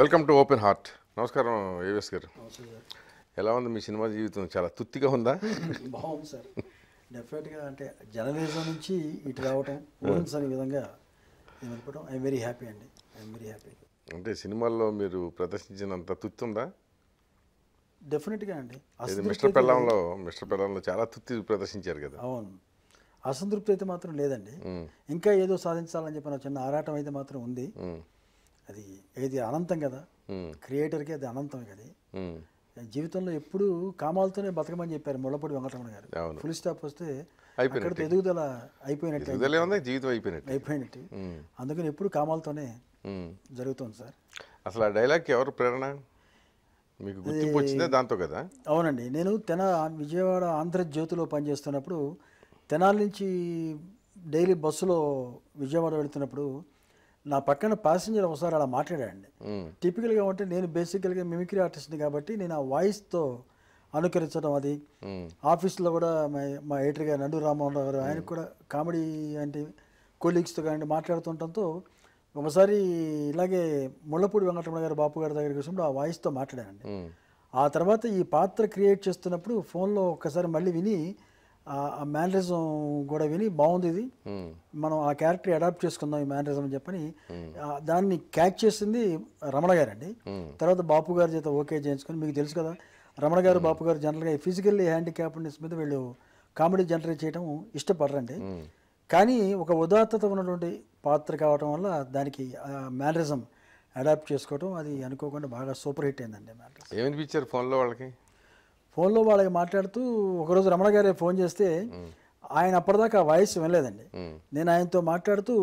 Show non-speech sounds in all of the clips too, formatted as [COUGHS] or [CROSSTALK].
Welcome to open heart నమస్కారం AVS గారు ఎలా ఉంది మీ సినిమా జీవితం చాలా తుత్తిగా ఉందా బాగుంది సార్ డెఫినెట్గా అంటే జర్నలిజం నుంచి ఇటు రావటం అనే విధంగా అనుకోవడం ఐఎమ్ వెరీ హ్యాపీ అండి ఐఎమ్ వెరీ హ్యాపీ అంటే సినిమాల్లో మీరు ప్రదర్శించినంత తృప్తి ఉందా డెఫినెట్గా అండి మిస్టర్ పెళ్ళంలో మిస్టర్ పెళ్ళంలో చాలా తుత్తి ప్రదర్శించారు కదా అవును అసంతృప్తి అయితే మాత్రం లేదండి ఇంకా ఏదో సాధించాలని చెప్పిన చిన్న ఆరాటం అయితే మాత్రం ఉంది అది ఏది అనంతం కదా క్రియేటర్కి అది అనంతం అది జీవితంలో ఎప్పుడు కామాలతోనే బతకమని చెప్పారు ముళ్ళపూడి వెంకటరమణ గారు ఫుల్ స్టాప్ వస్తే అక్కడితో ఎదుగుదల అయిపోయినట్టు జీవితం అయిపోయినట్టు అయిపోయినట్టు అందుకని ఎప్పుడు కామాలతోనే జరుగుతుంది సార్ అసలు ఆ డైలాగ్ ఎవరు ప్రేరణ మీకు వచ్చిందే దాంతో కదా అవునండి నేను తెన విజయవాడ ఆంధ్రజ్యోతిలో పనిచేస్తున్నప్పుడు తెనాలి నుంచి డైలీ బస్సులో విజయవాడ వెళుతున్నప్పుడు నా పక్కన ప్యాసింజర్ ఒకసారి అలా మాట్లాడండి టిపికల్గా ఉంటే నేను బేసికల్గా మిమిక్రీ ఆర్టిస్ట్ని కాబట్టి నేను ఆ వాయిస్తో అనుకరించడం అది ఆఫీస్లో కూడా మా ఎయిటర్ గారు నండు రామోహన్ గారు ఆయన కూడా కామెడీ అంటే తో కానీ మాట్లాడుతుండటంతో ఒకసారి ఇలాగే ముళ్ళపూడి వెంకటరమణ గారు బాపు గారి దగ్గరికి వచ్చినప్పుడు ఆ వాయిస్తో మాట్లాడానండి ఆ తర్వాత ఈ పాత్ర క్రియేట్ చేస్తున్నప్పుడు ఫోన్లో ఒక్కసారి మళ్ళీ విని ఆ మేనరిజం కూడా విని బాగుంది ఇది hmm. మనం ఆ క్యారెక్టర్ అడాప్ట్ చేసుకుందాం ఈ మేనరిజం అని చెప్పని hmm. దాన్ని క్యాచ్ చేసింది రమణ గారండి hmm. తర్వాత బాపు గారి చేత ఓకే చేయించుకొని మీకు తెలుసు కదా రమణ గారు బాపు గారు జనరల్గా ఫిజికల్లీ హ్యాండిక్యాప్నెస్ మీద వీళ్ళు కామెడీ జనరేట్ చేయడం ఇష్టపడరండి కానీ ఒక ఉదాత్తత ఉన్నటువంటి పాత్ర కావటం వల్ల దానికి మేనరిజం అడాప్ట్ చేసుకోవటం అది అనుకోకుండా బాగా సూపర్ హిట్ అయిందండి ఏమనిపించారు ఫోన్లో వాళ్ళకి ఫోన్లో వాళ్ళకి మాట్లాడుతూ ఒకరోజు రమణ గారే ఫోన్ చేస్తే ఆయన అప్పటిదాకా వాయిస్ వినలేదండి నేను ఆయనతో మాట్లాడుతూ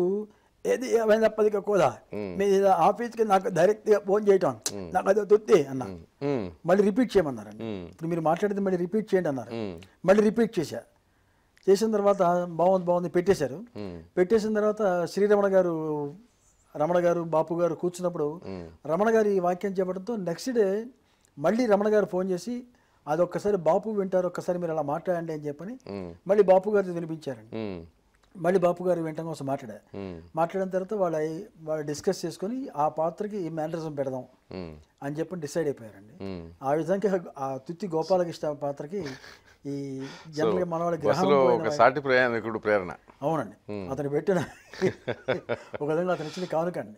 ఏది ఏమైంది తప్పదిగా కూడా మీ ఆఫీస్కి నాకు డైరెక్ట్గా ఫోన్ చేయటం నాకు అది తృప్తి అన్నా మళ్ళీ రిపీట్ చేయమన్నారండి ఇప్పుడు మీరు మాట్లాడితే మళ్ళీ రిపీట్ చేయండి అన్నారు మళ్ళీ రిపీట్ చేశా చేసిన తర్వాత బాగుంది బాగుంది పెట్టేశారు పెట్టేసిన తర్వాత శ్రీరమణ గారు రమణ గారు బాపు గారు కూర్చున్నప్పుడు రమణ గారు ఈ వాక్యం చెప్పడంతో నెక్స్ట్ డే మళ్ళీ రమణ గారు ఫోన్ చేసి అది ఒక్కసారి బాపు వింటారు ఒక్కసారి మీరు అలా మాట్లాడండి అని చెప్పని మళ్ళీ బాపు గారు వినిపించారండి మళ్ళీ బాపు గారు వెంటనే కోసం మాట్లాడారు మాట్లాడిన తర్వాత వాళ్ళ వాళ్ళు డిస్కస్ చేసుకుని ఆ పాత్రకి ఈ మేనరిజం పెడదాం అని చెప్పి డిసైడ్ అయిపోయారండి ఆ విధంగా ఆ తుత్తి గోపాలకృష్ణ పాత్రకి ఈ జనరల్గా మన వాళ్ళకి గ్రహం ప్రయాణికుడు ప్రేరణ అవునండి అతను పెట్టిన [LAUGHS] ఒక విధంగా అతను ఇచ్చిన కానుకండి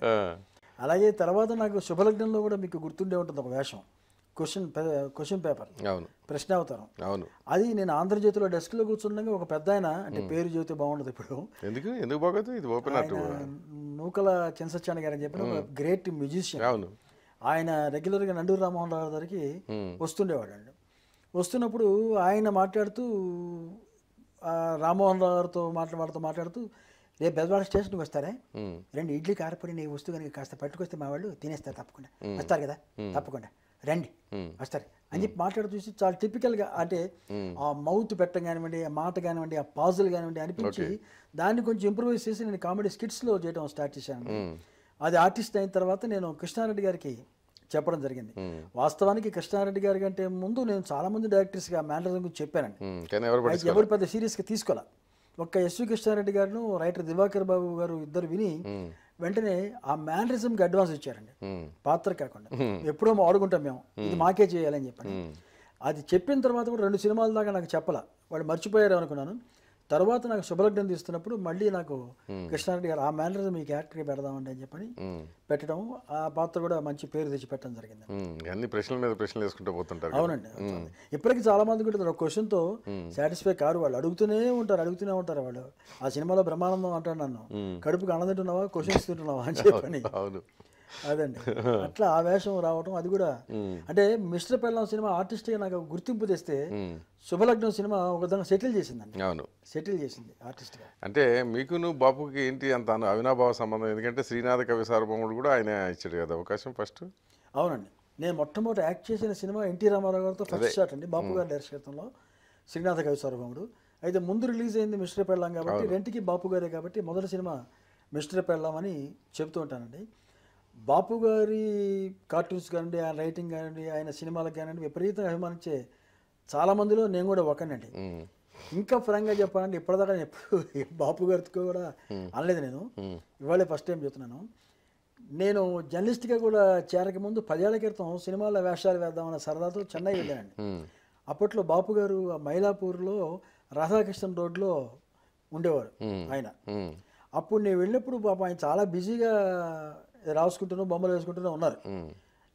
అలాగే తర్వాత నాకు శుభలగ్నంలో కూడా మీకు గుర్తుండే ఉంటుంది ఒక వేషం క్వశ్చన్ క్వశ్చన్ పేపర్ అవును ప్రశ్న అవతారం అవును అది నేను ఆంధ్రజ్యోతిలో డెస్క్లో కూర్చుండగా ఒక పెద్ద ఆయన అంటే పేరు జ్యోతి బాగుండదు ఇప్పుడు ఎందుకు ఎందుకు బాగోదు ఇది ఓపెన్ నూకల చెన్సచ్చాణ గారు అని చెప్పిన గ్రేట్ మ్యూజిషియన్ అవును ఆయన రెగ్యులర్గా నండూరు రామ్మోహన్ రావు గారికి వస్తుండేవాడు అండి వస్తున్నప్పుడు ఆయన మాట్లాడుతూ రామ్మోహన్ రావు గారితో మాట్లాడుతూ మాట్లాడుతూ రేపు బెదవాడ స్టేషన్కి వస్తారే రెండు ఇడ్లీ కారపొడి నీ వస్తువు కనుక కాస్త పట్టుకొస్తే మా వాళ్ళు తినేస్తారు తప్పకుండా వస్తారు కదా తప్పకుండా రండి వస్తారు అని చెప్పి మాట్లాడి చూసి చాలా టిపికల్గా అంటే ఆ మౌత్ పెట్టం కానివ్వండి ఆ మాట కానివ్వండి ఆ పాజులు కానివ్వండి అనిపించి దాన్ని కొంచెం ఇంప్రూవైజ్ చేసి నేను కామెడీ స్కిట్స్లో చేయడం స్టార్ట్ చేశాను అది ఆర్టిస్ట్ అయిన తర్వాత నేను కృష్ణారెడ్డి గారికి చెప్పడం జరిగింది వాస్తవానికి కృష్ణారెడ్డి గారి కంటే ముందు నేను చాలా మంది డైరెక్టర్స్గా మేనరిజం గురించి చెప్పానండి ఎవరు పెద్ద సీరియస్గా తీసుకోవాలి ఒక్క ఎస్వి కృష్ణారెడ్డి గారు రైటర్ దివాకర్ బాబు గారు ఇద్దరు విని వెంటనే ఆ మేనరిజంకి అడ్వాన్స్ ఇచ్చారండి పాత్ర కాకుండా ఎప్పుడో ఆడుకుంటాం మేము ఇది మాకే చేయాలని చెప్పండి అది చెప్పిన తర్వాత కూడా రెండు సినిమాల దాకా నాకు చెప్పాల వాళ్ళు మర్చిపోయారు అనుకున్నాను తర్వాత నాకు శుభలగ్నం తీస్తున్నప్పుడు మళ్ళీ నాకు కృష్ణారెడ్డి గారు ఆ మేనరిజం మీకు యాక్టర్ పెడదామండి అని చెప్పని పెట్టడం ఆ పాత్ర కూడా మంచి పేరు తెచ్చి పెట్టడం జరిగింది అన్ని ప్రశ్నల మీద ప్రశ్నలు వేసుకుంటూ పోతుంటారు అవునండి ఇప్పటికీ చాలా మంది కూడా ఒక క్వశ్చన్తో సాటిస్ఫై కారు వాళ్ళు అడుగుతూనే ఉంటారు అడుగుతూనే ఉంటారు వాళ్ళు ఆ సినిమాలో బ్రహ్మానందం అంటాడు నన్ను కడుపుకి అన్నదింటున్నావా క్వశ్చన్స్ తింటున్నావా అని చెప్పని అవును అదండి [LAUGHS] అట్లా ఆ వేషం రావటం అది కూడా అంటే మిస్టర్ పెళ్ళం సినిమా ఆర్టిస్ట్ గా నాకు గుర్తింపు తెస్తే శుభలగ్నం సినిమా ఒక విధంగా సెటిల్ చేసింది అవును సెటిల్ చేసింది ఆర్టిస్ట్ అంటే మీకును బాపుకి ఏంటి అంత అవినాభావ సంబంధం ఎందుకంటే శ్రీనాథ కవి సార్వభౌముడు కూడా ఆయన ఇచ్చాడు కదా అవకాశం ఫస్ట్ అవునండి నేను మొట్టమొదటి యాక్ట్ చేసిన సినిమా ఎన్టీ రామారావు గారితో ఫస్ట్ షాట్ అండి బాపు గారి దర్శకత్వంలో శ్రీనాథ కవి సార్వభౌముడు అయితే ముందు రిలీజ్ అయింది మిస్టర్ పెళ్ళం కాబట్టి రెంట్కి బాపు గారే కాబట్టి మొదటి సినిమా మిస్టర్ పెళ్ళం అని చెబుతూ ఉంటానండి బాపు గారి కార్టూన్స్ కానివ్వండి ఆయన రైటింగ్ కానివ్వండి ఆయన సినిమాలకు కానివ్వండి విపరీతంగా అభిమానించే మందిలో నేను కూడా ఒకనండి ఇంకా ఫ్రాంక్గా చెప్పాలంటే ఇప్పటిదాకా నేను ఎప్పుడు బాపు గారితో కూడా అనలేదు నేను ఇవాళే ఫస్ట్ టైం చెప్తున్నాను నేను జర్నలిస్ట్గా కూడా ముందు పదేళ్ల క్రితం సినిమాల్లో వేషాలు వేద్దామన్న సరదాతో చెన్నై వెళ్ళానండి అప్పట్లో బాపు గారు మైలాపూర్లో రాధాకృష్ణ రోడ్లో ఉండేవారు ఆయన అప్పుడు నేను వెళ్ళినప్పుడు పాప ఆయన చాలా బిజీగా రాసుకుంటూనో బొమ్మలు వేసుకుంటూనే ఉన్నారు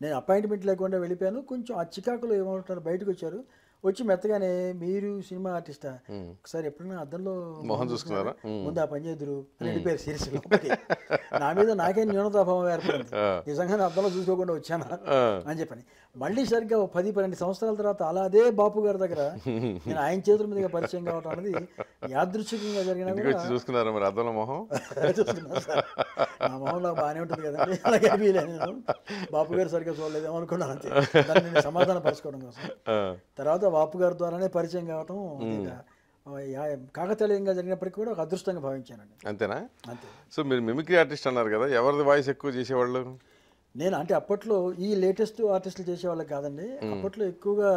నేను అపాయింట్మెంట్ లేకుండా వెళ్ళిపోయాను కొంచెం ఆ చికాకులో ఏమంటున్నారు బయటకు వచ్చారు వచ్చి మెత్తగానే మీరు సినిమా ఆర్టిస్టా ఒకసారి ఎప్పుడైనా అద్దంలో మొహం చూసుకున్నారా ముందు ఆ పని చేద్దరు అని వెళ్ళిపోయారు సీరియస్ నా మీద నాకేం న్యూనతాభావం ఏర్పడింది నిజంగా అద్దంలో చూసుకోకుండా వచ్చానా అని చెప్పని మళ్ళీ సరిగ్గా పది పన్నెండు సంవత్సరాల తర్వాత అలా అదే బాపు గారి దగ్గర నేను ఆయన చేతుల మీద పరిచయం కావటం అనేది యాదృచ్ఛికంగా జరిగిన చూసుకున్నారు మరి అద్దంలో మొహం [LAUGHS] నా మొహంలో బాగానే ఉంటుంది కదండి అలాగే బాపు గారు సరిగ్గా చూడలేదేమో అనుకున్నాను అంతే సమాధానం పరచుకోవడం కోసం తర్వాత వాపు గారి ద్వారానే పరిచయం కావటం కాకతీయంగా జరిగినప్పటికీ కూడా ఒక అదృష్టంగా భావించానండి అంతేనా అంతే సో మీరు మిమిక్రీ ఆర్టిస్ట్ అన్నారు కదా ఎవరిది వాయిస్ ఎక్కువ చేసేవాళ్ళు నేను అంటే అప్పట్లో ఈ లేటెస్ట్ ఆర్టిస్టులు చేసేవాళ్ళు కాదండి అప్పట్లో ఎక్కువగా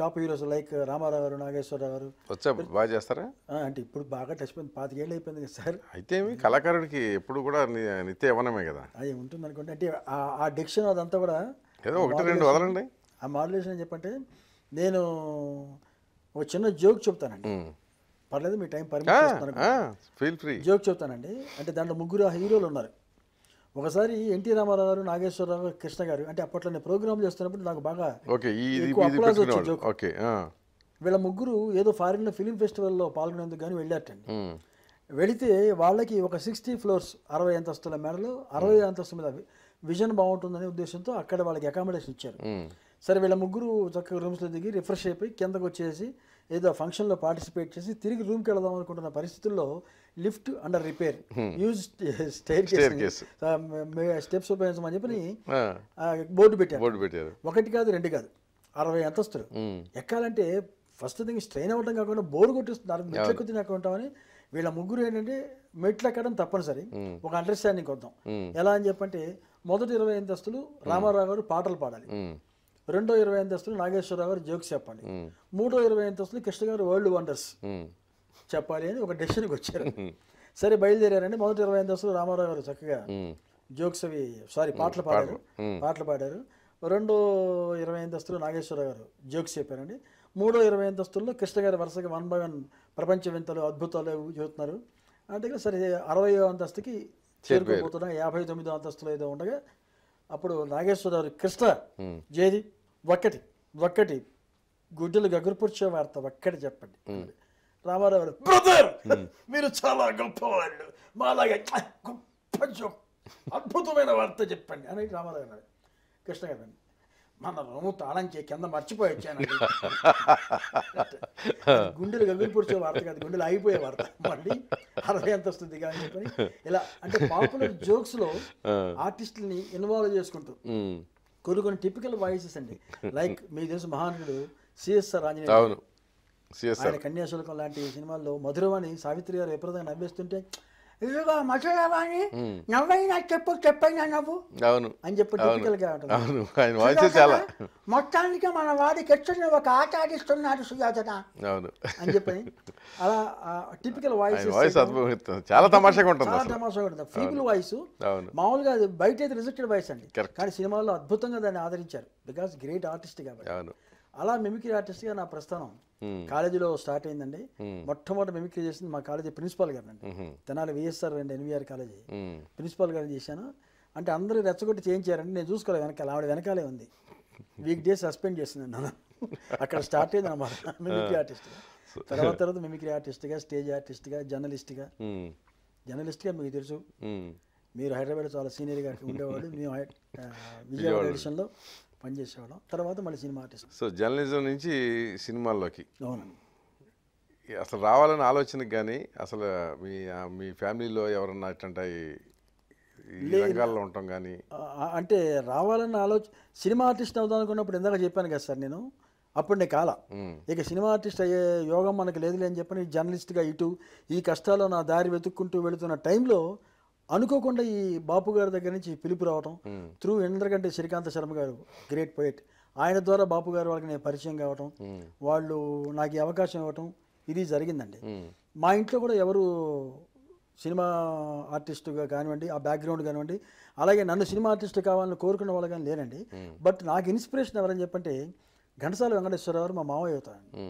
టాప్ హీరోస్ లైక్ రామారావు గారు నాగేశ్వరరావు గారు వచ్చా బాగా చేస్తారా అంటే ఇప్పుడు బాగా టచ్ పోయింది పాతికేళ్ళు అయిపోయింది కదా సార్ అయితే కళాకారుడికి ఎప్పుడు కూడా నిత్య ఇవ్వనమే కదా అది ఉంటుంది అనుకోండి అంటే ఆ డిక్షన్ అదంతా కూడా ఏదో ఒకటి రెండు వదలండి ఆ మాడ్యులేషన్ ఏం చెప్పంటే నేను ఒక చిన్న జోక్ చెప్తానండి పర్లేదు మీ టైం పర్మిట్ ఫ్రీ జోక్ చెప్తానండి అంటే దాంట్లో ముగ్గురు హీరోలు ఉన్నారు ఒకసారి ఎన్టీ రామారావు గారు నాగేశ్వరరావు గారు కృష్ణ గారు అంటే అప్పట్లో నేను ప్రోగ్రామ్ చేస్తున్నప్పుడు నాకు బాగా వీళ్ళ ముగ్గురు ఏదో ఫారిన్ ఫిలిం ఫెస్టివల్లో పాల్గొనేందుకు కానీ వెళ్ళారటండి వెళితే వాళ్ళకి ఒక సిక్స్టీ ఫ్లోర్స్ అరవై అంతస్తుల మేడలు అరవై అంతస్తు మీద విజన్ బాగుంటుందనే ఉద్దేశంతో అక్కడ వాళ్ళకి అకామిడేషన్ ఇచ్చారు సరే వీళ్ళ ముగ్గురు చక్కగా రూమ్స్లో దిగి రిఫ్రెష్ అయిపోయి కిందకు వచ్చేసి ఏదో ఫంక్షన్లో పార్టిసిపేట్ చేసి తిరిగి రూమ్కి వెళదాం అనుకుంటున్న పరిస్థితుల్లో lift under repair use stair steps ఉపయోగించమని చెప్పి బోర్డు hmm. పెట్టారు పెట్టారు ఒకటి కాదు రెండు కాదు అరవై అంతస్తులు hmm. ఎక్కాలంటే ఫస్ట్ థింగ్ స్ట్రెయిన్ అవ్వడం కాకుండా బోర్ కొట్టిస్తున్నారు మెట్లు ఎక్కువ నాకు ఉంటామని వీళ్ళ ముగ్గురు ఏంటంటే మెట్లు ఎక్కడం తప్పనిసరి hmm. ఒక అండర్స్టాండింగ్ వద్దాం ఎలా అని చెప్పంటే మొదటి ఇరవై అంతస్తులు రామారావు గారు పాటలు పాడాలి రెండో ఇరవై అంతస్తులు నాగేశ్వరరావు గారు జోక్స్ చెప్పాలి మూడో ఇరవై అంతస్తులు కృష్ణ గారు వరల్డ్ వండర్స్ చెప్పాలి అని ఒక డెసిషన్కి వచ్చారు సరే బయలుదేరారండి మొదటి ఇరవై అంతస్తులు రామారావు గారు చక్కగా జోక్స్ అవి సారీ పాటలు పాడారు పాటలు పాడారు రెండో ఇరవై అంతస్తులు నాగేశ్వరరావు గారు జోక్స్ చెప్పారండి మూడో ఇరవై అంతస్తుల్లో కృష్ణ గారు వరుసగా వన్ బై వన్ ప్రపంచ వింతలు అద్భుతాలు చూస్తున్నారు అంటే సరే అరవై అంతస్తుకి చేరుకోబోతున్నా యాభై తొమ్మిదో అంతస్తులు ఏదో ఉండగా అప్పుడు నాగేశ్వరరావు కృష్ణ జేది ఒకటి ఒకటి గుడ్డలు గగురుపుచ్చే వార్త ఒక్కటి చెప్పండి రామారావు బ్రదర్ మీరు చాలా గొప్పవాళ్ళు మాలాగా గొప్ప అద్భుతమైన వార్త చెప్పండి అని రామారావు గారు కృష్ణ గారు మన రోము తాళం కింద మర్చిపోయి వచ్చాను గుండెలు గగిలిపొడిచే వార్త కాదు గుండెలు అయిపోయే వార్త మళ్ళీ అరవై ఎంత వస్తుంది కానీ చెప్పని ఇలా అంటే పాపులర్ జోక్స్లో ఆర్టిస్టుల్ని ఇన్వాల్వ్ చేసుకుంటారు కొన్ని కొన్ని టిపికల్ వాయిసెస్ అండి లైక్ [LAUGHS] మీకు తెలుసు మహానుడు సిఎస్ఆర్ ఆంజనేయ కన్యాశుల్కం లాంటి సినిమాల్లో మధురవాణి సావిత్రి గారు విపరీతంగా నవ్వేస్తుంటే ఇదిగో మసలవాణి నవ్వైనా చెప్పు చెప్పైనా నవ్వు అవును అని చెప్పి చాలా మొత్తానికి మన వాడి కెచ్చుని ఒక ఆట ఆడిస్తున్నాడు సుజాతన అవును అని చెప్పి అలా టిపికల్ వాయిస్ వాయిస్ చాలా తమాషాగా ఉంటుంది చాలా తమాషాగా ఉంటుంది ఫీబుల్ వాయిస్ మామూలుగా అది బయట రిజెక్టెడ్ వాయిస్ అండి కానీ సినిమాల్లో అద్భుతంగా దాన్ని ఆదరించారు బికాస్ గ్రేట్ ఆర్టిస్ట్ కాబట్టి అలా మిమిక్రీ ఆర్టిస్ట్గా నా ప్రస్థానం కాలేజీలో స్టార్ట్ అయిందండి మొట్టమొదటి మిమిక్రీ చేసింది మా కాలేజీ ప్రిన్సిపాల్ గారు అండి తెనాలి విఎస్ఆర్ అండి ఎన్విఆర్ కాలేజీ ప్రిన్సిపాల్ గారిని చేశాను అంటే అందరూ రెచ్చగొట్టి చేయించారండి నేను చూసుకోలేదు వెనకాల ఆవిడ వెనకాలే ఉంది వీక్ డేస్ సస్పెండ్ చేసింది నన్ను అక్కడ స్టార్ట్ అయింది అనమాట మిమిక్రీ ఆర్టిస్ట్ తర్వాత తర్వాత మిమిక్రీ ఆర్టిస్ట్గా స్టేజ్ ఆర్టిస్ట్గా జర్నలిస్ట్ జర్నలిస్ట్గా మీకు తెలుసు మీరు హైదరాబాద్ చాలా గా ఉండేవాళ్ళు మేము విజయవాడ ఎడిషన్లో పనిచేసేవాళ్ళం తర్వాత మళ్ళీ సినిమా ఆర్టిస్ట్ సో జర్నలిజం నుంచి సినిమాల్లోకి అవును అసలు రావాలని ఆలోచనకి కానీ అసలు మీ మీ ఫ్యామిలీలో ఎవరన్నా అట్లాంటి రంగాల్లో ఉంటాం కానీ అంటే రావాలన్న ఆలోచన సినిమా ఆర్టిస్ట్ అవుతాం అనుకున్నప్పుడు ఇందాక చెప్పాను కదా సార్ నేను అప్పుడు నేను కాల ఇక సినిమా ఆర్టిస్ట్ అయ్యే యోగం మనకు లేదు అని చెప్పని జర్నలిస్ట్గా ఇటు ఈ కష్టాల్లో నా దారి వెతుక్కుంటూ వెళుతున్న టైంలో అనుకోకుండా ఈ బాపు గారి దగ్గర నుంచి పిలుపు రావటం hmm. త్రూ ఇంద్రకంటే శ్రీకాంత శర్మ గారు గ్రేట్ పోయిట్ ఆయన ద్వారా బాపు గారు వాళ్ళకి నేను పరిచయం కావటం hmm. వాళ్ళు నాకు ఈ అవకాశం ఇవ్వటం ఇది జరిగిందండి hmm. మా ఇంట్లో కూడా ఎవరు సినిమా ఆర్టిస్టుగా కానివ్వండి ఆ బ్యాక్గ్రౌండ్ కానివ్వండి అలాగే నన్ను సినిమా ఆర్టిస్ట్ కావాలని కోరుకున్న వాళ్ళు కానీ లేనండి బట్ నాకు ఇన్స్పిరేషన్ ఎవరని చెప్పంటే ఘనసాల వెంకటేశ్వరరావు మా మావయ్య అవుతారండి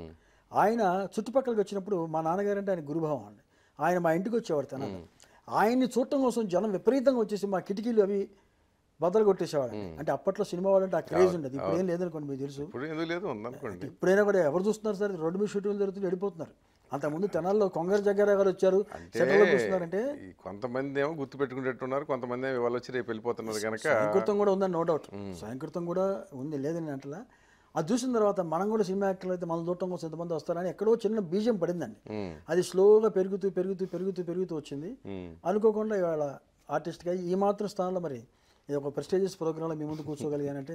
ఆయన చుట్టుపక్కలకి వచ్చినప్పుడు మా నాన్నగారంటే ఆయన గురుభావం అండి ఆయన మా ఇంటికి వచ్చేవాడు తన ఆయన్ని చూడటం కోసం జనం విపరీతంగా వచ్చేసి మా కిటికీలు అవి బదలు కొట్టేసేవాడు అంటే అప్పట్లో సినిమా వాళ్ళంటే ఆ క్రేజ్ ఉండేది ఇప్పుడు ఏం లేదనుకోండి మీకు తెలుసు ఇప్పుడైనా కూడా ఎవరు చూస్తున్నారు సార్ రెండు మీద షూటింగ్ జరుగుతుంది వెళ్ళిపోతున్నారు అంతకుముందు తెనాల్లో కొంగర జగ్గారా గారు వచ్చారు అంటే కొంతమంది ఏమో గుర్తు పెట్టుకునేట్టున్నారు కొంతమంది ఏమో ఇవాళ వచ్చి రేపు వెళ్ళిపోతున్నారు కనుక సాయంకృతం కూడా ఉందని నో డౌట్ సాయంకృతం కూడా ఉంది లేదని అంటలా అది చూసిన తర్వాత మనం కూడా సినిమా యాక్టర్లు అయితే మనం దూరం కోసం ఎంతమంది వస్తారని ఎక్కడో చిన్న బీజం పడిందండి అది స్లోగా పెరుగుతూ పెరుగుతూ పెరుగుతూ పెరుగుతూ వచ్చింది అనుకోకుండా ఇవాళ ఆర్టిస్ట్గా ఈ మాత్రం స్థానంలో మరి ఇది ఒక ప్రెస్టేజియస్ ప్రోగ్రాంలో మీ ముందు కూర్చోగలిగానంటే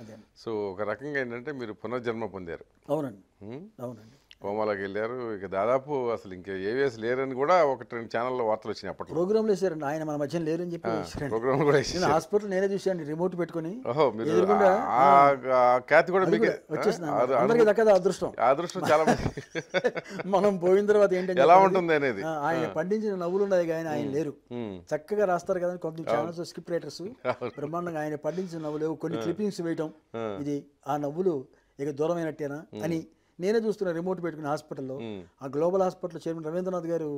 అదే సో ఒక రకంగా ఏంటంటే మీరు పునర్జన్మ పొందారు అవునండి అవునండి కోమాలోకి వెళ్ళారు ఇక దాదాపు అసలు ఇంకా ఏవిఎస్ లేరని కూడా ఒక రెండు ఛానల్లో వార్తలు వచ్చినాయి ప్రోగ్రామ్ ప్రోగ్రామ్లు వేసారండి ఆయన మన మధ్యన లేరని చెప్పి ప్రోగ్రామ్ కూడా నేను హాస్పిటల్ నేనే చూసాను రిమోట్ పెట్టుకుని ఓహో మీరు ఆ ఖ్యాతి కూడా మీకు వచ్చేసింది అందరికీ దక్కదు అదృష్టం ఆ అదృష్టం చాలా [LAUGHS] మనం పోయిన తర్వాత ఏంటంటే ఎలా ఉంటుంది అనేది ఆయన పండించిన నవ్వులు ఉన్నాయి కానీ ఆయన లేరు చక్కగా రాస్తారు కదా కొన్ని ఛానల్స్ స్క్రిప్ట్ రైటర్స్ బ్రహ్మాండంగా ఆయన పండించిన నవ్వులు కొన్ని క్లిప్పింగ్స్ వేయటం ఇది ఆ నవ్వులు ఇక దూరమైనట్టేనా అని నేనే చూస్తున్నాను రిమోట్ పెట్టుకుని హాస్పిటల్లో ఆ గ్లోబల్ హాస్పిటల్ చైర్మన్ రవీంద్రనాథ్ గారు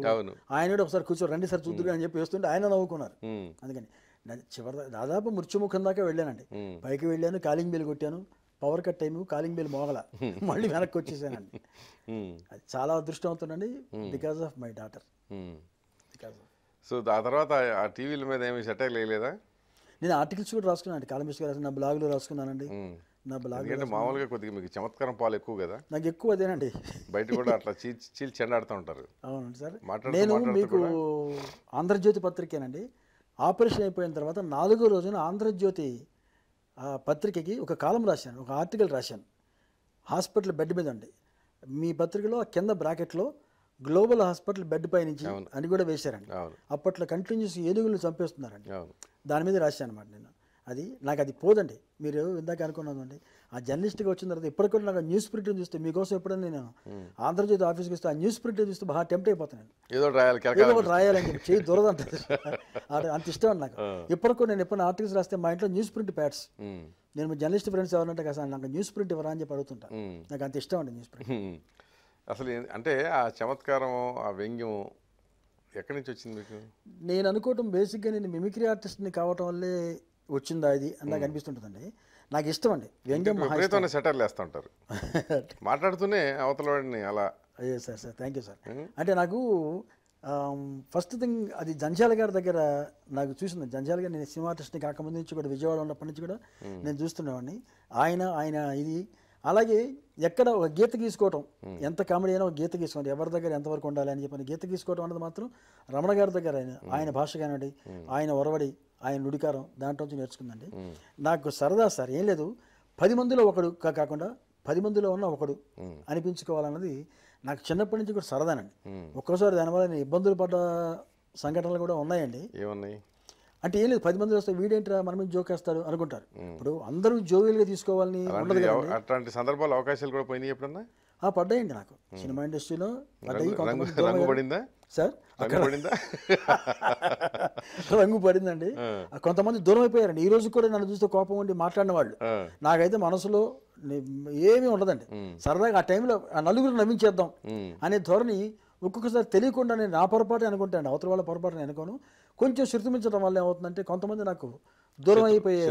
ఆయన కూడా ఒకసారి కూర్చో రండి సార్ చూద్దురు అని చెప్పి వేస్తుంటే ఆయన నవ్వుకున్నారు అందుకని చివరి దాదాపు మృత్యుముఖం దాకా వెళ్ళానండి పైకి వెళ్ళాను కాలింగ్ బిల్ కొట్టాను power cut time calling bell మోగల మళ్ళీ వెనక్కి వచ్చేసానండి అది చాలా అదృష్టం అవుతుందండి because of my daughter so ఆ తర్వాత ఆ టీవీల మీద ఏమి సెటైల్ వేయలేదా నేను ఆర్టికల్స్ కూడా రాసుకున్నాను కాలమిస్ట్ గారు నా బ్లాగ్లో రాసుకున్నానండి నా బ్లాగ్ మామూలుగా కొద్దిగా మీకు చమత్కారం పాలు ఎక్కువ కదా నాకు ఎక్కువ అదేనండి బయట కూడా అట్లా చీల్చి చీల్చి చెండాడుతూ ఉంటారు అవునండి సార్ నేను మీకు ఆంధ్రజ్యోతి పత్రికేనండి ఆపరేషన్ అయిపోయిన తర్వాత నాలుగో రోజున ఆంధ్రజ్యోతి పత్రికకి ఒక కాలం రాశాను ఒక ఆర్టికల్ రాశాను హాస్పిటల్ బెడ్ మీద అండి మీ పత్రికలో కింద బ్రాకెట్లో గ్లోబల్ హాస్పిటల్ బెడ్ పై నుంచి అని కూడా వేశారండి అప్పట్లో కంటిన్యూస్ ఏనుగులు చంపేస్తున్నారండి దాని మీద రాశాను అనమాట నేను అది నాకు అది పోదండి మీరు ఇందాక అండి ఆ జర్నలిస్ట్గా వచ్చిన తర్వాత ఇప్పటికీ నాకు న్యూస్ ప్రింట్ చూస్తే మీకోసం ఎప్పుడైనా నేను ఆంధ్రజ్యోతి ఆఫీస్కి వస్తే ఆ న్యూస్ ప్రింట్ చూస్తే బాగా టెంప్ట్ అయిపోతున్నాను ఏదో రాయాలి ఏదో రాయాలని చెప్పి చేయి దొరదంటది అంత ఇష్టం అండి నాకు ఇప్పటికీ నేను ఎప్పుడైనా ఆర్టికల్స్ రాస్తే మా ఇంట్లో న్యూస్ ప్రింట్ ప్యాడ్స్ నేను జర్నలిస్ట్ ఫ్రెండ్స్ ఎవరంటే కదా నాకు న్యూస్ ప్రింట్ ఇవ్వరా అని చెప్పి అడుగుతుంటా నాకు అంత ఇష్టం అండి న్యూస్ ప్రింట్ అసలు అంటే ఆ చమత్కారం ఆ వ్యంగ్యం ఎక్కడి నుంచి వచ్చింది మీకు నేను అనుకోవటం బేసిక్గా నేను మిమిక్రీ ఆర్టిస్ట్ని కావటం వల్లే వచ్చిందా ఇది అందా కనిపిస్తుంటుందండి నాకు ఇష్టం అండి వ్యంగ్యం మహా సెటర్లు వేస్తూ ఉంటారు [LAUGHS] మాట్లాడుతూనే అవతల వాడిని అలా అయ్యే sir sir thank you sir అంటే నాకు ఫస్ట్ థింగ్ అది జంజాల గారి దగ్గర నాకు చూసింది జంజాల గారు నేను సినిమా ఆర్టిస్ట్ని కాకముందు నుంచి కూడా విజయవాడ ఉన్నప్పటి నుంచి కూడా నేను చూస్తున్నవాడిని ఆయన ఆయన ఇది అలాగే ఎక్కడ ఒక గీత గీసుకోవటం ఎంత కామెడీ అయినా ఒక గీత గీసుకోండి ఎవరి దగ్గర ఎంతవరకు ఉండాలి అని చెప్పి గీత గీసుకోవటం అనేది మాత్రం రమణ గారి దగ్గర ఆయన ఆయన భాష కానివ్వండి ఆయన ఒరవడి ఆయన నుడికారం దాంట్లో నుంచి నేర్చుకుందండి నాకు సరదా సార్ ఏం లేదు పది మందిలో ఒకడు కాకుండా పది మందిలో ఉన్న ఒకడు అనిపించుకోవాలన్నది నాకు చిన్నప్పటి నుంచి కూడా సరదానండి ఒక్కోసారి దానివల్ల నేను ఇబ్బందులు పడ్డ సంఘటనలు కూడా ఉన్నాయండి ఏమున్నాయి అంటే ఏం లేదు పది మంది వస్తే వీడేంటి మన మీద జోకేస్తాడు అనుకుంటారు ఇప్పుడు అందరూ జోవియల్గా తీసుకోవాలని అట్లాంటి సందర్భాలు అవకాశాలు కూడా పోయినాయి ఎప్పుడన్నా ఆ పడ్డాయండి నాకు సినిమా ఇండస్ట్రీలో సార్ అక్కడ [LAUGHS] రంగు పడిందండి కొంతమంది దూరం అయిపోయారండి ఈ రోజు కూడా నన్ను చూస్తే కోపం ఉండి మాట్లాడిన వాళ్ళు నాకైతే మనసులో ఏమీ ఉండదండి సరదాగా ఆ టైంలో ఆ నలుగురు నవ్వించేద్దాం అనే ధోరణి ఒక్కొక్కసారి తెలియకుండా నేను నా పొరపాటు అనుకుంటాను అవతల వాళ్ళ పొరపాటు అనుకోను కొంచెం శృతిమించడం వల్ల ఏమవుతుందంటే కొంతమంది నాకు దూరం అయిపోయే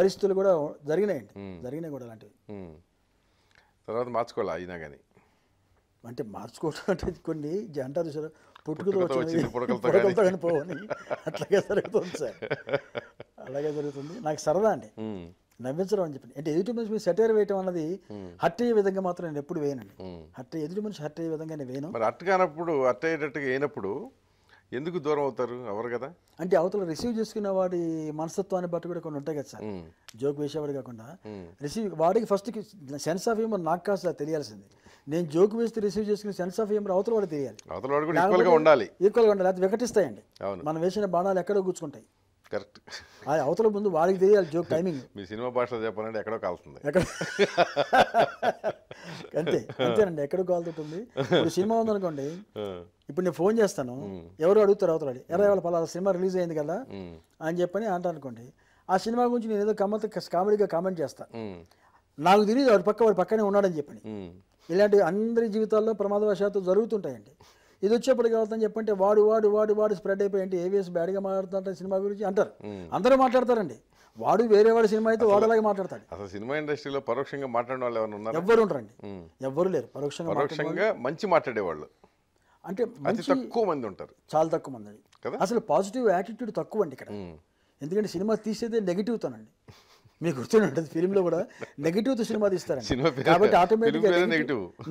పరిస్థితులు కూడా జరిగినాయండి జరిగినాయి కూడా అలాంటివి తర్వాత మార్చుకోవాలి అయినా కానీ అంటే మార్చుకోవడం అంటే కొన్ని అంటారు సార్ పుట్టుకతో వచ్చింది పోవని అట్లాగే జరుగుతుంది సార్ అలాగే జరుగుతుంది నాకు సరదా అండి నవ్వించడం అని చెప్పి అంటే ఎదుటి మనిషి సెటైర్ వేయటం అన్నది హట్ అయ్యే విధంగా మాత్రం నేను ఎప్పుడు వేయనండి హట్ ఎదుటి మనిషి హట్ అయ్యే విధంగా నేను వేయను మరి హర్ట్ కానప్పుడు హర్ట్ అయ్యేటట్టుగా వేయనప్పుడు ఎందుకు దూరం అవుతారు ఎవరు కదా అంటే అవతల రిసీవ్ చేసుకున్న వాడి మనస్తత్వాన్ని బట్టి కూడా కొన్ని ఉంటాయి కదా సార్ జోక్ వేసేవాడు కాకుండా రిసీవ్ వాడికి ఫస్ట్ సెన్స్ ఆఫ్ హ్యూమర్ నాకు కాస్త తెలియాల్సింది నేను జోక్ వేస్తే రిసీవ్ చేసుకున్న సెన్స్ ఆఫ్ హ్యూమర్ అవతల వాడు తెలియాలి అవతల ఈక్వల్గా ఉండాలి ఈక్వల్గా ఉండాలి అది వికటిస్తాయండి మనం వేసిన బాణాలు ఎక్కడో కూర్చుకుంటాయి కరెక్ట్ అది అవతల ముందు వాళ్ళకి తెలియాలి జోక్ టైమింగ్ మీ సినిమా భాషలో చెప్పాలంటే ఎక్కడో కాలుతుంది ఎక్కడ అంతే అంతేనండి ఎక్కడో కాలుతుంటుంది ఇప్పుడు సినిమా ఉందనుకోండి ఇప్పుడు నేను ఫోన్ చేస్తాను ఎవరు అడుగుతారు అవతల ఎర్ర వాళ్ళ పలా సినిమా రిలీజ్ అయింది కదా అని చెప్పని అంటాను అనుకోండి ఆ సినిమా గురించి నేను ఏదో కమెంట్ కామెడీగా కామెంట్ చేస్తాను నాకు తెలియదు వాడి పక్క వాడి పక్కనే ఉన్నాడని చెప్పని ఇలాంటివి అందరి జీవితాల్లో ప్రమాదవశాత్తు జరుగుతుంటాయండి ఇది వచ్చేప్పటికి అవుతుందని చెప్పంటే వాడు వాడు వాడు వాడు స్ప్రెడ్ అయిపోయి అంటే ఏవిఎస్ బ్యాడ్గా మాట్లాడుతాడు సినిమా గురించి అంటారు అందరూ మాట్లాడతారండి వాడు వేరే వాడు సినిమా అయితే వాడు అలాగే మాట్లాడతాడు అసలు సినిమా ఇండస్ట్రీలో పరోక్షంగా మాట్లాడే వాళ్ళు ఎవరు ఉన్నారు ఎవ్వరు ఉంటారండి ఎవ్వరు లేరు పరోక్షంగా పరోక్షంగా మంచి మాట్లాడేవాళ్ళు అంటే తక్కువ మంది ఉంటారు చాలా తక్కువ మంది అసలు పాజిటివ్ యాటిట్యూడ్ తక్కువ అండి ఇక్కడ ఎందుకంటే సినిమా తీసేదే నెగిటివ్తోనండి మీకు గుర్తుండే ఫిల్మ్ ఫిల్మ్లో కూడా తో సినిమా తీస్తారు కాబట్టి ఆటోమేటిక్గా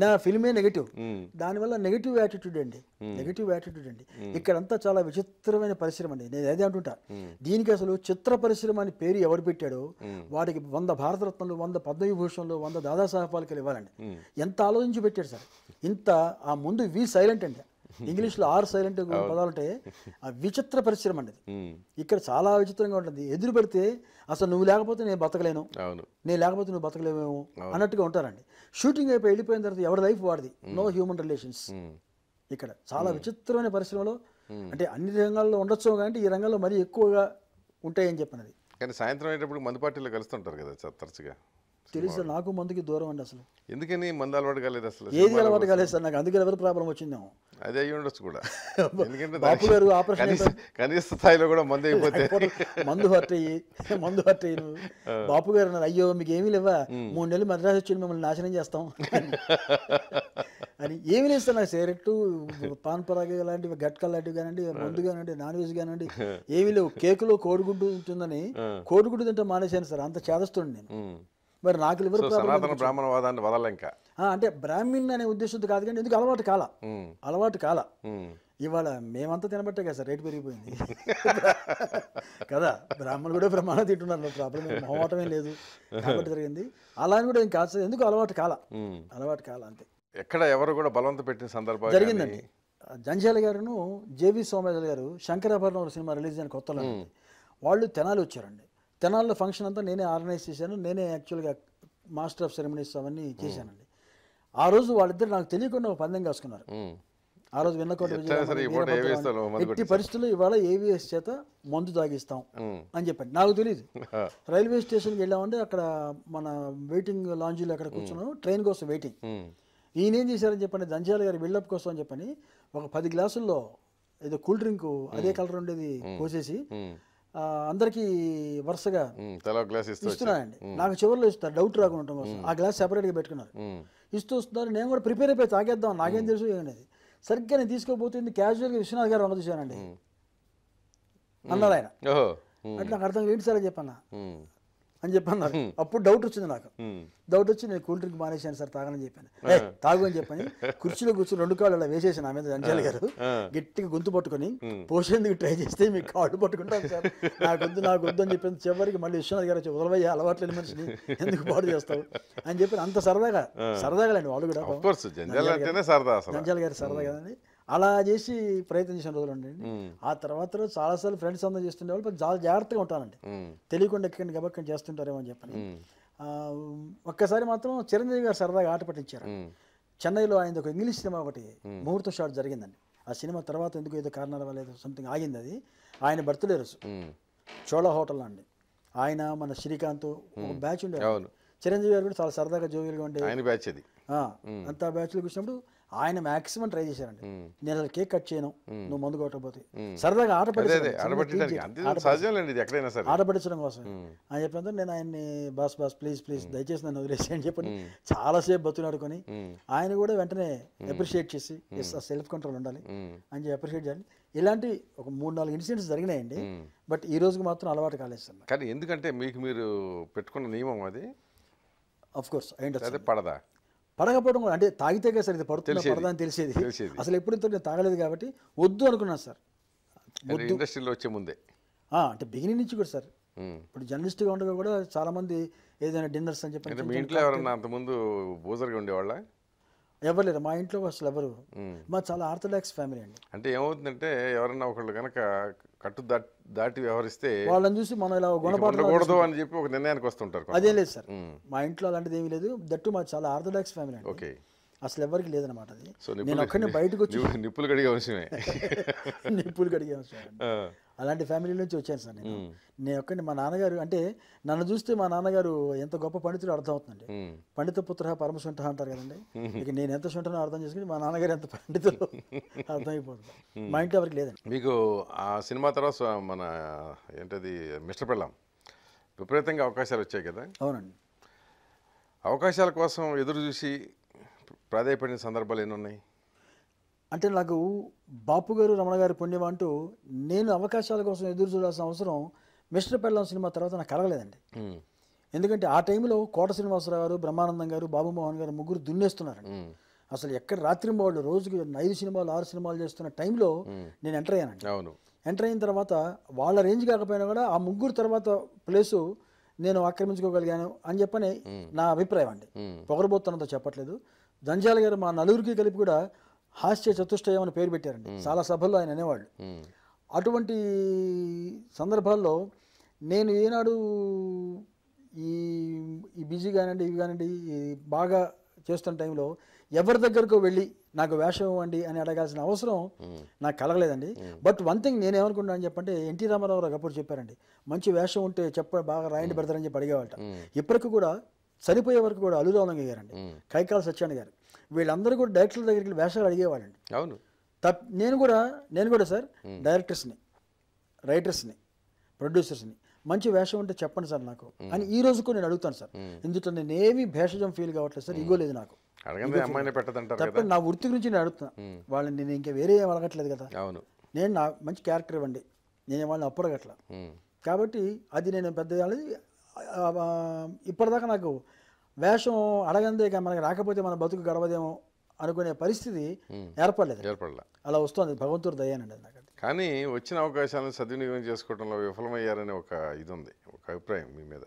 నా ఫిల్మే నెగిటివ్ hmm. దానివల్ల నెగిటివ్ యాటిట్యూడ్ అండి నెగిటివ్ hmm. యాటిట్యూడ్ అండి hmm. ఇక్కడంతా చాలా విచిత్రమైన పరిశ్రమ అండి నేను అదే అంటుంటా దీనికి అసలు చిత్ర పరిశ్రమ అని పేరు ఎవరు పెట్టాడో వాడికి వంద భారతరత్నలు వంద పద్మవిభూషణలు వంద దాదాసాహెబ్ పాలకలు ఇవ్వాలండి ఎంత ఆలోచించి పెట్టాడు సార్ ఇంత ఆ ముందు వి సైలెంట్ అండి ఇంగ్లీష్లో ఆరు సైలెంట్ [LAUGHS] పదాలు ఉంటాయి ఆ విచిత్ర పరిశ్రమ అండి ఇక్కడ చాలా విచిత్రంగా ఉంటుంది ఎదురు పెడితే అసలు నువ్వు లేకపోతే నేను బతకలేను నేను లేకపోతే నువ్వు బతకలేమేమో అన్నట్టుగా ఉంటారండి షూటింగ్ అయిపోయి వెళ్ళిపోయిన తర్వాత ఎవరి లైఫ్ వాడిది నో హ్యూమన్ రిలేషన్స్ ఇక్కడ చాలా విచిత్రమైన పరిశ్రమలో అంటే అన్ని రంగాల్లో ఉండొచ్చు కానీ ఈ రంగంలో మరీ ఎక్కువగా ఉంటాయని చెప్పినది కానీ సాయంత్రం అయ్యేటప్పుడు మందు పార్టీలో కలుస్తుంటారు కదా తరచుగా తెలుసు నాకు మందుకి దూరం అండి అసలు ఎందుకని మందు అలవాటు కాలేదు అసలు ఏది అలవాటు కాలేదు సార్ నాకు అందుకే ఎవరు ప్రాబ్లం వచ్చిందేమో అదే అయ్యి ఉండొచ్చు కూడా [LAUGHS] ఎందుకంటే బాపు గారు ఆపరేషన్ కనీస స్థాయిలో కూడా మందు అయిపోతే మందు హర్ట్ అయ్యి మందు హర్ట్ అయ్యి బాపు గారు అన్నారు అయ్యో మీకు ఏమీ లేవా మూడు నెలలు మద్రాసు వచ్చి మిమ్మల్ని నాశనం చేస్తాం అని [LAUGHS] ఏమి లేదు సార్ నాకు సిగరెట్ పాన్ పరాగ లాంటివి గట్కల్ లాంటివి కానివ్వండి మందు కానివ్వండి నాన్ వెజ్ కానివ్వండి [LAUGHS] ఏమీ లేవు కేకులో కోడిగుడ్డు ఉంటుందని కోడిగుడ్డు తింటే మానేశాను సార్ అంత చేదస్తుండే నేను మరి నాకు లివర్ బ్రాహ్మణవాదాన్ని అంటే బ్రాహ్మణ్ అనే ఉద్దేశంతో కాదు కానీ ఎందుకు అలవాటు కాల అలవాటు కాల ఇవాళ మేమంతా తినబట్టే కదా సార్ రేటు పెరిగిపోయింది [LAUGHS] కదా బ్రాహ్మణులు కూడా ప్రమాణం తింటున్నారు ప్రాబ్లం మొహమాటమే లేదు కాబట్టి జరిగింది అలా అని కూడా ఏం కాదు సార్ ఎందుకు అలవాటు కాల అలవాటు కాల అంతే ఎక్కడ ఎవరు కూడా బలవంత పెట్టిన సందర్భం జరిగిందండి జంజాల గారును జేవి సోమరాజు గారు శంకరాభరణం సినిమా రిలీజ్ అయిన కొత్తలో వాళ్ళు తెనాలి వచ్చారండి తెనాల్లో ఫంక్షన్ అంతా నేనే ఆర్గనైజ్ చేశాను నేనే యాక్చువల్గా మాస్టర్ ఆఫ్ సెరమనీస్ అవన్నీ చేశానండి ఆ రోజు వాళ్ళిద్దరు నాకు తెలియకుండా ఒక పందెం కాసుకున్నారు ఆ రోజు విన్నకోట ఎట్టి పరిస్థితులు ఇవాళ ఏవిఎస్ చేత మందు తాగిస్తాం అని చెప్పండి నాకు తెలియదు రైల్వే స్టేషన్కి వెళ్ళామంటే అక్కడ మన వెయిటింగ్ లాంజీలు అక్కడ కూర్చున్నాం ట్రైన్ కోసం వెయిటింగ్ ఈయన ఏం చేశారని చెప్పండి దంజాల గారి బిల్డప్ కోసం అని చెప్పని ఒక పది గ్లాసుల్లో ఏదో కూల్ డ్రింక్ అదే కలర్ ఉండేది పోసేసి అందరికీ వరుసగా ఇస్తున్నాయండి నాకు చివరిలో ఇస్తారు డౌట్ రాకుండా కోసం ఆ గ్లాస్ సెపరేట్గా పెట్టుకున్నారు ఇస్తూ వస్తున్నారు నేను కూడా ప్రిపేర్ అయిపోయి తాగేద్దాం నాకేం తెలుసు అనేది సరిగ్గా నేను తీసుకోబోతుంది క్యాజువల్గా విశ్వనాథ్ గారు అన్న చూశానండి అన్నారు ఆయన అంటే నాకు అర్థం ఏంటి సార్ చెప్పన్నా అని చెప్పన్నారు అప్పుడు డౌట్ వచ్చింది నాకు డౌట్ వచ్చి నేను కూల్ డ్రింక్ మానేశాను సార్ తాగని చెప్పాను తాగు అని చెప్పని కుర్చీలో కూర్చుని రెండు కాళ్ళు అలా వేసేసి నా మీద అంజలి గారు గట్టిగా గొంతు పట్టుకొని పోసేందుకు ట్రై చేస్తే మీకు కాళ్ళు పట్టుకుంటాను సార్ నా గొంతు నా గొంతు అని చెప్పి చివరికి మళ్ళీ విశ్వనాథ్ గారు అలవాటు అలవాట్లేని మనిషిని ఎందుకు పాడు చేస్తావు అని చెప్పి అంత సరదాగా సరదాగా లేండి వాళ్ళు కూడా జంజాల గారు సరదాగా అని అలా చేసి ప్రయత్నం చేసిన రోజులు ఉండండి ఆ తర్వాత రోజు చాలాసార్లు ఫ్రెండ్స్ అందరూ చేస్తుండే వాళ్ళు చాలా జాగ్రత్తగా ఉంటానండి తెలియకుండా ఎక్కడ గబక్కని చేస్తుంటారేమో అని చెప్పని ఒక్కసారి మాత్రం చిరంజీవి గారు సరదాగా ఆట పట్టించారు చెన్నైలో ఆయన ఒక ఇంగ్లీష్ సినిమా ఒకటి ముహూర్తం షాట్ జరిగిందండి ఆ సినిమా తర్వాత ఎందుకు ఏదో కారణాల వల్ల ఏదో సంథింగ్ ఆగింది అది ఆయన బర్త్డే రోజు చోళ హోటల్ అండి ఆయన మన శ్రీకాంత్ ఒక బ్యాచ్ ఉండేది చిరంజీవి గారు కూడా చాలా సరదాగా జోవియల్గా ఉండే అంతా బ్యాచ్లో కూర్చున్నప్పుడు ఆయన మాక్సిమం ట్రై చేశారండి నేను అసలు కేక్ కట్ చేయను నువ్వు మందు కొట్టకపోతే సరదాగా ఆట ఆటపడించడం కోసం ఆయన చెప్పినంత నేను ఆయన్ని బాస్ బాస్ ప్లీజ్ ప్లీజ్ దయచేసి నన్ను వదిలేసి అని చెప్పి చాలాసేపు బతులాడుకొని ఆయన కూడా వెంటనే అప్రిషియేట్ చేసి సెల్ఫ్ కంట్రోల్ ఉండాలి అని చెప్పి అప్రిషియేట్ చేయాలి ఇలాంటి ఒక మూడు నాలుగు ఇన్సిడెంట్స్ జరిగినాయండి బట్ ఈ రోజుకి మాత్రం అలవాటు కాలేదు కానీ ఎందుకంటే మీకు మీరు పెట్టుకున్న నియమం అది ఆఫ్ కోర్స్ అదే పడదా పడకపోవడం కూడా అంటే తాగితే కదా సార్ ఇది పడుతుందా పడదా తెలిసేది అసలు ఎప్పుడు ఇంత తాగలేదు కాబట్టి వద్దు అనుకున్నాను సార్ ఇండస్ట్రీలో వచ్చే ముందే అంటే బిగినింగ్ నుంచి కూడా సార్ ఇప్పుడు జర్నలిస్ట్గా ఉండగా కూడా చాలామంది ఏదైనా డిన్నర్స్ అని చెప్పి మీ ఇంట్లో ఎవరన్నా అంతకుముందు బూజర్గా ఉండేవాళ్ళ ఎవరు లేరు మా ఇంట్లో అసలు ఎవరు మా చాలా ఆర్థడాక్స్ ఫ్యామిలీ అండి అంటే ఏమవుతుందంటే ఎవరన్నా ఒకళ్ళు కనుక కట్టు దాటి దాటి వ్యవహరిస్తే వాళ్ళని చూసి మనం ఇలా గుణపడకూడదు అని చెప్పి ఒక నిర్ణయానికి వస్తుంటారు అదే లేదు సార్ మా ఇంట్లో అలాంటిది ఏమీ లేదు దట్టు మా చాలా ఆర్థడాక్స్ ఫ్యామిలీ అండి ఓకే అసలు ఎవరికి లేదనమాట అది నేను ఒక్కడిని బయటకు వచ్చి నిప్పులు కడిగే అవసరమే [LAUGHS] నిప్పులు కడిగే అవసరం అలాంటి ఫ్యామిలీ నుంచి వచ్చాను సార్ నేను నేను ఒక్కడిని మా నాన్నగారు అంటే నన్ను చూస్తే మా నాన్నగారు ఎంత గొప్ప పండితుడు అర్థం అవుతుందండి పండిత పుత్ర సుంఠ అంటారు కదండి ఇక నేను ఎంత సుంఠనో అర్థం చేసుకుని మా నాన్నగారు ఎంత పండితుడు [LAUGHS] అర్థమైపోతుంది మా ఇంట్లో ఎవరికి లేదండి మీకు ఆ సినిమా తర్వాత మన ఏంటది మిస్టర్ పెళ్ళం విపరీతంగా అవకాశాలు వచ్చాయి కదా అవునండి అవకాశాల కోసం ఎదురు చూసి ప్రాధాయపడిన సందర్భాలు ఎన్ని ఉన్నాయి అంటే నాకు బాపు గారు రమణ గారి పుణ్యం అంటూ నేను అవకాశాల కోసం ఎదురు చూడాల్సిన అవసరం మిస్టర్ పెళ్ళం సినిమా తర్వాత నాకు కలగలేదండి ఎందుకంటే ఆ టైంలో కోట శ్రీనివాసరావు గారు బ్రహ్మానందం గారు బాబుమోహన్ గారు ముగ్గురు దున్నేస్తున్నారండి అసలు ఎక్కడ రాత్రి వాళ్ళు రోజుకి ఐదు సినిమాలు ఆరు సినిమాలు చేస్తున్న టైంలో నేను ఎంటర్ అయ్యానండి అవును ఎంటర్ అయిన తర్వాత వాళ్ళ రేంజ్ కాకపోయినా కూడా ఆ ముగ్గురు తర్వాత ప్లేసు నేను ఆక్రమించుకోగలిగాను అని చెప్పని నా అభిప్రాయం అండి పొగరబోతున్నంత చెప్పట్లేదు దంజాల గారు మా నలుగురికి కలిపి కూడా హాస్య చతుష్టయం అని పేరు పెట్టారండి చాలా సభల్లో ఆయన అనేవాళ్ళు అటువంటి సందర్భాల్లో నేను ఏనాడు ఈ ఈ బిజీ కానివ్వండి ఇవి కానివ్వండి బాగా చేస్తున్న టైంలో ఎవరి దగ్గరకు వెళ్ళి నాకు వేషం ఇవ్వండి అని అడగాల్సిన అవసరం నాకు కలగలేదండి బట్ వన్ థింగ్ నేనేమనుకున్నాను చెప్పంటే ఎన్టీ రామారావు గారు అప్పుడు చెప్పారండి మంచి వేషం ఉంటే చెప్ప బాగా రాయండి పెడతారని చెప్పి అడిగేవాళ్ళ ఇప్పటికి కూడా చనిపోయే వరకు కూడా అల్లురామలింగ గారండి కైకాల సత్యాన్ని గారు వీళ్ళందరూ కూడా డైరెక్టర్ల దగ్గరికి వేషాలు అడిగేవాళ్ళండి అవును తప్ప నేను కూడా నేను కూడా సార్ డైరెక్టర్స్ని రైటర్స్ని ప్రొడ్యూసర్స్ని మంచి వేషం ఉంటే చెప్పండి సార్ నాకు అని ఈ రోజుకు నేను అడుగుతాను సార్ ఎందుకంటే నేను ఏమి భేషజం ఫీల్ కావట్లేదు సార్ ఇగో లేదు నాకు తప్ప నా వృత్తి గురించి నేను అడుగుతున్నాను వాళ్ళని నేను ఇంకా వేరే ఏం అడగట్లేదు కదా నేను నా మంచి క్యారెక్టర్ ఇవ్వండి నేను వాళ్ళని అప్పుడు కాబట్టి అది నేను పెద్ద ఇప్పటిదాకా నాకు వేషం అడగందే మనకి రాకపోతే మన బతుకు గడవదేమో అనుకునే పరిస్థితి ఏర్పడలేదు ఏర్పడలే అలా వస్తుంది భగవంతుడు దయ్యానండి నాకు కానీ వచ్చిన అవకాశాలను సద్వినియోగం చేసుకోవడంలో విఫలమయ్యారనే ఒక ఇది ఉంది ఒక అభిప్రాయం మీ మీద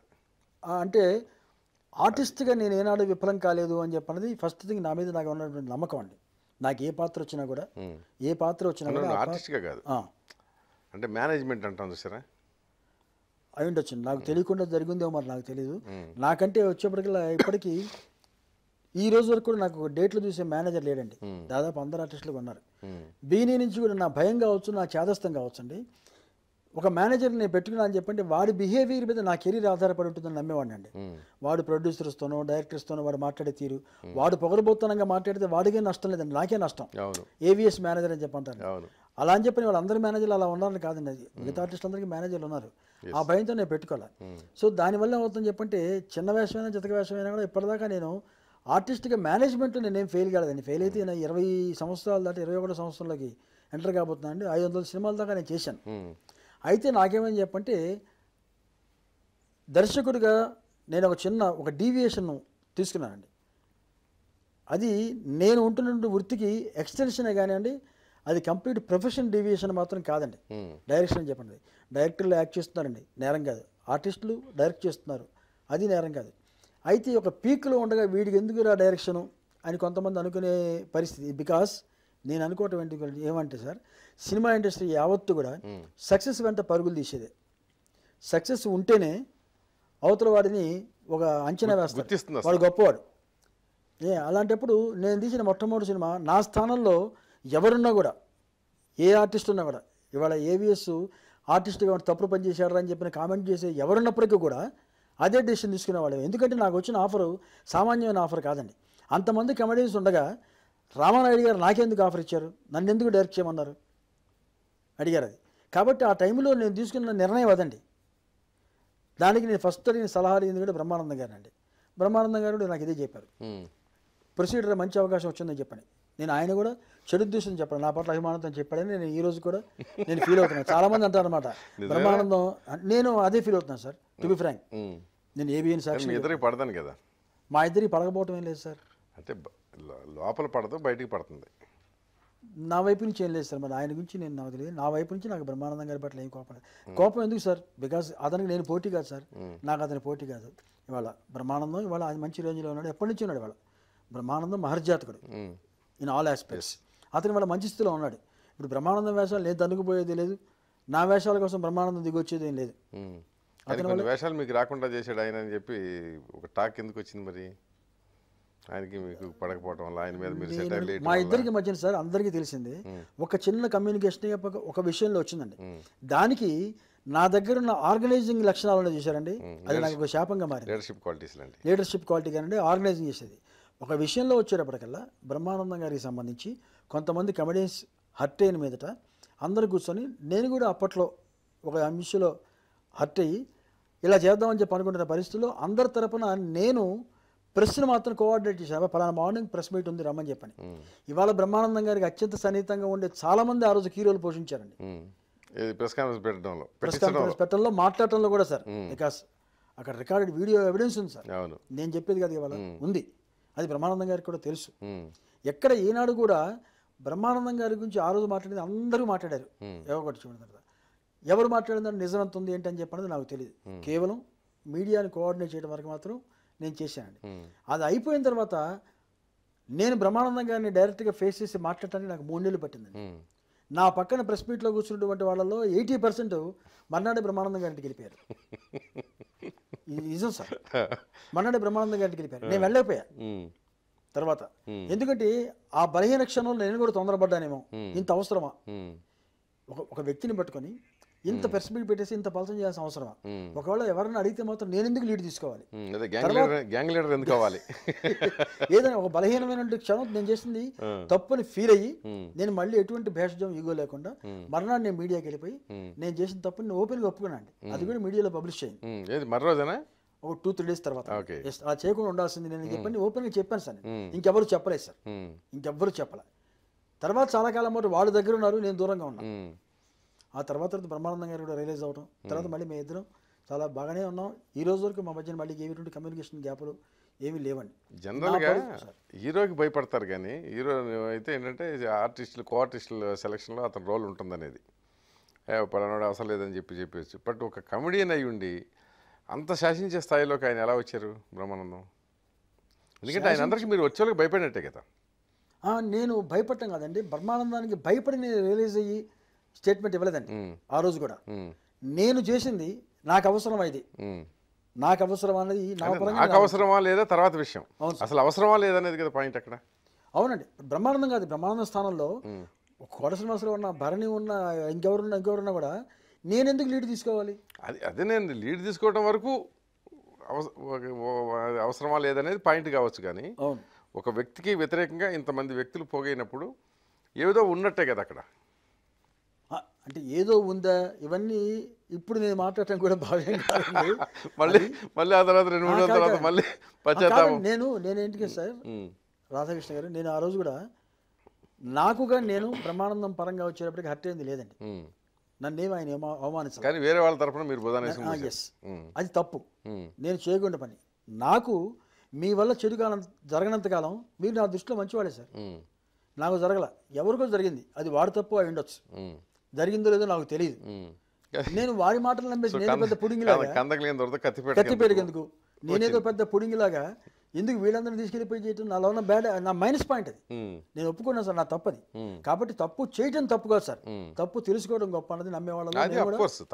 అంటే ఆర్టిస్ట్గా నేను ఏనాడు విఫలం కాలేదు అని చెప్పన్నది ఫస్ట్ థింగ్ నా మీద నాకు ఉన్నటువంటి నమ్మకం అండి నాకు ఏ పాత్ర వచ్చినా కూడా ఏ పాత్ర వచ్చినా కూడా ఆర్టిస్ట్గా కాదు అంటే మేనేజ్మెంట్ అంటాం చూసారా అయి ఉండొచ్చు నాకు తెలియకుండా జరిగిందేమో మరి నాకు తెలియదు నాకంటే వచ్చేప్పటికల్లా ఇప్పటికీ ఈ రోజు వరకు కూడా నాకు డేట్లు చూసే మేనేజర్ లేడండి దాదాపు అందరు ఆర్టిస్టులు ఉన్నారు బీనీ నుంచి కూడా నా భయం కావచ్చు నా చేదస్థం కావచ్చు అండి ఒక మేనేజర్ నేను పెట్టుకున్నాను అని చెప్పండి వాడి బిహేవియర్ మీద నా కెరీర్ ఆధారపడి ఉంటుందని నమ్మేవాడిని అండి వాడు ప్రొడ్యూసర్స్తోనో డైరెక్టర్స్తోనో వాడు మాట్లాడే తీరు వాడు పొగరబోతనంగా మాట్లాడితే వాడికే నష్టం లేదండి నాకే నష్టం ఏవిఎస్ మేనేజర్ అని చెప్పంటారు అలా అని చెప్పి వాళ్ళందరి మేనేజర్లు అలా ఉండాలని కాదండి అది మిగతా అందరికీ మేనేజర్లు ఉన్నారు ఆ భయంతో నేను పెట్టుకోవాలి సో దానివల్ల ఏమవుతుంది చెప్పంటే చిన్న వేషమైనా చితక వేషమైనా కూడా ఇప్పటిదాకా నేను ఆర్టిస్ట్గా మేనేజ్మెంట్లో నేనేం ఫెయిల్ కాలేదండి ఫెయిల్ అయితే నేను ఇరవై సంవత్సరాలు దాటి ఇరవై ఒకటో సంవత్సరంలోకి ఎంటర్ కాబోతున్నాను ఐదు వందల సినిమాల దాకా నేను చేశాను అయితే నాకేమని చెప్పంటే దర్శకుడిగా నేను ఒక చిన్న ఒక డీవియేషన్ను తీసుకున్నానండి అది నేను ఉంటున్న వృత్తికి ఎక్స్టెన్షనే కానివ్వండి అది కంప్లీట్ ప్రొఫెషన్ డివియేషన్ మాత్రం కాదండి డైరెక్షన్ చెప్పండి డైరెక్టర్లు యాక్ట్ చేస్తున్నారండి నేరం కాదు ఆర్టిస్టులు డైరెక్ట్ చేస్తున్నారు అది నేరం కాదు అయితే ఒక పీక్లో ఉండగా వీడికి ఎందుకు రా డైరెక్షను అని కొంతమంది అనుకునే పరిస్థితి బికాస్ నేను అనుకోవటం ఏంటి ఏమంటే సార్ సినిమా ఇండస్ట్రీ యావత్తు కూడా సక్సెస్ వెంట పరుగులు తీసేదే సక్సెస్ ఉంటేనే అవతల వాడిని ఒక అంచనా వేస్తారు వాడు గొప్పవాడు ఏ అలాంటప్పుడు నేను తీసిన మొట్టమొదటి సినిమా నా స్థానంలో ఎవరున్నా కూడా ఏ ఆర్టిస్ట్ ఉన్నా కూడా ఇవాళ ఏవిఎస్ ఆర్టిస్ట్గా తప్పుడు పని చేశారు అని చెప్పిన కామెంట్ చేసే ఎవరున్నప్పటికీ కూడా అదే డెసిషన్ తీసుకునేవాళ్ళం ఎందుకంటే నాకు వచ్చిన ఆఫరు సామాన్యమైన ఆఫర్ కాదండి అంతమంది కమెడీస్ ఉండగా రామానాయుడు గారు నాకెందుకు ఆఫర్ ఇచ్చారు నన్ను ఎందుకు డైరెక్ట్ చేయమన్నారు అడిగారు అది కాబట్టి ఆ టైంలో నేను తీసుకున్న నిర్ణయం అదండి దానికి నేను ఫస్ట్ నేను సలహా ఎందుకంటే బ్రహ్మానందం గారు అండి బ్రహ్మానందం గారు నాకు ఇదే చెప్పారు ప్రొసీడర్ మంచి అవకాశం వచ్చిందని చెప్పండి నేను ఆయన కూడా చెడు ఉద్దేశం చెప్పాడు నా పట్ల అభిమానంతో చెప్పాడని నేను ఈ రోజు కూడా నేను ఫీల్ అవుతున్నాను చాలా మంది అంటారు అనమాట బ్రహ్మానందం నేను అదే ఫీల్ అవుతున్నాను సార్ టు బి ఫ్రాంక్ నేను ఏబిఎన్ సాక్షి ఇద్దరికి పడతాను కదా మా ఇద్దరికి పడకపోవటం ఏం లేదు సార్ అంటే లోపల పడదు బయటికి పడుతుంది నా వైపు నుంచి ఏం లేదు సార్ మరి ఆయన గురించి నేను నాకు తెలియదు నా వైపు నుంచి నాకు బ్రహ్మానందం గారి పట్ల ఏం కోపం లేదు కోపం ఎందుకు సార్ బికాస్ అతనికి నేను పోటీ కాదు సార్ నాకు అతని పోటీ కాదు ఇవాళ బ్రహ్మానందం ఇవాళ మంచి రేంజ్లో ఉన్నాడు ఎప్పటి నుంచి ఉన్నాడు ఇవాళ బ్రహ్మానందం మహర్జాతకుడు ఇన్ ఆల్ ఆస్పెక్ట్స్ అతను వాళ్ళ మంచి స్థితిలో ఉన్నాడు ఇప్పుడు బ్రహ్మానందం వేషాలు లేదు తనుకుపోయేది లేదు నా వేషాల కోసం బ్రహ్మానందం దిగొచ్చేది ఏం లేదు అతని వేషాలు మీకు రాకుండా చేశాడు ఆయన అని చెప్పి ఒక టాక్ ఎందుకు వచ్చింది మరి ఆయనకి మీకు పడకపోవటం వల్ల ఆయన మీద మీరు మా ఇద్దరికి మధ్యన సార్ అందరికీ తెలిసింది ఒక చిన్న కమ్యూనికేషన్ ఒక విషయంలో వచ్చిందండి దానికి నా దగ్గర ఉన్న ఆర్గనైజింగ్ లక్షణాలు చూశారండి అది నాకు ఒక శాపంగా మారింది లీడర్షిప్ క్వాలిటీస్ లీడర్షిప్ క్వాలిటీ కానీ ఆర్గనైజింగ్ చేసేది ఒక విషయంలో వచ్చేటప్పటికల్లా బ్రహ్మానందం గారికి సంబంధించి కొంతమంది కమెడియన్స్ హర్ట్ అయిన మీదట అందరు కూర్చొని నేను కూడా అప్పట్లో ఒక అంశలో హర్ట్ అయ్యి ఇలా చేద్దామని చెప్పి అనుకుంటున్న పరిస్థితుల్లో అందరి తరపున నేను ప్రెస్ను మాత్రం కోఆర్డినేట్ చేశాను పలానా మార్నింగ్ ప్రెస్ మీట్ ఉంది రమ్మని చెప్పని ఇవాళ బ్రహ్మానందం గారికి అత్యంత సన్నిహితంగా ఉండే చాలామంది ఆ రోజు కీరోలు పోషించారండి ప్రెస్ కాన్ఫరెన్స్ పెట్టడంలో ప్రెస్ కాన్ఫరెన్స్ పెట్టడంలో మాట్లాడటంలో కూడా సార్ బికాస్ అక్కడ రికార్డెడ్ వీడియో ఎవిడెన్స్ ఉంది సార్ నేను చెప్పేది కాదు ఇవాళ ఉంది అది బ్రహ్మానందం గారికి కూడా తెలుసు ఎక్కడ ఈనాడు కూడా బ్రహ్మానందం గారి గురించి ఆ రోజు మాట్లాడింది అందరూ మాట్లాడారు ఎవరికొచ్చి తర్వాత ఎవరు మాట్లాడిందని నిజం ఎంత ఉంది ఏంటని చెప్పనేది నాకు తెలియదు కేవలం మీడియాని కోఆర్డినేట్ చేయడం వరకు మాత్రం నేను చేశానండి అది అయిపోయిన తర్వాత నేను బ్రహ్మానందం గారిని డైరెక్ట్గా ఫేస్ చేసి మాట్లాడటానికి నాకు మూడు నెలలు పట్టిందండి నా పక్కన ప్రెస్ మీట్లో కూర్చున్నటువంటి వాళ్ళలో ఎయిటీ పర్సెంట్ మర్నాడే బ్రహ్మానందం గారింటికి వెళ్ళిపోయారు [LAUGHS] నిజం సార్ మన్నాడే బ్రహ్మానంద గారికి వెళ్ళిపోయాను నేను వెళ్ళకపోయా తర్వాత ఎందుకంటే ఆ బలహీన క్షణంలో నేను కూడా తొందరపడ్డానేమో ఇంత అవసరమా ఒక ఒక వ్యక్తిని పట్టుకొని ఇంత పెర్సిబిల్ పెట్టేసి ఇంత పలసం చేయాల్సిన అవసరమా ఒకవేళ ఎవరైనా అడిగితే మాత్రం నేను ఎందుకు లీడ్ తీసుకోవాలి గ్యాంగ్ లీడర్ ఎందుకు కావాలి [LAUGHS] ఏదైనా ఒక బలహీనమైన క్షణం నేను చేసింది తప్పుని ఫీల్ అయ్యి నేను మళ్ళీ ఎటువంటి భేషజం ఈగో లేకుండా మరణాన్ని నేను మీడియాకి వెళ్ళిపోయి నేను చేసిన తప్పుని ఓపెన్ గా ఒప్పుకున్నాను అది కూడా మీడియాలో పబ్లిష్ చేయండి మర్రోజేనా ఒక టూ త్రీ డేస్ తర్వాత అలా చేయకుండా ఉండాల్సింది నేను చెప్పండి ఓపెన్ గా చెప్పాను సార్ ఇంకెవరు చెప్పలేదు సార్ ఇంకెవ్వరు చెప్పలే తర్వాత చాలా కాలం పాటు వాళ్ళ దగ్గర ఉన్నారు నేను దూరంగా ఉన్నాను ఆ తర్వాత బ్రహ్మానందం గారు కూడా రియలైజ్ అవ్వడం తర్వాత hmm. మళ్ళీ మేము ఇద్దరం చాలా బాగానే ఉన్నాం ఈ రోజు వరకు మా మధ్యన మళ్ళీ ఏమిటి కమ్యూనికేషన్ గ్యాప్లు ఏమీ లేవండి జనరల్గా హీరోకి భయపడతారు కానీ హీరో అయితే ఏంటంటే ఆర్టిస్టులు కో ఆర్టిస్టుల సెలక్షన్లో అతని రోల్ ఉంటుందనేది పలానాడు అవసరం లేదని చెప్పి చెప్పేసి బట్ ఒక కమెడియన్ అయి ఉండి అంత శాసించే స్థాయిలోకి ఆయన ఎలా వచ్చారు బ్రహ్మానందం ఎందుకంటే ఆయన అందరికీ మీరు వచ్చేవాళ్ళకి భయపడినట్టే కదా నేను భయపడటం కాదండి బ్రహ్మానందానికి భయపడి నేను రియలైజ్ అయ్యి స్టేట్మెంట్ ఇవ్వలేదండి ఆ రోజు కూడా నేను చేసింది నాకు అవసరం అయింది నాకు అవసరం అనేది నాకు అవసరమా లేదా తర్వాత విషయం అసలు అవసరమా లేదనేది కదా పాయింట్ అక్కడ అవునండి బ్రహ్మానందం కాదు బ్రహ్మానందం స్థానంలో కోట శ్రీనివాసరావు ఉన్న భరణి ఉన్న ఇంకెవరున్నా ఇంకెవరున్నా కూడా నేను ఎందుకు లీడ్ తీసుకోవాలి అది అదే నేను లీడ్ తీసుకోవడం వరకు అవసరమా లేదనేది పాయింట్ కావచ్చు కానీ ఒక వ్యక్తికి వ్యతిరేకంగా ఇంతమంది వ్యక్తులు పోగైనప్పుడు ఏదో ఉన్నట్టే కదా అక్కడ అంటే ఏదో ఉందా ఇవన్నీ ఇప్పుడు నేను మాట్లాడటం కూడా భావ్యం మళ్ళీ మళ్ళీ ఆ తర్వాత రెండు మూడు తర్వాత మళ్ళీ నేను నేనేంటికి సార్ రాధాకృష్ణ గారు నేను ఆ రోజు కూడా నాకుగా నేను బ్రహ్మానందం పరంగా వచ్చేటప్పటికి హర్ట్ ఏంది లేదండి ఏమి ఆయన అవమానిస్తారు కానీ వేరే వాళ్ళ తరఫున మీరు ఎస్ అది తప్పు నేను చేయకుండా పని నాకు మీ వల్ల చెడు కాలం జరగనంత కాలం మీరు నా దృష్టిలో మంచివాడే సార్ నాకు జరగల ఎవరికో జరిగింది అది వాడు తప్పు అయి ఉండొచ్చు జరిగిందో లేదో నాకు తెలియదు నేను వారి మాటలు నమ్మేసి [LAUGHS] నేను పెద్ద పుడింగిలాగా నేనేదో పెద్ద పుడింగిలాగా ఎందుకు వీళ్ళందరినీ తీసుకెళ్ళిపోయి చేయటం నాలో ఉన్న బ్యాడ్ నా మైనస్ పాయింట్ అది నేను ఒప్పుకున్నాను సార్ నా తప్పది కాబట్టి తప్పు చేయటం తప్పు కాదు సార్ తప్పు తెలుసుకోవడం గొప్ప అన్నది నమ్మేవాళ్ళు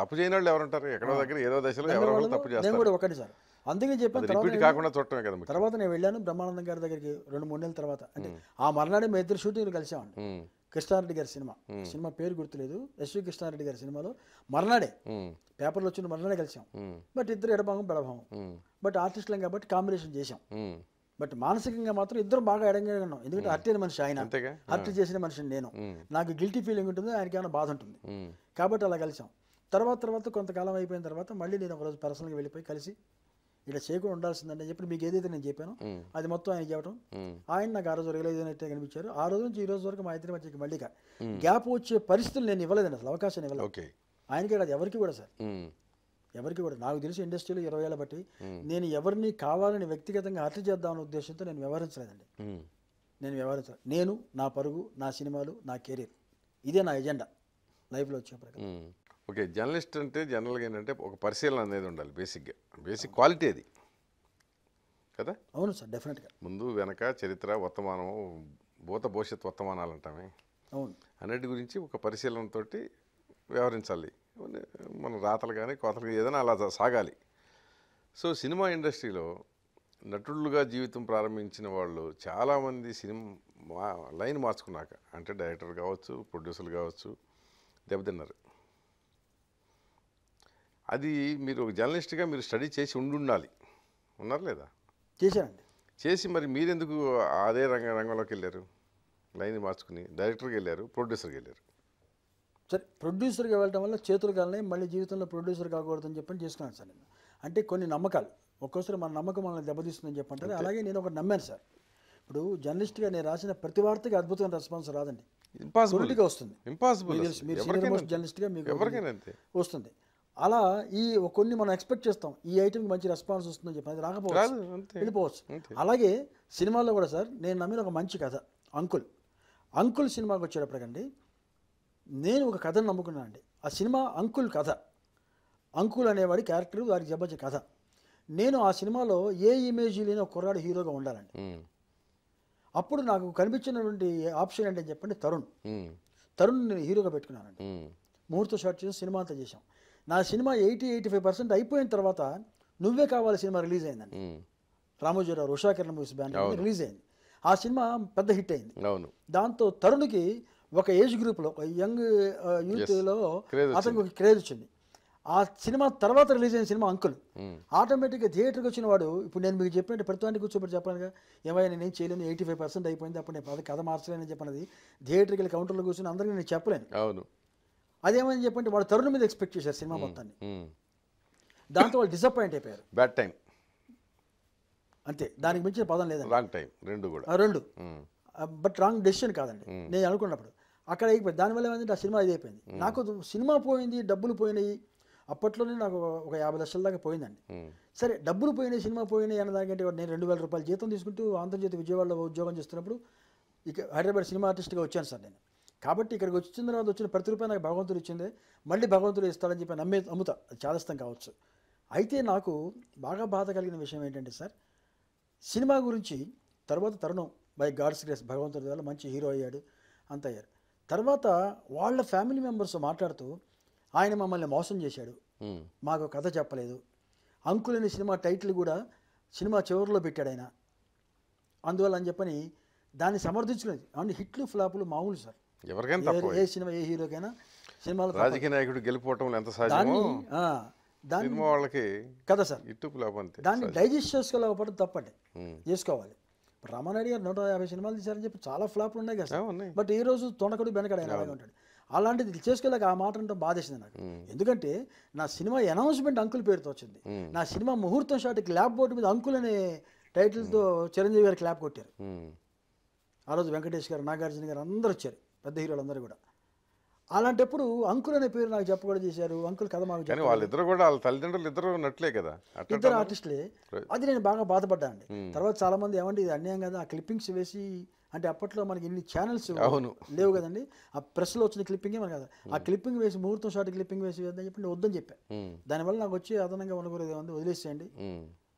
తప్పు చేయని వాళ్ళు ఎవరుంటారు ఎక్కడ దగ్గర ఏదో దశలో తప్పు నేను కూడా ఒకటి సార్ అందుకని చెప్పాను తర్వాత తర్వాత నేను వెళ్ళాను బ్రహ్మానందం గారి దగ్గరికి రెండు మూడు నెలల తర్వాత అంటే ఆ మర్నాడే మేము ఇద్దరు షూటింగ్ కలిసామండి కృష్ణారెడ్డి గారి సినిమా hmm. సినిమా పేరు గుర్తులేదు ఎస్వి కృష్ణారెడ్డి గారి సినిమాలో మర్నాడే hmm. పేపర్లో వచ్చిన మర్నాడే కలిసాం hmm. బట్ ఇద్దరు ఎడభాగం బెడభాగం బట్ ఆర్టిస్టులం కాబట్టి కాంబినేషన్ చేశాం బట్ మానసికంగా మాత్రం ఇద్దరు బాగా ఎడంగా ఉన్నాం ఎందుకంటే హర్ట్ అయిన మనిషి ఆయన హర్ట్ చేసిన మనిషి నేను నాకు గిల్టీ ఫీలింగ్ ఉంటుంది ఆయనకి ఏమైనా బాధ ఉంటుంది కాబట్టి అలా కలిసాం తర్వాత తర్వాత కొంతకాలం అయిపోయిన తర్వాత మళ్ళీ నేను ఒకరోజు పర్సనల్గా వెళ్ళిపోయి కలిసి ఇలా చేయకుండా ఉండాల్సిందని చెప్పి మీకు ఏదైతే నేను చెప్పాను అది మొత్తం ఆయన చెప్పడం ఆయన నాకు ఆ రోజు రియలైజ్ అయినట్టే కనిపించారు ఆ రోజు నుంచి ఈ రోజు వరకు మా ఇద్దరి మధ్యకి మళ్ళీ గ్యాప్ వచ్చే పరిస్థితులు నేను ఇవ్వలేదండి అసలు అవకాశం ఇవ్వలేదు ఆయనకే కాదు ఎవరికి కూడా సార్ ఎవరికి కూడా నాకు తెలిసి ఇండస్ట్రీలో ఇరవై ఏళ్ళ బట్టి నేను ఎవరిని కావాలని వ్యక్తిగతంగా హత్య చేద్దామన్న ఉద్దేశంతో నేను వ్యవహరించలేదండి నేను వ్యవహరించాను నేను నా పరుగు నా సినిమాలు నా కెరీర్ ఇదే నా ఎజెండా లైఫ్లో వచ్చే ప్రకారం ఓకే జర్నలిస్ట్ అంటే జనరల్గా ఏంటంటే ఒక పరిశీలన అనేది ఉండాలి బేసిక్గా బేసిక్ క్వాలిటీ అది కదా అవును సార్ డెఫినెట్గా ముందు వెనక చరిత్ర వర్తమానం భూత భవిష్యత్ వర్తమానాలు అంటామే అవును అన్నిటి గురించి ఒక పరిశీలనతో వ్యవహరించాలి మన రాతలు కానీ కోతలు ఏదైనా అలా సాగాలి సో సినిమా ఇండస్ట్రీలో నటుడుగా జీవితం ప్రారంభించిన వాళ్ళు చాలామంది సినిమా లైన్ మార్చుకున్నాక అంటే డైరెక్టర్ కావచ్చు ప్రొడ్యూసర్లు కావచ్చు దెబ్బతిన్నారు అది మీరు ఒక జర్నలిస్ట్గా మీరు స్టడీ చేసి ఉండి ఉండాలి ఉన్నారు లేదా చేశానండి చేసి మరి మీరెందుకు అదే రంగ రంగంలోకి వెళ్ళారు లైన్ మార్చుకుని డైరెక్టర్కి వెళ్ళారు ప్రొడ్యూసర్కి వెళ్ళారు సరే ప్రొడ్యూసర్గా వెళ్ళడం వల్ల చేతులు కాలనే మళ్ళీ జీవితంలో ప్రొడ్యూసర్ కాకూడదని చెప్పని చేసుకున్నాను సార్ నేను అంటే కొన్ని నమ్మకాలు ఒక్కోసారి మన నమ్మకం మనల్ని దెబ్బతీస్తుందని చెప్పంటారు అలాగే నేను ఒకటి నమ్మాను సార్ ఇప్పుడు జర్నలిస్ట్గా నేను రాసిన ప్రతి వార్తకి అద్భుతమైన రెస్పాన్స్ రాదండి ఇంపాసిబుల్గా వస్తుంది ఇంపాసిబుల్ మీరు జర్నలిస్ట్గా మీకు వస్తుంది అలా ఈ కొన్ని మనం ఎక్స్పెక్ట్ చేస్తాం ఈ ఐటమ్కి మంచి రెస్పాన్స్ వస్తుందని చెప్పి అది రాకపోవచ్చు వెళ్ళిపోవచ్చు అలాగే సినిమాల్లో కూడా సార్ నేను నమ్మిన ఒక మంచి కథ అంకుల్ అంకుల్ సినిమాకి వచ్చేటప్పటికండి నేను ఒక కథను నమ్ముకున్నాను అండి ఆ సినిమా అంకుల్ కథ అంకుల్ అనేవాడి క్యారెక్టర్ వారికి చెప్పచ్చే కథ నేను ఆ సినిమాలో ఏ ఇమేజ్ లేని ఒక కుర్రాడు హీరోగా ఉండాలండి అప్పుడు నాకు కనిపించినటువంటి ఆప్షన్ ఏంటని చెప్పండి తరుణ్ తరుణ్ నేను హీరోగా పెట్టుకున్నానండి ముహూర్తం షాట్ చేసి సినిమా అంతా చేశాం నా cinema eighty eighty five percent అయిపోయిన తర్వాత నువ్వే కావాలి సినిమా రిలీజ్ అయిందండి Ramoji Rao Ushakiran movies banner release అయింది ఆ సినిమా పెద్ద హిట్ అయింది దాంతో తరుణ్కి ఒక ఏజ్ గ్రూప్లో ఒక యంగ్ యూత్లో అతనికి ఒక క్రేజ్ వచ్చింది ఆ సినిమా తర్వాత రిలీజ్ అయిన సినిమా అంకుల్ ఆటోమేటిక్గా థియేటర్కి వచ్చిన వాడు ఇప్పుడు నేను మీకు చెప్పినట్టు ప్రతివాడిని కూర్చోబెట్టి చెప్పానుగా ఏమైనా ఏం చేయలేను ఎయిటీ ఫైవ్ పర్సెంట్ అయిపోయింది అప్పుడు నేను కథ మార్చలేనని చెప్పినది థియేటర్కి వెళ్ళి కౌంటర్లో కూర్చొని అందరికీ నేను చెప్పలేను అవును అదేమని చెప్పంటే వాడు తరుణ్ మీద ఎక్స్పెక్ట్ చేశారు సినిమా మొత్తాన్ని దాంతో వాళ్ళు డిసప్పాయింట్ అయిపోయారు బ్యాడ్ టైం అంతే దానికి మించిన పదం లేదండి రాంగ్ టైం రెండు కూడా రెండు బట్ రాంగ్ డెసిషన్ కాదండి నేను అనుకున్నప్పుడు అక్కడ అయిపోయింది దానివల్ల ఏమైంది ఆ సినిమా ఇది అయిపోయింది నాకు సినిమా పోయింది డబ్బులు పోయినాయి అప్పట్లోనే నాకు ఒక యాభై లక్షల దాకా పోయిందండి సరే డబ్బులు పోయినాయి సినిమా పోయినాయి అన్న దానికంటే నేను రెండు వేల రూపాయలు జీతం తీసుకుంటూ ఆంధ్రజ్యోతి విజయవాడలో ఉద్యోగం చేస్తున్నప్పుడు ఇక హైదరాబాద్ సినిమా ఆర్టిస్ట్గా వచ్చాను సార్ నేను కాబట్టి ఇక్కడికి వచ్చిన తర్వాత వచ్చిన ప్రతి రూపాయి నాకు భగవంతుడు ఇచ్చిందే మళ్ళీ భగవంతుడు ఇస్తాడని చెప్పి నమ్మే నమ్ముతా చాదస్తం కావచ్చు అయితే నాకు బాగా బాధ కలిగిన విషయం ఏంటంటే సార్ సినిమా గురించి తర్వాత తరుణం బై గాడ్స్ గ్రేస్ భగవంతుడి వల్ల మంచి హీరో అయ్యాడు అంత అయ్యారు తర్వాత వాళ్ళ ఫ్యామిలీ మెంబర్స్ మాట్లాడుతూ ఆయన మమ్మల్ని మోసం చేశాడు మాకు కథ చెప్పలేదు అంకులని సినిమా టైటిల్ కూడా సినిమా చివరిలో పెట్టాడు ఆయన అందువల్ల అని చెప్పని దాన్ని సమర్థించుకునేది అంటే హిట్లు ఫ్లాపులు మామూలు సార్ ఎవరికైనా ఏ సినిమా ఏ హీరోకైనా సినిమాలో రాజకీయ నాయకుడు గెలిపోవటం ఎంత దాని వాళ్ళకి కదా సార్ ఇట్టుకు దాన్ని డైజెస్ట్ చేసుకోలేకపోవడం తప్పండి చేసుకోవాలి రామానాయుడు గారు నూట యాభై సినిమాలు తీశారని చెప్పి చాలా ఫ్లాప్లు ఉన్నాయి కదా బట్ ఈ రోజు తొండకుడు వెనకడ ఉంటాడు అలాంటిది చేసుకోలేక ఆ మాట అంటే బాధేసింది నాకు ఎందుకంటే నా సినిమా అనౌన్స్మెంట్ అంకుల్ పేరుతో వచ్చింది నా సినిమా ముహూర్తం షాట్ క్లాప్ బోర్డు మీద అంకుల్ అనే టైటిల్తో చిరంజీవి గారు క్లాప్ కొట్టారు ఆ రోజు వెంకటేష్ గారు నాగార్జున గారు అందరూ వచ్చారు పెద్ద హీరోలందరూ కూడా అలాంటప్పుడు అంకుల్ అనే పేరు నాకు చెప్పకూడదు చేశారు అంకుల్ కథ మాకు వాళ్ళిద్దరు కూడా వాళ్ళ తల్లిదండ్రులు ఇద్దరు నట్లే కదా ఇద్దరు ఆర్టిస్టులే అది నేను బాగా అండి తర్వాత చాలా మంది ఏమండి ఇది అన్యాయం కదా ఆ క్లిప్పింగ్స్ వేసి అంటే అప్పట్లో మనకి ఇన్ని ఛానల్స్ అవును లేవు కదండి ఆ ప్రెస్లో వచ్చిన క్లిప్పింగే మనకు కదా ఆ క్లిప్పింగ్ వేసి ముహూర్తం షార్ట్ క్లిప్పింగ్ వేసి వేద్దని చెప్పి నేను వద్దని చెప్పాను దానివల్ల నాకు వచ్చి అదనంగా ఉండకూడదు ఉంది వదిలేసేయండి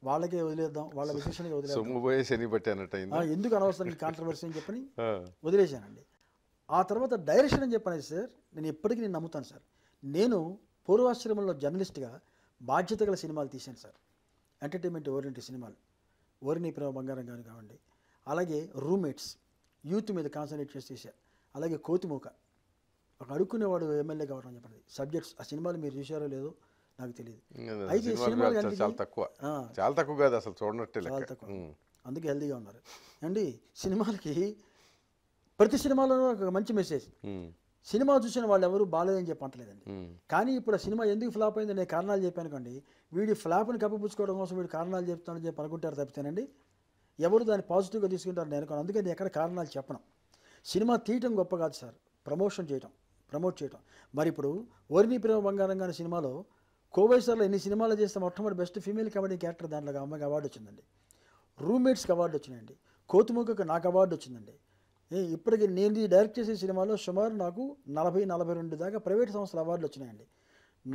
వాళ్ళకే వదిలేద్దాం వాళ్ళ విశేషానికి వదిలేదు ఎందుకు అనవసరం కాంట్రవర్సీ అని చెప్పని వదిలేశానండి ఆ తర్వాత డైరెక్షన్ అని చెప్పాను సార్ నేను ఎప్పటికీ నేను నమ్ముతాను సార్ నేను పూర్వాశ్రమంలో జర్నలిస్ట్గా బాధ్యత గల సినిమాలు తీశాను సార్ ఎంటర్టైన్మెంట్ ఓరియంటెడ్ సినిమాలు ఓరిని ప్రేమ బంగారం గారు కావండి అలాగే రూమ్మేట్స్ యూత్ మీద కాన్సన్ట్రేట్ చేసి చేశారు అలాగే కోతిమూక ఒక అడుక్కునేవాడు ఎమ్మెల్యే కావడం చెప్పండి సబ్జెక్ట్స్ ఆ సినిమాలు మీరు చూశారో లేదో నాకు తెలియదు అయితే సినిమాలు చాలా తక్కువ చాలా తక్కువ కాదు అసలు చూడనట్టే చాలా తక్కువ అందుకే హెల్దీగా ఉన్నారు అండి సినిమాలకి ప్రతి సినిమాలోనూ ఒక మంచి మెసేజ్ సినిమా చూసిన వాళ్ళు ఎవరు బాగాలేదని చెప్పి అంటలేదండి కానీ ఇప్పుడు ఆ సినిమా ఎందుకు ఫ్లాప్ అయింది నేను కారణాలు చెప్పాను కండి వీడి ఫ్లాప్ని కప్పిపుచ్చుకోవడం కోసం వీడి కారణాలు చెప్తానని చెప్పి అనుకుంటారు తప్పితేనండి ఎవరు దాన్ని పాజిటివ్గా తీసుకుంటారు నేను అనుకోను అందుకని ఎక్కడ కారణాలు చెప్పడం సినిమా తీయటం గొప్ప కాదు సార్ ప్రమోషన్ చేయటం ప్రమోట్ చేయటం మరి ఇప్పుడు ఓరిని ప్రేమ బంగారం కానీ సినిమాలో కోవైసర్లో ఎన్ని సినిమాలు చేస్తే మొట్టమొదటి బెస్ట్ ఫీమేల్ కబడ్డీ క్యారెక్టర్ దాంట్లో అమ్మాయికి అవార్డు వచ్చిందండి రూమ్మేట్స్కి అవార్డు వచ్చినాయండి కోతుముఖకు నాకు అవార్డు వచ్చిందండి ఇప్పటికి నేను డైరెక్ట్ చేసే సినిమాలో సుమారు నాకు నలభై నలభై రెండు దాకా ప్రైవేట్ సంస్థల అవార్డులు వచ్చినాయండి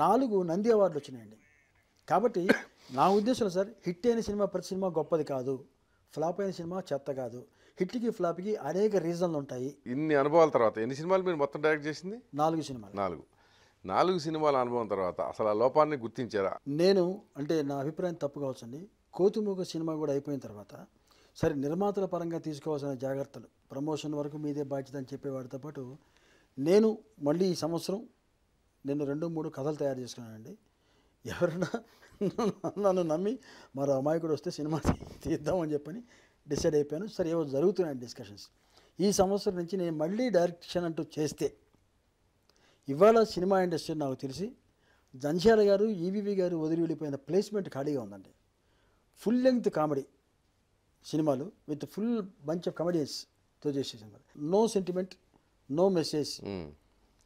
నాలుగు నంది అవార్డులు వచ్చినాయండి కాబట్టి నా ఉద్దేశం సార్ హిట్ అయిన సినిమా ప్రతి సినిమా గొప్పది కాదు ఫ్లాప్ అయిన సినిమా చెత్త కాదు హిట్కి ఫ్లాప్కి అనేక రీజన్లు ఉంటాయి ఇన్ని అనుభవాల తర్వాత ఎన్ని సినిమాలు మీరు మొత్తం డైరెక్ట్ చేసింది నాలుగు సినిమాలు నాలుగు నాలుగు సినిమాల అనుభవం తర్వాత అసలు ఆ లోపాన్ని గుర్తించారా నేను అంటే నా అభిప్రాయం తప్పు కావచ్చండి కోతిమూక సినిమా కూడా అయిపోయిన తర్వాత సరే నిర్మాతల పరంగా తీసుకోవాల్సిన జాగ్రత్తలు ప్రమోషన్ వరకు మీదే బాధ్యత అని చెప్పేవాడితో పాటు నేను మళ్ళీ ఈ సంవత్సరం నేను రెండు మూడు కథలు తయారు చేసుకున్నానండి ఎవరైనా నన్ను నమ్మి మరో అమాయకుడు వస్తే సినిమా తీద్దామని చెప్పని డిసైడ్ అయిపోయాను సరే ఏవో జరుగుతున్నాయి డిస్కషన్స్ ఈ సంవత్సరం నుంచి నేను మళ్ళీ డైరెక్షన్ అంటూ చేస్తే ఇవాళ సినిమా ఇండస్ట్రీ నాకు తెలిసి జంజాల గారు ఈవీవీ గారు వదిలి వెళ్ళిపోయిన ప్లేస్మెంట్ ఖాళీగా ఉందండి ఫుల్ లెంగ్త్ కామెడీ సినిమాలు విత్ ఫుల్ బంచ్ ఆఫ్ కమెడీస్తో తో సినిమాలు no sentiment no message hmm.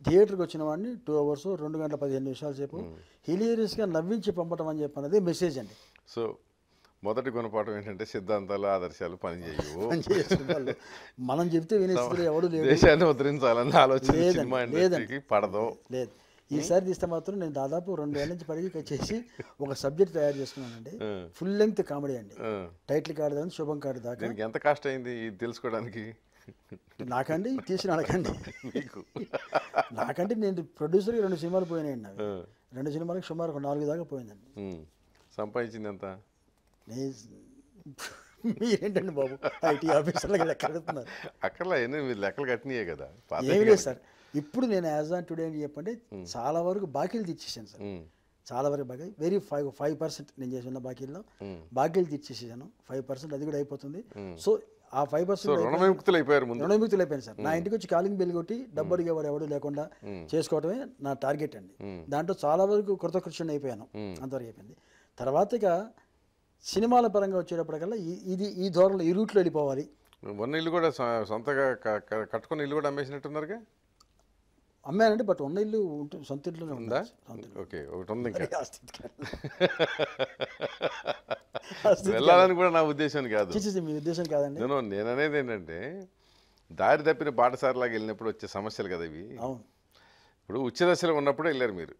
థియేటర్కి వచ్చిన వాడిని టూ అవర్స్ రెండు గంటల పదిహేను నిమిషాల సేపు hmm. హిలీరియస్గా నవ్వించి పంపటం అని చెప్పి మెసేజ్ అండి సో మొదటి గుణపాఠం ఏంటంటే సిద్ధాంతాలు ఆదర్శాలు పనిచేయవు మనం చెప్తే వినేస్తున్నారు ఎవరు లేదు దేశాన్ని ఉద్ధరించాలన్న ఆలోచన లేదండి పడదు లేదు ఈసారి తీస్తే మాత్రం నేను దాదాపు రెండు వేల నుంచి పరిగి వచ్చేసి ఒక సబ్జెక్ట్ తయారు చేసుకున్నానండి ఫుల్ లెంగ్త్ కామెడీ అండి టైటిల్ కార్డు దాని శుభం కార్డు దాకా ఎంత కాస్ట్ అయింది తెలుసుకోవడానికి నాకండి తీసిన అడగండి నాకంటే నేను ప్రొడ్యూసర్కి రెండు సినిమాలు పోయినాయండి నాకు రెండు సినిమాలకు సుమారు ఒక నాలుగు దాకా పోయిందండి సంపాదించింది ఎంత మీరేంటండి బాబు ఐటీ ఆఫీసర్లు కడుతున్నారు అక్కడ మీరు లెక్కలు కట్టినాయే కదా ఏమి లేదు సార్ ఇప్పుడు నేను యాజ్ ఆన్ టుడే అని చెప్పంటే చాలా వరకు బాకీలు తెచ్చేసాను సార్ చాలా వరకు బాకీ వెరీ ఫైవ్ ఫైవ్ పర్సెంట్ నేను చేసిన బాకీల్లో బాకీలు తెచ్చేసాను ఫైవ్ పర్సెంట్ అది కూడా అయిపోతుంది సో ఆ ఫైవ్ పర్సెంట్ రుణవిముక్తులు అయిపోయారు రుణవిముక్తులు అయిపోయాను సార్ నా ఇంటికి వచ్చి కాలింగ్ బిల్ కొట్టి డబ్బులు ఎవరు ఎవరు లేకుండా చేసుకోవడమే నా టార్గెట్ అండి దాంట్లో చాలా వరకు కృతకృష్ణ అయిపోయాను అంతవరకు అయిపోయింది తర్వాతగా సినిమాల పరంగా వచ్చేటప్పటికల్లా ఇది ఈ ధోరణిలో ఈ రూట్లో వెళ్ళిపోవాలి ఉన్న ఇల్లు కూడా సొంతగా కట్టుకున్న ఇల్లు కూడా అమ్మేసినట్టున్నారుగా అమ్మానండి బట్ ఉన్న ఇల్లు ఉంటుంది సొంత ఇంట్లోనే ఉందా ఓకే ఒకటి ఉంది [LAUGHS] వెళ్ళాలని కూడా నా ఉద్దేశం కాదు మీ ఉద్దేశం కాదండి నేను నేను అనేది ఏంటంటే దారి తప్పిన బాటసారిలాగా వెళ్ళినప్పుడు వచ్చే సమస్యలు కదా ఇవి అవును ఇప్పుడు ఉచ్చదశలో ఉన్నప్పుడు వెళ్ళారు మీరు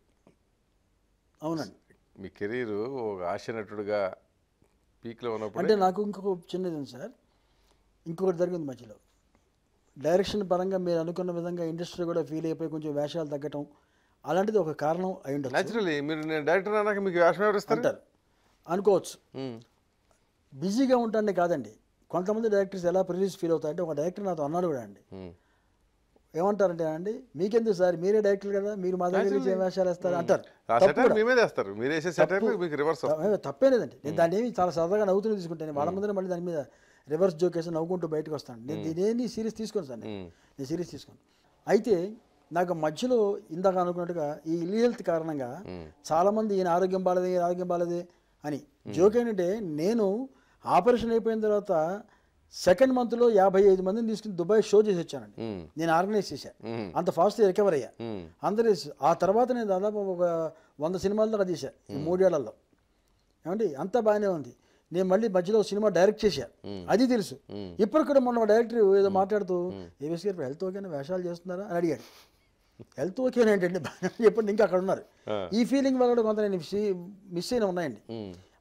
అవునండి మీ కెరీరు ఒక ఆశనటుడుగా పీక్లో ఉన్నప్పుడు అంటే నాకు ఇంకొక చిన్నది ఉంది సార్ ఇంకొకటి జరిగింది మధ్యలో డైరెక్షన్ పరంగా మీరు అనుకున్న విధంగా ఇండస్ట్రీ కూడా ఫీల్ అయిపోయి కొంచెం వేషాలు తగ్గటం అలాంటిది ఒక కారణం అయి ఉండదు మీరు నేను డైరెక్టర్ అన్నాక మీకు వేషం ఎవరిస్తారు అనుకోవచ్చు బిజీగా hmm. ఉంటానే కాదండి కొంతమంది డైరెక్టర్స్ ఎలా ప్రిలీజ్ ఫీల్ అవుతాయంటే ఒక డైరెక్టర్ నాతో అన్నాడు కూడా అండి hmm. ఏమంటారంటే అండి మీకెందుకు సార్ మీరే డైరెక్టర్ కదా మీరు మా దగ్గర అవకాశాలు వేస్తారు అంటారు తప్పేనేదండి నేను దాన్ని ఏమి చాలా సరదాగా నవ్వుతూనే తీసుకుంటాను వాళ్ళ ముందర మళ్ళీ దాని మీద రివర్స్ జోక్ వేసి నవ్వుకుంటూ బయటకు వస్తాను నేను దీనేమి సీరియస్ తీసుకోను సార్ నేను సీరియస్ తీసుకోను అయితే నాకు మధ్యలో ఇందాక అనుకున్నట్టుగా ఈ ఇల్ హెల్త్ కారణంగా చాలామంది ఈయన ఆరోగ్యం బాగాలేదే ఆరోగ్యం బాగాలేదే అని జోక్ ఏంటంటే నేను ఆపరేషన్ అయిపోయిన తర్వాత సెకండ్ మంత్ లో యాభై ఐదు మందిని తీసుకుని దుబాయ్ షో చేసి వచ్చానండి నేను ఆర్గనైజ్ చేశాను అంత ఫాస్ట్ రికవర్ అయ్యా అందరూ ఆ తర్వాత నేను దాదాపు ఒక వంద సినిమాల దాకా చేశాను ఈ మూడేళ్లలో ఏమండి అంతా బాగానే ఉంది నేను మళ్ళీ మధ్యలో సినిమా డైరెక్ట్ చేశా అది తెలుసు ఇప్పుడు కూడా మొన్న డైరెక్టర్ ఏదో మాట్లాడుతూ ఏబిఎస్ గారు హెల్త్ ఓకేనా వేషాలు చేస్తున్నారా అని అడిగాడు హెల్త్ ఓకేనా ఏంటండి [LAUGHS] ఎప్పుడు ఇంకా అక్కడ ఉన్నారు ఈ ఫీలింగ్ వల్ల కూడా కొంత నేను మిస్ అయిన ఉన్నాయండి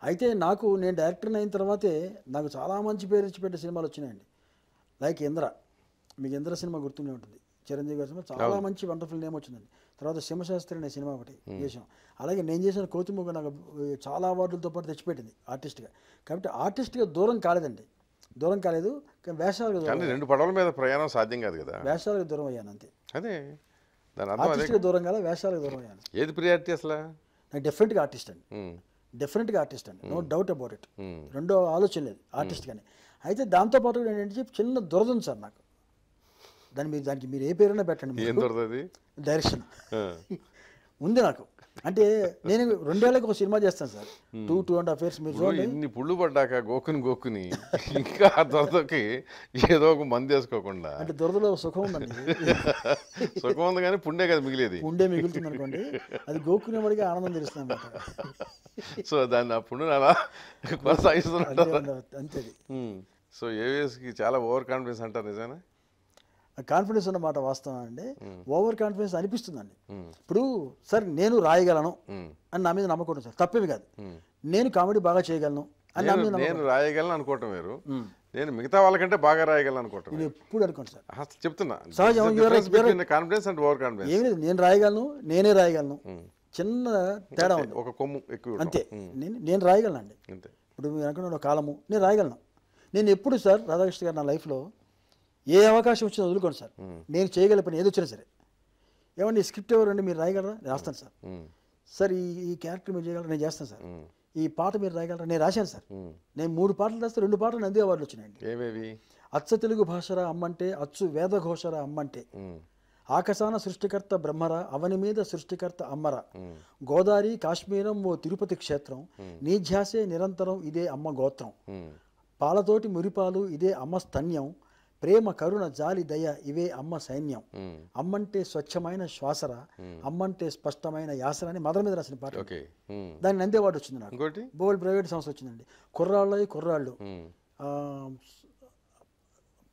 అయితే నాకు నేను డైరెక్టర్ని అయిన తర్వాతే నాకు చాలా మంచి పేరు ఇచ్చిపెట్టే సినిమాలు వచ్చినాయండి లైక్ ఇంద్ర మీకు ఇంద్ర సినిమా గుర్తుండే ఉంటుంది చిరంజీవి గారి సినిమా చాలా మంచి వండర్ఫుల్ నేమ్ వచ్చిందండి తర్వాత సింహశాస్త్రి అనే సినిమా ఒకటి hmm. చేసాం అలాగే నేను చేసిన కోతిమూగ నాకు చాలా అవార్డులతో పాటు తెచ్చిపెట్టింది ఆర్టిస్ట్గా కాబట్టి ఆర్టిస్ట్గా దూరం కాలేదండి దూరం కాలేదు కానీ వేషాలకు రెండు పడవల మీద ప్రయాణం సాధ్యం కాదు కదా వేషాలకు దూరం అయ్యాను అంతే అదే ఆర్టిస్ట్గా దూరం కాలేదు వేషాలకు దూరం అయ్యాను ఏది ప్రియారిటీ అసలు నాకు డెఫరెంట్గా ఆర్టిస్ట్ అండి hmm. డెఫినెట్గా ఆర్టిస్ట్ అండి నో డౌట్ అబౌట్ ఇట్ రెండో ఆలోచన లేదు ఆర్టిస్ట్ కానీ hmm. అయితే దాంతోపాటు ఏంటంటే చిన్న ఉంది సార్ నాకు దాని మీరు దానికి మీరు ఏ పేరైనా పెట్టండి డైరెక్షన్ [LAUGHS] ఉంది నాకు అంటే నేను రెండేళ్ళకి ఒక సినిమా చేస్తాను sir two two and half years మీరు ఇన్ని పుళ్ళు పడ్డాక గోకుని గోకుని ఇంకా దొరదకి ఏదో ఒక మంది వేసుకోకుండా అంటే దొరదలో సుఖం ఉందండి [LAUGHS] సుఖం ఉంది కానీ పుండే కదా మిగిలేది పుండే మిగులుతుంది అనుకోండి అది గోకునే వాడికి ఆనందం తెలుస్తుంది సో దాన్ని అప్పుడు అలా కొనసాగిస్తున్నారు అంతేది hmm. సో ఏవిఎస్కి చాలా ఓవర్ కాన్ఫిడెన్స్ అంటారు నిజానా కాన్ఫిడెన్స్ అన్నమాట వాస్తవం అండి ఓవర్ కాన్ఫిడెన్స్ అనిపిస్తుందండి ఇప్పుడు సార్ నేను రాయగలను అని నా మీద నమ్మకం సార్ తప్పేమి కాదు నేను కామెడీ బాగా చేయగలను అని నా మీద నేను రాయగలను అనుకోవటం మీరు నేను మిగతా వాళ్ళకంటే బాగా రాయగలను అనుకోవటం నేను ఎప్పుడు అనుకోండి సార్ చెప్తున్నా సహజం కాన్ఫిడెన్స్ అండ్ ఓవర్ కాన్ఫిడెన్స్ ఏమి లేదు నేను రాయగలను నేనే రాయగలను చిన్న తేడా ఉంది ఒక కొమ్ము ఎక్కువ అంతే నేను నేను రాయగలను అండి ఇప్పుడు మీరు అనుకున్నాడు కాలము నేను రాయగలను నేను ఎప్పుడు సార్ రాధాకృష్ణ గారు నా లైఫ్లో ఏ అవకాశం వచ్చినా వదులుకోండి సార్ నేను చేయగల పని ఏదో వచ్చినా సరే ఈ స్క్రిప్ట్ ఎవరండి మీరు రాయగలరా రాస్తాను సార్ సార్ ఈ ఈ క్యారెక్టర్ మీరు చేయగలరా నేను చేస్తాను సార్ ఈ పాట మీరు రాయగలరా నేను రాశాను సార్ నేను మూడు పాటలు రాస్తే రెండు పాటలు నంది అవార్డులు వచ్చినాయండి అచ్చ తెలుగు భాషరా అమ్మంటే అచ్చు వేదఘోషరా అమ్మంటే ఆకసాన సృష్టికర్త బ్రహ్మరా అవని మీద సృష్టికర్త అమ్మరా గోదావరి కాశ్మీరం ఓ తిరుపతి క్షేత్రం నీ ధ్యాసే నిరంతరం ఇదే అమ్మ గోత్రం పాలతోటి మురిపాలు ఇదే అమ్మ స్తన్యం ప్రేమ కరుణ జాలి దయ ఇవే అమ్మ సైన్యం అమ్మంటే స్వచ్ఛమైన శ్వాసర అమ్మంటే స్పష్టమైన యాసర అని మదర్ మీద రాసిన పాట దాన్ని వాడు వచ్చింది నాకు బోల్ ప్రైవేట్ సంస్థ వచ్చిందండి కుర్రాళ్ళు కుర్రాళ్ళు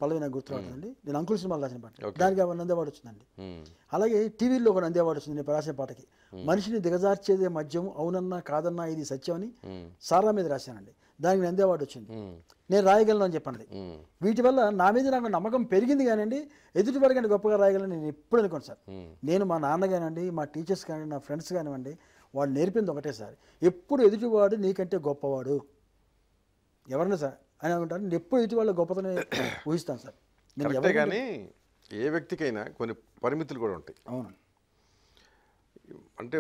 పల్లవి నాకు గుర్తురాదండి నేను అంకుల్ సినిమాలు రాసిన పాట దానికి నందేవాడు వచ్చిందండి అలాగే టీవీలో ఒక నందేవాడు వచ్చింది నేను రాసిన పాటకి మనిషిని దిగజార్చేదే మద్యం అవునన్నా కాదన్నా ఇది సత్యం అని సారా మీద రాశానండి దానికి నేను అవార్డు వచ్చింది నేను రాయగలను అని చెప్పండి వీటి వల్ల నా మీద నాకు నమ్మకం పెరిగింది కానివ్వండి ఎదుటి వాడికంటే గొప్పగా రాయగలను నేను ఎప్పుడు అనుకోను సార్ నేను మా నాన్న కానివ్వండి మా టీచర్స్ కానివ్వండి నా ఫ్రెండ్స్ కానివ్వండి వాళ్ళు నేర్పింది ఒకటే సార్ ఎప్పుడు ఎదుటివాడు నీకంటే గొప్పవాడు ఎవరన్నా సార్ అని అనుకుంటారు నేను ఎప్పుడు ఎదుటి వాళ్ళ గొప్పతనే [COUGHS] ఊహిస్తాను సార్ నేను కానీ ఏ వ్యక్తికైనా కొన్ని పరిమితులు కూడా ఉంటాయి అవును అంటే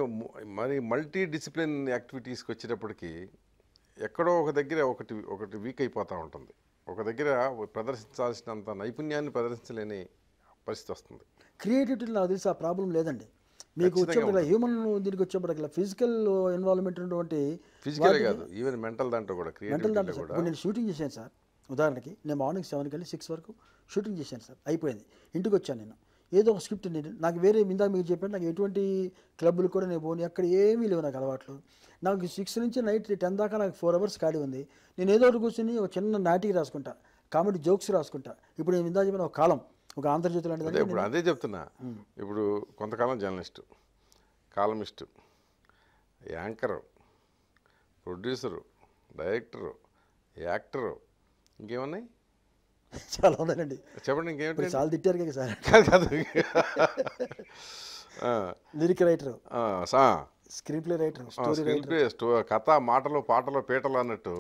మరి మల్టీ డిసిప్లిన్ యాక్టివిటీస్కి వచ్చేటప్పటికి ఎక్కడో ఒక దగ్గర ఒకటి ఒకటి వీక్ అయిపోతూ ఉంటుంది ఒక దగ్గర ప్రదర్శించాల్సినంత నైపుణ్యాన్ని ప్రదర్శించలేని పరిస్థితి వస్తుంది క్రియేటివిటీలో అది ఆ ప్రాబ్లం లేదండి మీకు వచ్చేప్పటికల్లా హ్యూమన్ దీనికి వచ్చేప్పటికల్లా ఫిజికల్ ఇన్వాల్వ్మెంట్ ఉన్నటువంటి ఫిజికల్ కాదు ఈవెన్ మెంటల్ దాంట్లో కూడా మెంటల్ దాంట్లో కూడా నేను షూటింగ్ చేశాను సార్ ఉదాహరణకి నేను మార్నింగ్ సెవెన్కి వెళ్ళి సిక్స్ వరకు షూటింగ్ చేశాను సార్ అయిపోయింది ఇంటికి వచ్చాను నేను ఏదో ఒక స్క్రిప్ట్ ఉండేది నాకు వేరే ఇందాక మీకు చెప్పాను నాకు ఎటువంటి క్లబ్బులు కూడా నేను పోను ఎక్కడ ఏమీ లేవు నాకు అలవాట్లు నాకు సిక్స్ నుంచి నైట్ టెన్ దాకా నాకు ఫోర్ అవర్స్ ఖాళీ ఉంది నేను ఏదో ఒకటి కూర్చొని ఒక చిన్న నాటికి రాసుకుంటా కామెడీ జోక్స్ రాసుకుంటా ఇప్పుడు నేను ఇందాక చెప్పిన ఒక కాలం ఒక ఆంధ్రజ్యోతి లాంటిది ఇప్పుడు అదే చెప్తున్నా ఇప్పుడు కొంతకాలం journalist columnist anchor producer director actor ఇంకేమున్నాయి చాలా ఉన్నాయండి చెప్పండి ఇంకేంటి చాలా తిట్టారు కదా సార్ కాదు lyric writer screenplay writer screenplay కథ మాటలు పాటలు పీటలు అన్నట్టు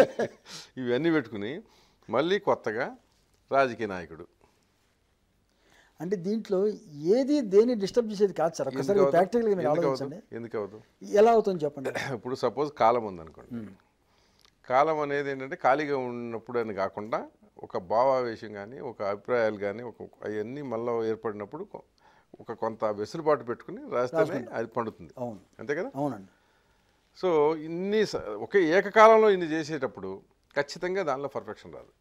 [LAUGHS] ఇవన్నీ పెట్టుకుని మళ్ళీ కొత్తగా రాజకీయ నాయకుడు అంటే దీంట్లో ఏది దేని డిస్టర్బ్ చేసేది కాదు సార్ ఒకసారి ప్రాక్టికల్గా మీరు ఆలోచించండి ఎందుకు అవ్వదు ఎలా అవుతుంది చెప్పండి [CLEARS THROAT] ఇప్పుడు సపోజ్ కాలం ఉందనుకోండి కాలం అనేది ఏంటంటే ఖాళీగా ఉన్నప్పుడు అని కాకుండా ఒక భావావేశం కానీ ఒక అభిప్రాయాలు కానీ ఒక అవన్నీ మళ్ళీ ఏర్పడినప్పుడు ఒక కొంత వెసులుబాటు పెట్టుకుని రాస్తే అది పండుతుంది అవును అంతే కదా అవునండి సో ఇన్ని ఒకే ఏకకాలంలో ఇన్ని చేసేటప్పుడు ఖచ్చితంగా దానిలో పర్ఫెక్షన్ రాదు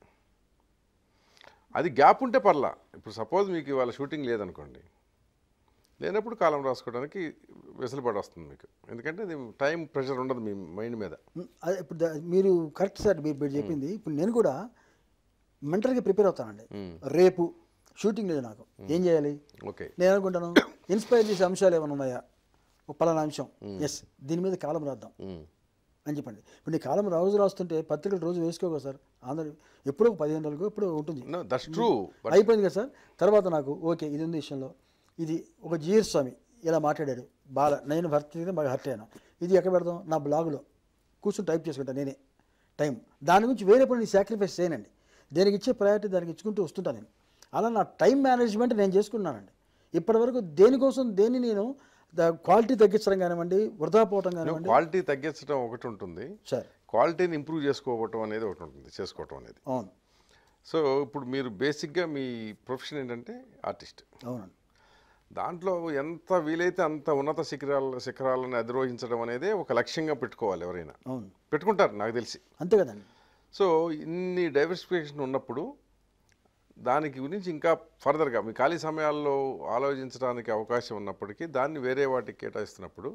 అది గ్యాప్ ఉంటే పర్లా ఇప్పుడు సపోజ్ మీకు ఇవాళ షూటింగ్ లేదనుకోండి లేనప్పుడు కాలం రాసుకోవడానికి వెసులుబాటు వస్తుంది మీకు ఎందుకంటే అది టైం ప్రెషర్ ఉండదు మీ మైండ్ మీద ఇప్పుడు మీరు కరెక్ట్ సార్ మీరు చెప్పింది ఇప్పుడు నేను కూడా మెంటల్గా ప్రిపేర్ అవుతానండి రేపు షూటింగ్ లేదు నాకు ఏం చేయాలి ఓకే నేను అనుకుంటాను ఇన్స్పైర్ చేసే అంశాలు ఏమైనా ఉన్నాయా పలానా అంశం ఎస్ దీని మీద కాలం రాద్దాం అని చెప్పండి ఇప్పుడు నీ కాలం రోజు రాస్తుంటే పత్రికలు రోజు వేసుకోక సార్ ఆంధ్ర ఎప్పుడో పదిహేను రోజులకు ఎప్పుడో ఉంటుంది అయిపోయింది కదా సార్ తర్వాత నాకు ఓకే ఇది ఉంది విషయంలో ఇది ఒక జీఎస్ స్వామి ఇలా మాట్లాడాడు బాల నేను భర్త బాగా హర్ట్ అయ్యాను ఇది ఎక్కడ పెడదాం నా బ్లాగులో కూర్చొని టైప్ చేసుకుంటాను నేనే టైం దాని గురించి వేరే పని సాక్రిఫైస్ చేయనండి దేనికి ఇచ్చే ప్రయారిటీ దానికి ఇచ్చుకుంటూ వస్తుంటాను నేను అలా నా టైం మేనేజ్మెంట్ నేను చేసుకున్నానండి ఇప్పటివరకు దేనికోసం దేన్ని నేను క్వాలిటీ తగ్గించడం కానివ్వండి వృధా పోవటం కానివ్వండి క్వాలిటీ తగ్గించడం ఒకటి ఉంటుంది సార్ క్వాలిటీని ఇంప్రూవ్ చేసుకోవటం అనేది ఒకటి ఉంటుంది చేసుకోవటం అనేది అవును సో ఇప్పుడు మీరు బేసిక్గా మీ ప్రొఫెషన్ ఏంటంటే ఆర్టిస్ట్ అవునండి దాంట్లో ఎంత వీలైతే అంత ఉన్నత శిఖరాల శిఖరాలను అధిరోహించడం అనేది ఒక లక్ష్యంగా పెట్టుకోవాలి ఎవరైనా అవును పెట్టుకుంటారు నాకు తెలిసి అంతే కదండి సో ఇన్ని డైవర్సిఫికేషన్ ఉన్నప్పుడు దానికి గురించి ఇంకా ఫర్దర్గా మీ ఖాళీ సమయాల్లో ఆలోచించడానికి అవకాశం ఉన్నప్పటికీ దాన్ని వేరే వాటికి కేటాయిస్తున్నప్పుడు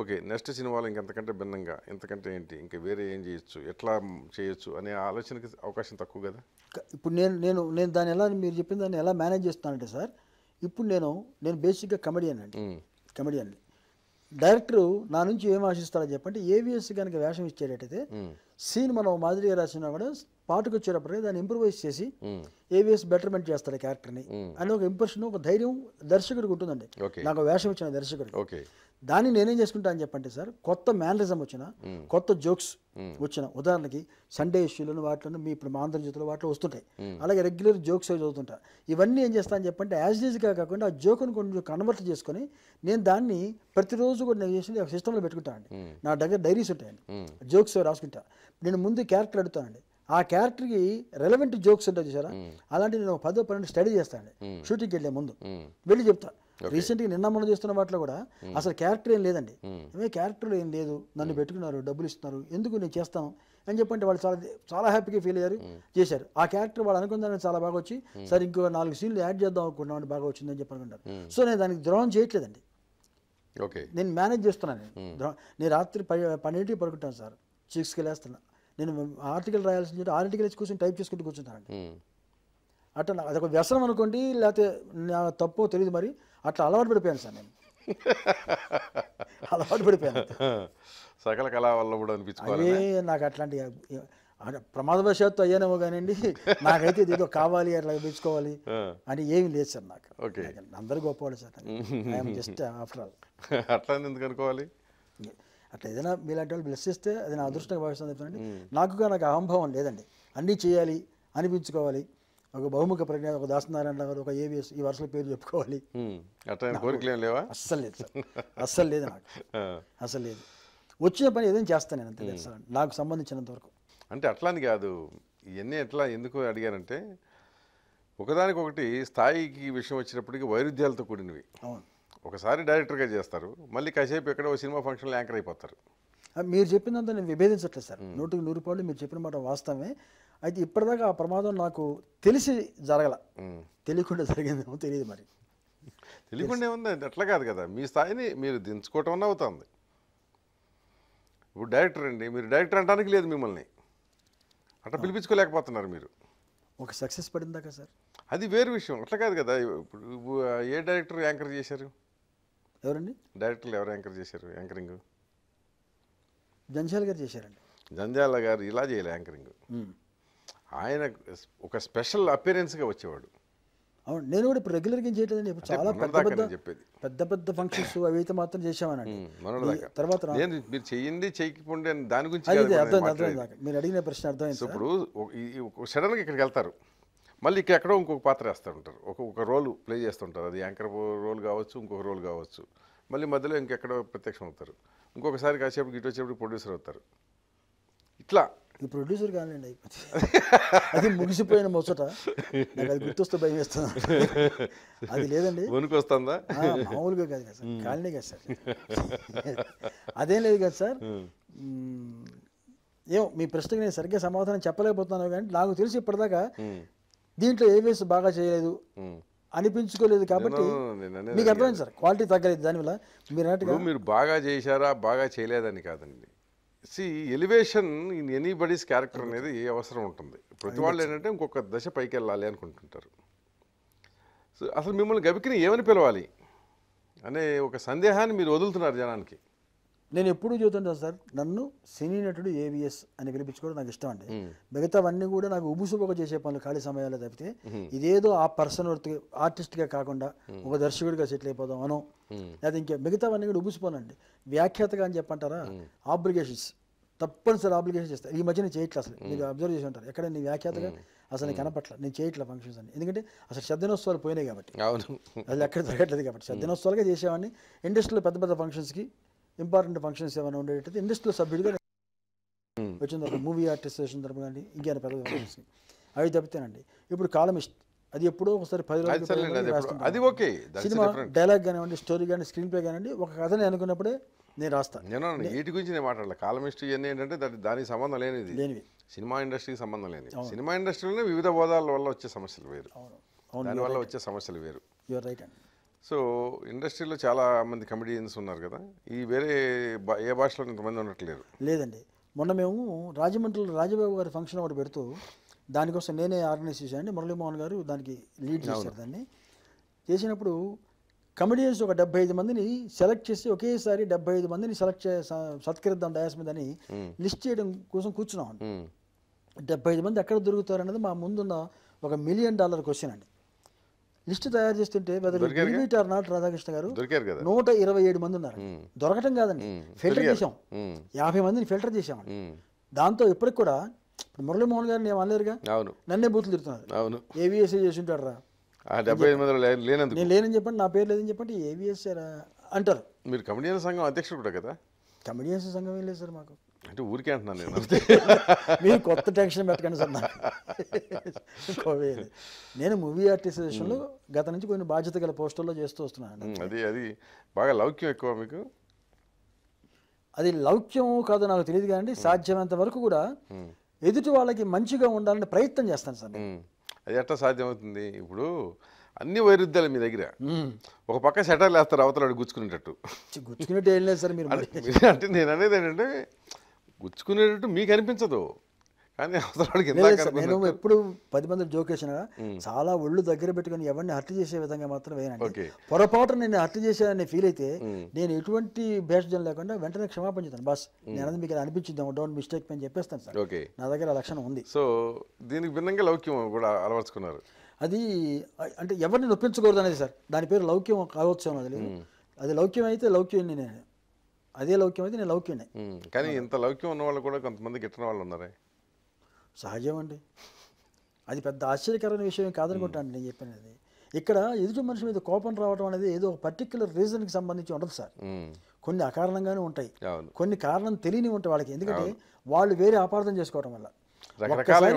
ఓకే నెక్స్ట్ సినిమాలో ఇంకెంతకంటే భిన్నంగా ఇంతకంటే ఏంటి ఇంకా వేరే ఏం చేయొచ్చు ఎట్లా చేయొచ్చు అనే ఆలోచనకి అవకాశం తక్కువ కదా ఇప్పుడు నేను నేను నేను దాన్ని ఎలా మీరు చెప్పిన దాన్ని ఎలా మేనేజ్ చేస్తానంటే సార్ ఇప్పుడు నేను నేను బేసిక్గా కమెడియన్ అండి కమెడియన్ డైరెక్టర్ నా నుంచి ఏం ఆశిస్తారో చెప్పంటే ఏవిఎస్ కనుక వేషం ఇచ్చేటట్టయితే sin mano madriga china varios పాటకు వచ్చేటప్పటికి దాన్ని ఇంప్రూవైజ్ చేసి ఏవిఎస్ బెటర్మెంట్ చేస్తారు క్యారెక్టర్ని అని ఒక ఇంప్రెషన్ ఒక ధైర్యం దర్శకుడికి ఉంటుందండి నాకు వేషం వచ్చిన దర్శకుడు దాన్ని నేనేం చేసుకుంటా అని చెప్పంటే సార్ కొత్త మేనరిజం వచ్చిన కొత్త జోక్స్ వచ్చిన ఉదాహరణకి సండే ఇష్యూలను వాటిలో మీ ఇప్పుడు మా ఆంధ్రజ్యోతిలో వాటిలో వస్తుంటాయి అలాగే రెగ్యులర్ జోక్స్ చదువుతుంటా ఇవన్నీ ఏం చేస్తా అని చెప్పంటే యాజ్ ఈజ్గా కాకుండా ఆ జోక్ను కొంచెం కన్వర్ట్ చేసుకొని నేను దాన్ని ప్రతిరోజు కూడా నేను చేసి ఒక సిస్టంలో అండి నా దగ్గర డైరీస్ ఉంటాయండి జోక్స్ రాసుకుంటా నేను ముందు క్యారెక్టర్ అడుగుతానండి ఆ క్యారెక్టర్కి రెలవెంట్ జోక్స్ ఉంటాయి చూసారా అలాంటి నేను పదో పన్నెండు స్టడీ చేస్తాను షూటింగ్కి వెళ్ళే ముందు వెళ్ళి చెప్తాను రీసెంట్గా నిన్న మొన్న చేస్తున్న వాటిలో కూడా అసలు క్యారెక్టర్ ఏం లేదండి ఏమే క్యారెక్టర్ ఏం లేదు నన్ను పెట్టుకున్నారు డబ్బులు ఇస్తున్నారు ఎందుకు నేను చేస్తాను అని చెప్పంటే వాళ్ళు చాలా చాలా హ్యాపీగా ఫీల్ అయ్యారు చేశారు ఆ క్యారెక్టర్ వాళ్ళు అనుకున్న చాలా బాగా వచ్చి సరే ఇంకో నాలుగు సీన్లు యాడ్ చేద్దాం అనుకున్నామని బాగా వచ్చిందని చెప్పి అనుకుంటారు సో నేను దానికి ద్రోహం చేయట్లేదండి నేను మేనేజ్ చేస్తున్నాను నేను రాత్రి పన్నెండుకి పడుకుంటాను సార్ సిక్స్కి వెళ్ళేస్తున్నాను నేను ఆర్టికల్ రాయాల్సింది ఆర్టికల్ ఇచ్చి కూర్చొని టైప్ చేసుకుంటూ కూర్చుంటానండి అట్లా అదొక వ్యసనం అనుకోండి లేకపోతే నా తప్పు తెలియదు మరి అట్లా అలవాటు పడిపోయాను సార్ నేను [LAUGHS] అలవాటు పడిపోయాను సకల కళా వల్ల కూడా అనిపించుకోవాలి నాకు అట్లాంటి ప్రమాదవశాత్తు అయ్యానేమో కానివ్వండి నాకైతే ఏదో కావాలి అట్లా పెంచుకోవాలి అని ఏమి లేదు సార్ నాకు అందరు గొప్పవాళ్ళు సార్ జస్ట్ ఆఫ్టర్ ఆల్ అట్లా ఎందుకు అనుకోవాలి అట్లా ఏదైనా మీలాంటి వాళ్ళు బ్లెస్ ఇస్తే అది నా hmm. అదృష్టంగా భావిస్తుంది చెప్తానండి hmm. నాకు నాకు అహంభావం లేదండి అన్నీ చేయాలి అనిపించుకోవాలి ఒక బహుముఖ ప్రజ్ఞ ఒక దాసనారాయణ గారు ఒక ఏవిఎస్ ఈ వరుసల పేరు చెప్పుకోవాలి hmm. లేవా అస్సలు లేదు అస్సలు లేదు నాకు [LAUGHS] అస్సలు లేదు వచ్చిన పని ఏదైనా చేస్తాను నేను అంతే సార్ నాకు సంబంధించినంత వరకు అంటే అట్లాని కాదు ఇవన్నీ ఎట్లా ఎందుకు అడిగానంటే ఒకదానికొకటి స్థాయికి విషయం వచ్చినప్పటికీ వైరుధ్యాలతో కూడినవి అవును ఒకసారి డైరెక్టర్గా చేస్తారు మళ్ళీ కాసేపు ఎక్కడ ఒక సినిమా ఫంక్షన్లో యాంకర్ అయిపోతారు మీరు చెప్పినంత నేను విభేదించట్లేదు సార్ నూటికి నూరు రూపాయలు మీరు చెప్పిన మాట వాస్తవమే అయితే ఇప్పటిదాకా ఆ ప్రమాదం నాకు తెలిసి జరగల తెలియకుండా జరిగిందేమో తెలియదు మరి తెలియకుండా ఏముంది అట్లా కాదు కదా మీ స్థాయిని మీరు దించుకోవటం వల్ల అవుతుంది ఇప్పుడు డైరెక్టర్ అండి మీరు డైరెక్టర్ అంటానికి లేదు మిమ్మల్ని అట్లా పిలిపించుకోలేకపోతున్నారు మీరు ఒక సక్సెస్ పడిందాక సార్ అది వేరు విషయం అట్లా కాదు కదా ఇప్పుడు ఏ డైరెక్టర్ యాంకర్ చేశారు ఎవరండి డైరెక్టర్లు ఎవరు యాంకర్ చేశారు యాంకరింగ్ జంజాల గారు చేశారండి జంజాల గారు ఇలా చేయాలి యాంకరింగ్ ఆయన ఒక స్పెషల్ అపీరెన్స్గా వచ్చేవాడు అవును నేను కూడా ఇప్పుడు రెగ్యులర్గా ఏం చేయలేదండి ఇప్పుడు చాలా పెద్ద పెద్ద పెద్ద పెద్ద ఫంక్షన్స్ అవి అయితే మాత్రం చేసామనండి తర్వాత నేను మీరు చెయ్యింది చేయకపోండి దాని గురించి అర్థం మీరు అడిగిన ప్రశ్న అర్థమైంది ఇప్పుడు సడన్గా ఇక్కడికి వెళ్తారు మళ్ళీ ఎక్కడో ఇంకొక పాత్ర వేస్తుంటారు ఒక్కొక్క రోల్ ప్లే చేస్తుంటారు అది యాంకర్ రోల్ కావచ్చు ఇంకొక రోల్ కావచ్చు మళ్ళీ మధ్యలో ఇంకెక్కడో ప్రత్యక్షం అవుతారు ఇంకొకసారి కాసేపు ఇటు వచ్చేప్పుడు ప్రొడ్యూసర్ అవుతారు ఇట్లా ఈ ప్రొడ్యూసర్ కానివ్వండి అయిపోయింది అది ముగిసిపోయిన ముచ్చట అది గుర్తొస్తే భయం వేస్తుంది అది లేదండి వణుకు వస్తుందా మామూలుగా కాదు కదా సార్ కాలనీ కదా సార్ అదేం లేదు కదా సార్ ఏం మీ ప్రశ్నకి నేను సరిగ్గా సమాధానం చెప్పలేకపోతున్నాను కానీ నాకు తెలిసి ఇప్పటిదాకా దీంట్లో ఏవిఎస్ బాగా చేయలేదు అనిపించుకోలేదు కాబట్టి మీకు అర్థమైంది సార్ క్వాలిటీ తగ్గలేదు దానివల్ల మీరు అన్నట్టు మీరు బాగా చేశారా బాగా చేయలేదని కాదండి see elevation in anybody's character అనేది అవసరం ఉంటుంది ప్రతి వాళ్ళు ఏంటంటే ఇంకొక దశ పైకి వెళ్ళాలి అనుకుంటుంటారు సో అసలు మిమ్మల్ని గబికిని ఏమని పిలవాలి అనే ఒక సందేహాన్ని మీరు వదులుతున్నారు జనానికి నేను ఎప్పుడూ చెబుతుంటాను సార్ నన్ను సినీ నటుడు ఏవిఎస్ అని పిలిపించుకోవడం నాకు ఇష్టం అండి మిగతావన్నీ కూడా నాకు ఉబుసుబొక చేసే పనులు ఖాళీ సమయాల్లో తప్పితే ఇదేదో ఆ పర్సన్ ఆర్టిస్ట్గా కాకుండా ఒక దర్శకుడిగా సెటిల్ అయిపోదాం అనో లేదా ఇంకా మిగతావన్నీ కూడా ఉబుసిపోనండి వ్యాఖ్యాతగా అని చెప్పంటారా ఆబ్లిగేషన్స్ తప్పనిసరి ఆబ్లిగేషన్ చేస్తారు ఈ మధ్య నేను చేయట్లే అసలు మీరు అబ్జర్వ్ చేసి ఉంటారు ఎక్కడ నీ వ్యాఖ్యాతగా అసలు నీకు కనపట్ల నేను చేయట్లే ఫంక్షన్స్ అని ఎందుకంటే అసలు శ్రద్ధనోత్సవాలు పోయినాయి కాబట్టి అవును అసలు ఎక్కడ జరగట్లేదు కాబట్టి శ్రద్ధనోత్సవాలుగా చేసేవాడిని ఇండస్ట్రీలో పెద్ద పెద్ద ఫంక్షన్స్కి ఇంపార్టెంట్ ఫంక్షన్స్ ఏమైనా ఉండేటట్టు ఇండస్ట్రీలో సభ్యుడిగా hmm. వచ్చింది ఒక మూవీ ఆర్టిస్ట్ చేసిన తర్వాత కానీ ఇంకేనా పెద్ద అవి తప్పితేనండి ఇప్పుడు ఇష్ట అది ఎప్పుడో ఒకసారి పది రోజులు సినిమా డైలాగ్ కానివ్వండి స్టోరీ కానీ స్క్రీన్ ప్లే కానివ్వండి ఒక కథని అనుకున్నప్పుడే నేను రాస్తాను నేను వీటి గురించి నేను మాట్లాడలే కాలమిస్ట్ ఇవన్నీ ఏంటంటే దాని దానికి సంబంధం లేనిది లేనివి సినిమా ఇండస్ట్రీకి సంబంధం లేని సినిమా ఇండస్ట్రీలోనే వివిధ హోదాల వల్ల వచ్చే సమస్యలు వేరు దానివల్ల వచ్చే సమస్యలు వేరు యువర్ రైట్ అండి సో ఇండస్ట్రీలో చాలా మంది కమెడియన్స్ ఉన్నారు కదా ఈ వేరే ఏ భాషలో ఇంతమంది ఉండట్లేదు లేదండి మొన్న మేము రాజమండ్రిలో రాజబాబు గారి ఫంక్షన్ ఒకటి పెడుతూ దానికోసం నేనే ఆర్గనైజ్ చేశానండి మురళీమోహన్ గారు దానికి లీడ్ చేశారు దాన్ని చేసినప్పుడు కమెడియన్స్ ఒక డెబ్బై ఐదు మందిని సెలెక్ట్ చేసి ఒకేసారి డెబ్బై ఐదు మందిని సెలెక్ట్ చే సత్కరిద్దాం డయాస్ మీద అని లిస్ట్ చేయడం కోసం కూర్చున్నాం డెబ్బై ఐదు మంది ఎక్కడ దొరుకుతారు అనేది మా ముందున్న ఒక మిలియన్ డాలర్ క్వశ్చన్ అండి లిస్ట్ తయారు చేస్తుంటే నాట్ రాధాకృష్ణ గారు నూట ఇరవై ఏడు మంది ఉన్నారు దొరకటం కాదండి ఫిల్టర్ చేసాం యాభై మందిని ఫిల్టర్ చేసాం దాంతో ఇప్పటికి కూడా మురళీమోహన్ గారిని ఏం అనలేరుగా నన్నే బూతులు తిరుగుతున్నారు అవును ఏవిఎస్ఏ చేసింటాడు రా నేను లేనని చెప్పండి నా పేరు లేదని చెప్పండి ఏవిఎస్ఏ అంటారు మీరు కమిడియన్ సంఘం అధ్యక్షుడు కూడా కదా కమిడియన్స్ సంఘం ఏం లేదు సార్ మాకు అంటే ఊరికే అంటున్నాను నేను మీరు కొత్త టెన్షన్ పెట్టకండి సార్ నేను మూవీ ఆర్టిస్ట్ విషయంలో గత నుంచి కొన్ని బాధ్యత గల పోస్టర్లో చేస్తూ వస్తున్నాను అది అది బాగా లౌక్యం ఎక్కువ మీకు అది లౌక్యం కాదు నాకు తెలియదు కానీ సాధ్యమైనంత వరకు కూడా ఎదుటి వాళ్ళకి మంచిగా ఉండాలని ప్రయత్నం చేస్తాను సార్ అది ఎట్లా సాధ్యమవుతుంది ఇప్పుడు అన్ని వైరుధ్యాలు మీ దగ్గర ఒక పక్క సెటర్లు వేస్తారు అవతల గుచ్చుకునేటట్టు గుచ్చుకునేట్టు ఏం లేదు సార్ మీరు అంటే నేను అనేది ఏంటంటే గుచ్చుకునేటట్టు మీకు అనిపించదు కానీ నేను ఎప్పుడు పది మంది జోకేసిన చాలా ఒళ్ళు దగ్గర పెట్టుకుని ఎవరిని హత్య చేసే విధంగా మాత్రం వేయను పొరపాటు నేను హత్య చేశానని ఫీల్ అయితే నేను ఎటువంటి భేషజం లేకుండా వెంటనే క్షమాపణ చేస్తాను బస్ నేను మీకు అనిపించిద్దాం డోంట్ మిస్టేక్ అని చెప్పేస్తాను సార్ నా దగ్గర లక్షణం ఉంది సో దీనికి భిన్నంగా లౌక్యం కూడా అలవర్చుకున్నారు అది అంటే ఎవరిని నొప్పించకూడదు అనేది సార్ దాని పేరు లౌక్యం కావచ్చు అది అది లౌక్యం అయితే లౌక్యం నేను అదే లౌక్యం అయితే నేను లౌక్యునే కానీ ఇంత లౌక్యం ఉన్న వాళ్ళు కూడా కొంతమంది గిట్టిన వాళ్ళు ఉన్నారే సహజం అండి అది పెద్ద ఆశ్చర్యకరమైన విషయం కాదనుకుంటాను నేను చెప్పినది ఇక్కడ ఎదుటి మనిషి మీద కోపం రావడం అనేది ఏదో ఒక పర్టికులర్ రీజన్కి సంబంధించి ఉండదు సార్ కొన్ని అకారణంగానే ఉంటాయి కొన్ని కారణం తెలియని ఉంటాయి వాళ్ళకి ఎందుకంటే వాళ్ళు వేరే అపార్థం చేసుకోవడం వల్ల చాలా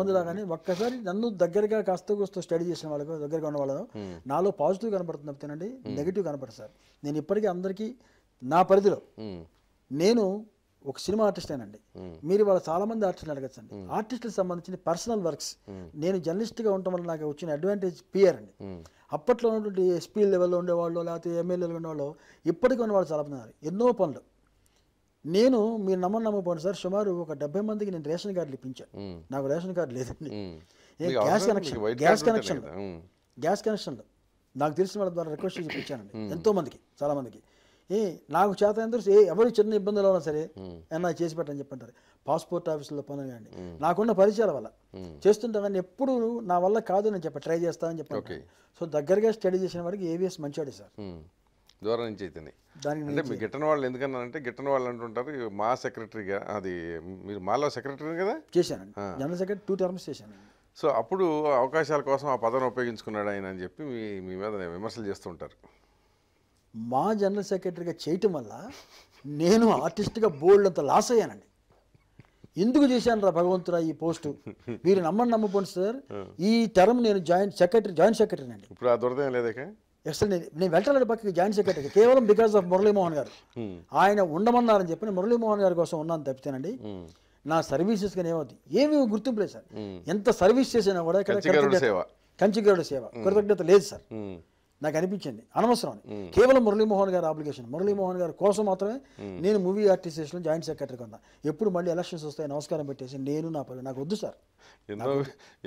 మంది కానీ ఒక్కసారి నన్ను దగ్గరగా కాస్త కూస్త స్టడీ చేసిన వాళ్ళకు దగ్గరగా ఉన్న వాళ్ళను నాలో పాజిటివ్ కనపడుతుంది తప్పితేనండి నెగిటివ్ కనపడదు సార్ నేను ఇప్పటికీ అందరికీ నా పరిధిలో నేను ఒక సినిమా ఆర్టిస్ట్ అయినండి మీరు వాళ్ళ చాలా మంది ఆర్టిస్టులు అడగచ్చండి ఆర్టిస్ట్కి సంబంధించిన పర్సనల్ వర్క్స్ నేను గా ఉండటం వల్ల నాకు వచ్చిన అడ్వాంటేజ్ పియర్ అండి అప్పట్లో ఉన్నటువంటి ఎస్పీ లెవెల్లో ఉండేవాళ్ళు లేకపోతే ఎమ్మెల్యేలు ఉండేవాళ్ళు ఇప్పటికీ ఉన్న వాళ్ళు చాలా మంది ఎన్నో పనులు నేను మీరు నమ్మని నమ్మబోను సార్ సుమారు ఒక డెబ్బై మందికి నేను రేషన్ కార్డులు ఇప్పించాను నాకు రేషన్ కార్డు లేదండి gas connection gas connection gas connection నాకు తెలిసిన వాళ్ళ ద్వారా రిక్వెస్ట్ చేసి ఇప్పించానండి ఎంతో మందికి చాలా మందికి ఏ నాకు చేత ఎందుకు ఏ ఎవరు చిన్న ఇబ్బందులు ఉన్నా సరే అన్నా చేసి పెట్టని చెప్పంటారు పాస్పోర్ట్ ఆఫీసులో పనులు కానీ నాకున్న పరిచయాల వల్ల చేస్తుంటాను ఎప్పుడు నా వల్ల కాదు నేను చెప్పి ట్రై చేస్తానని చెప్పాను సో దగ్గరగా స్టడీ చేసిన వాడికి ఏవిఎస్ మంచివాడే సార్ దూరం నుంచి అయితేనే అంటే మీ గిట్టని వాళ్ళు ఎందుకన్నా అంటే గిట్టని వాళ్ళు అంటుంటారు మా సెక్రటరీగా అది మీరు మాలో సెక్రటరీ కదా చేశాను జనరల్ సెక్రటరీ టూ టర్మ్స్ చేశాను సో అప్పుడు అవకాశాల కోసం ఆ పదవిని ఉపయోగించుకున్నాడు ఆయన అని చెప్పి మీ మీ మీద విమర్శలు చేస్తుంటారు మా జనరల్ సెక్రటరీగా చేయటం వల్ల నేను ఆర్టిస్ట్గా బోల్డ్ అంత లాస్ అయ్యానండి ఎందుకు చేశాను రా భగవంతురా ఈ పోస్ట్ మీరు నమ్మని నమ్మకండి సార్ ఈ టర్మ్ నేను జాయింట్ సెక్రటరీ జాయింట్ సెక్రటరీ అండి ఇప్పుడు ఆ దురదయం లేదా అసలు నేను నేను వెళ్ళలేదు పక్కకి జాయింట్ సెక్రటరీ కేవలం బికాస్ ఆఫ్ మురళీమోహన్ గారు ఆయన ఉండమన్నారని చెప్పి మురళీమోహన్ గారి కోసం ఉన్నాను తప్పితేనండి నా సర్వీసెస్ కానీ ఏమవుతుంది ఏమీ గుర్తింపు లేదు సార్ ఎంత సర్వీస్ చేసినా కూడా కంచిగరుడు సేవ కృతజ్ఞత లేదు సార్ నాకు అనిపించింది అనవసరం కేవలం మురళీమోహన్ గారి అప్లికేషన్ మురళీమోహన్ గారి కోసం మాత్రమే నేను మూవీ ఆర్టిస్టేషన్లో జాయింట్ సెక్రటరీగా ఉన్నా ఎప్పుడు మళ్ళీ ఎలక్షన్స్ వస్తాయి నమస్కారం పెట్టేసి నేను నా పని నాకు వద్దు సార్ ఎన్నో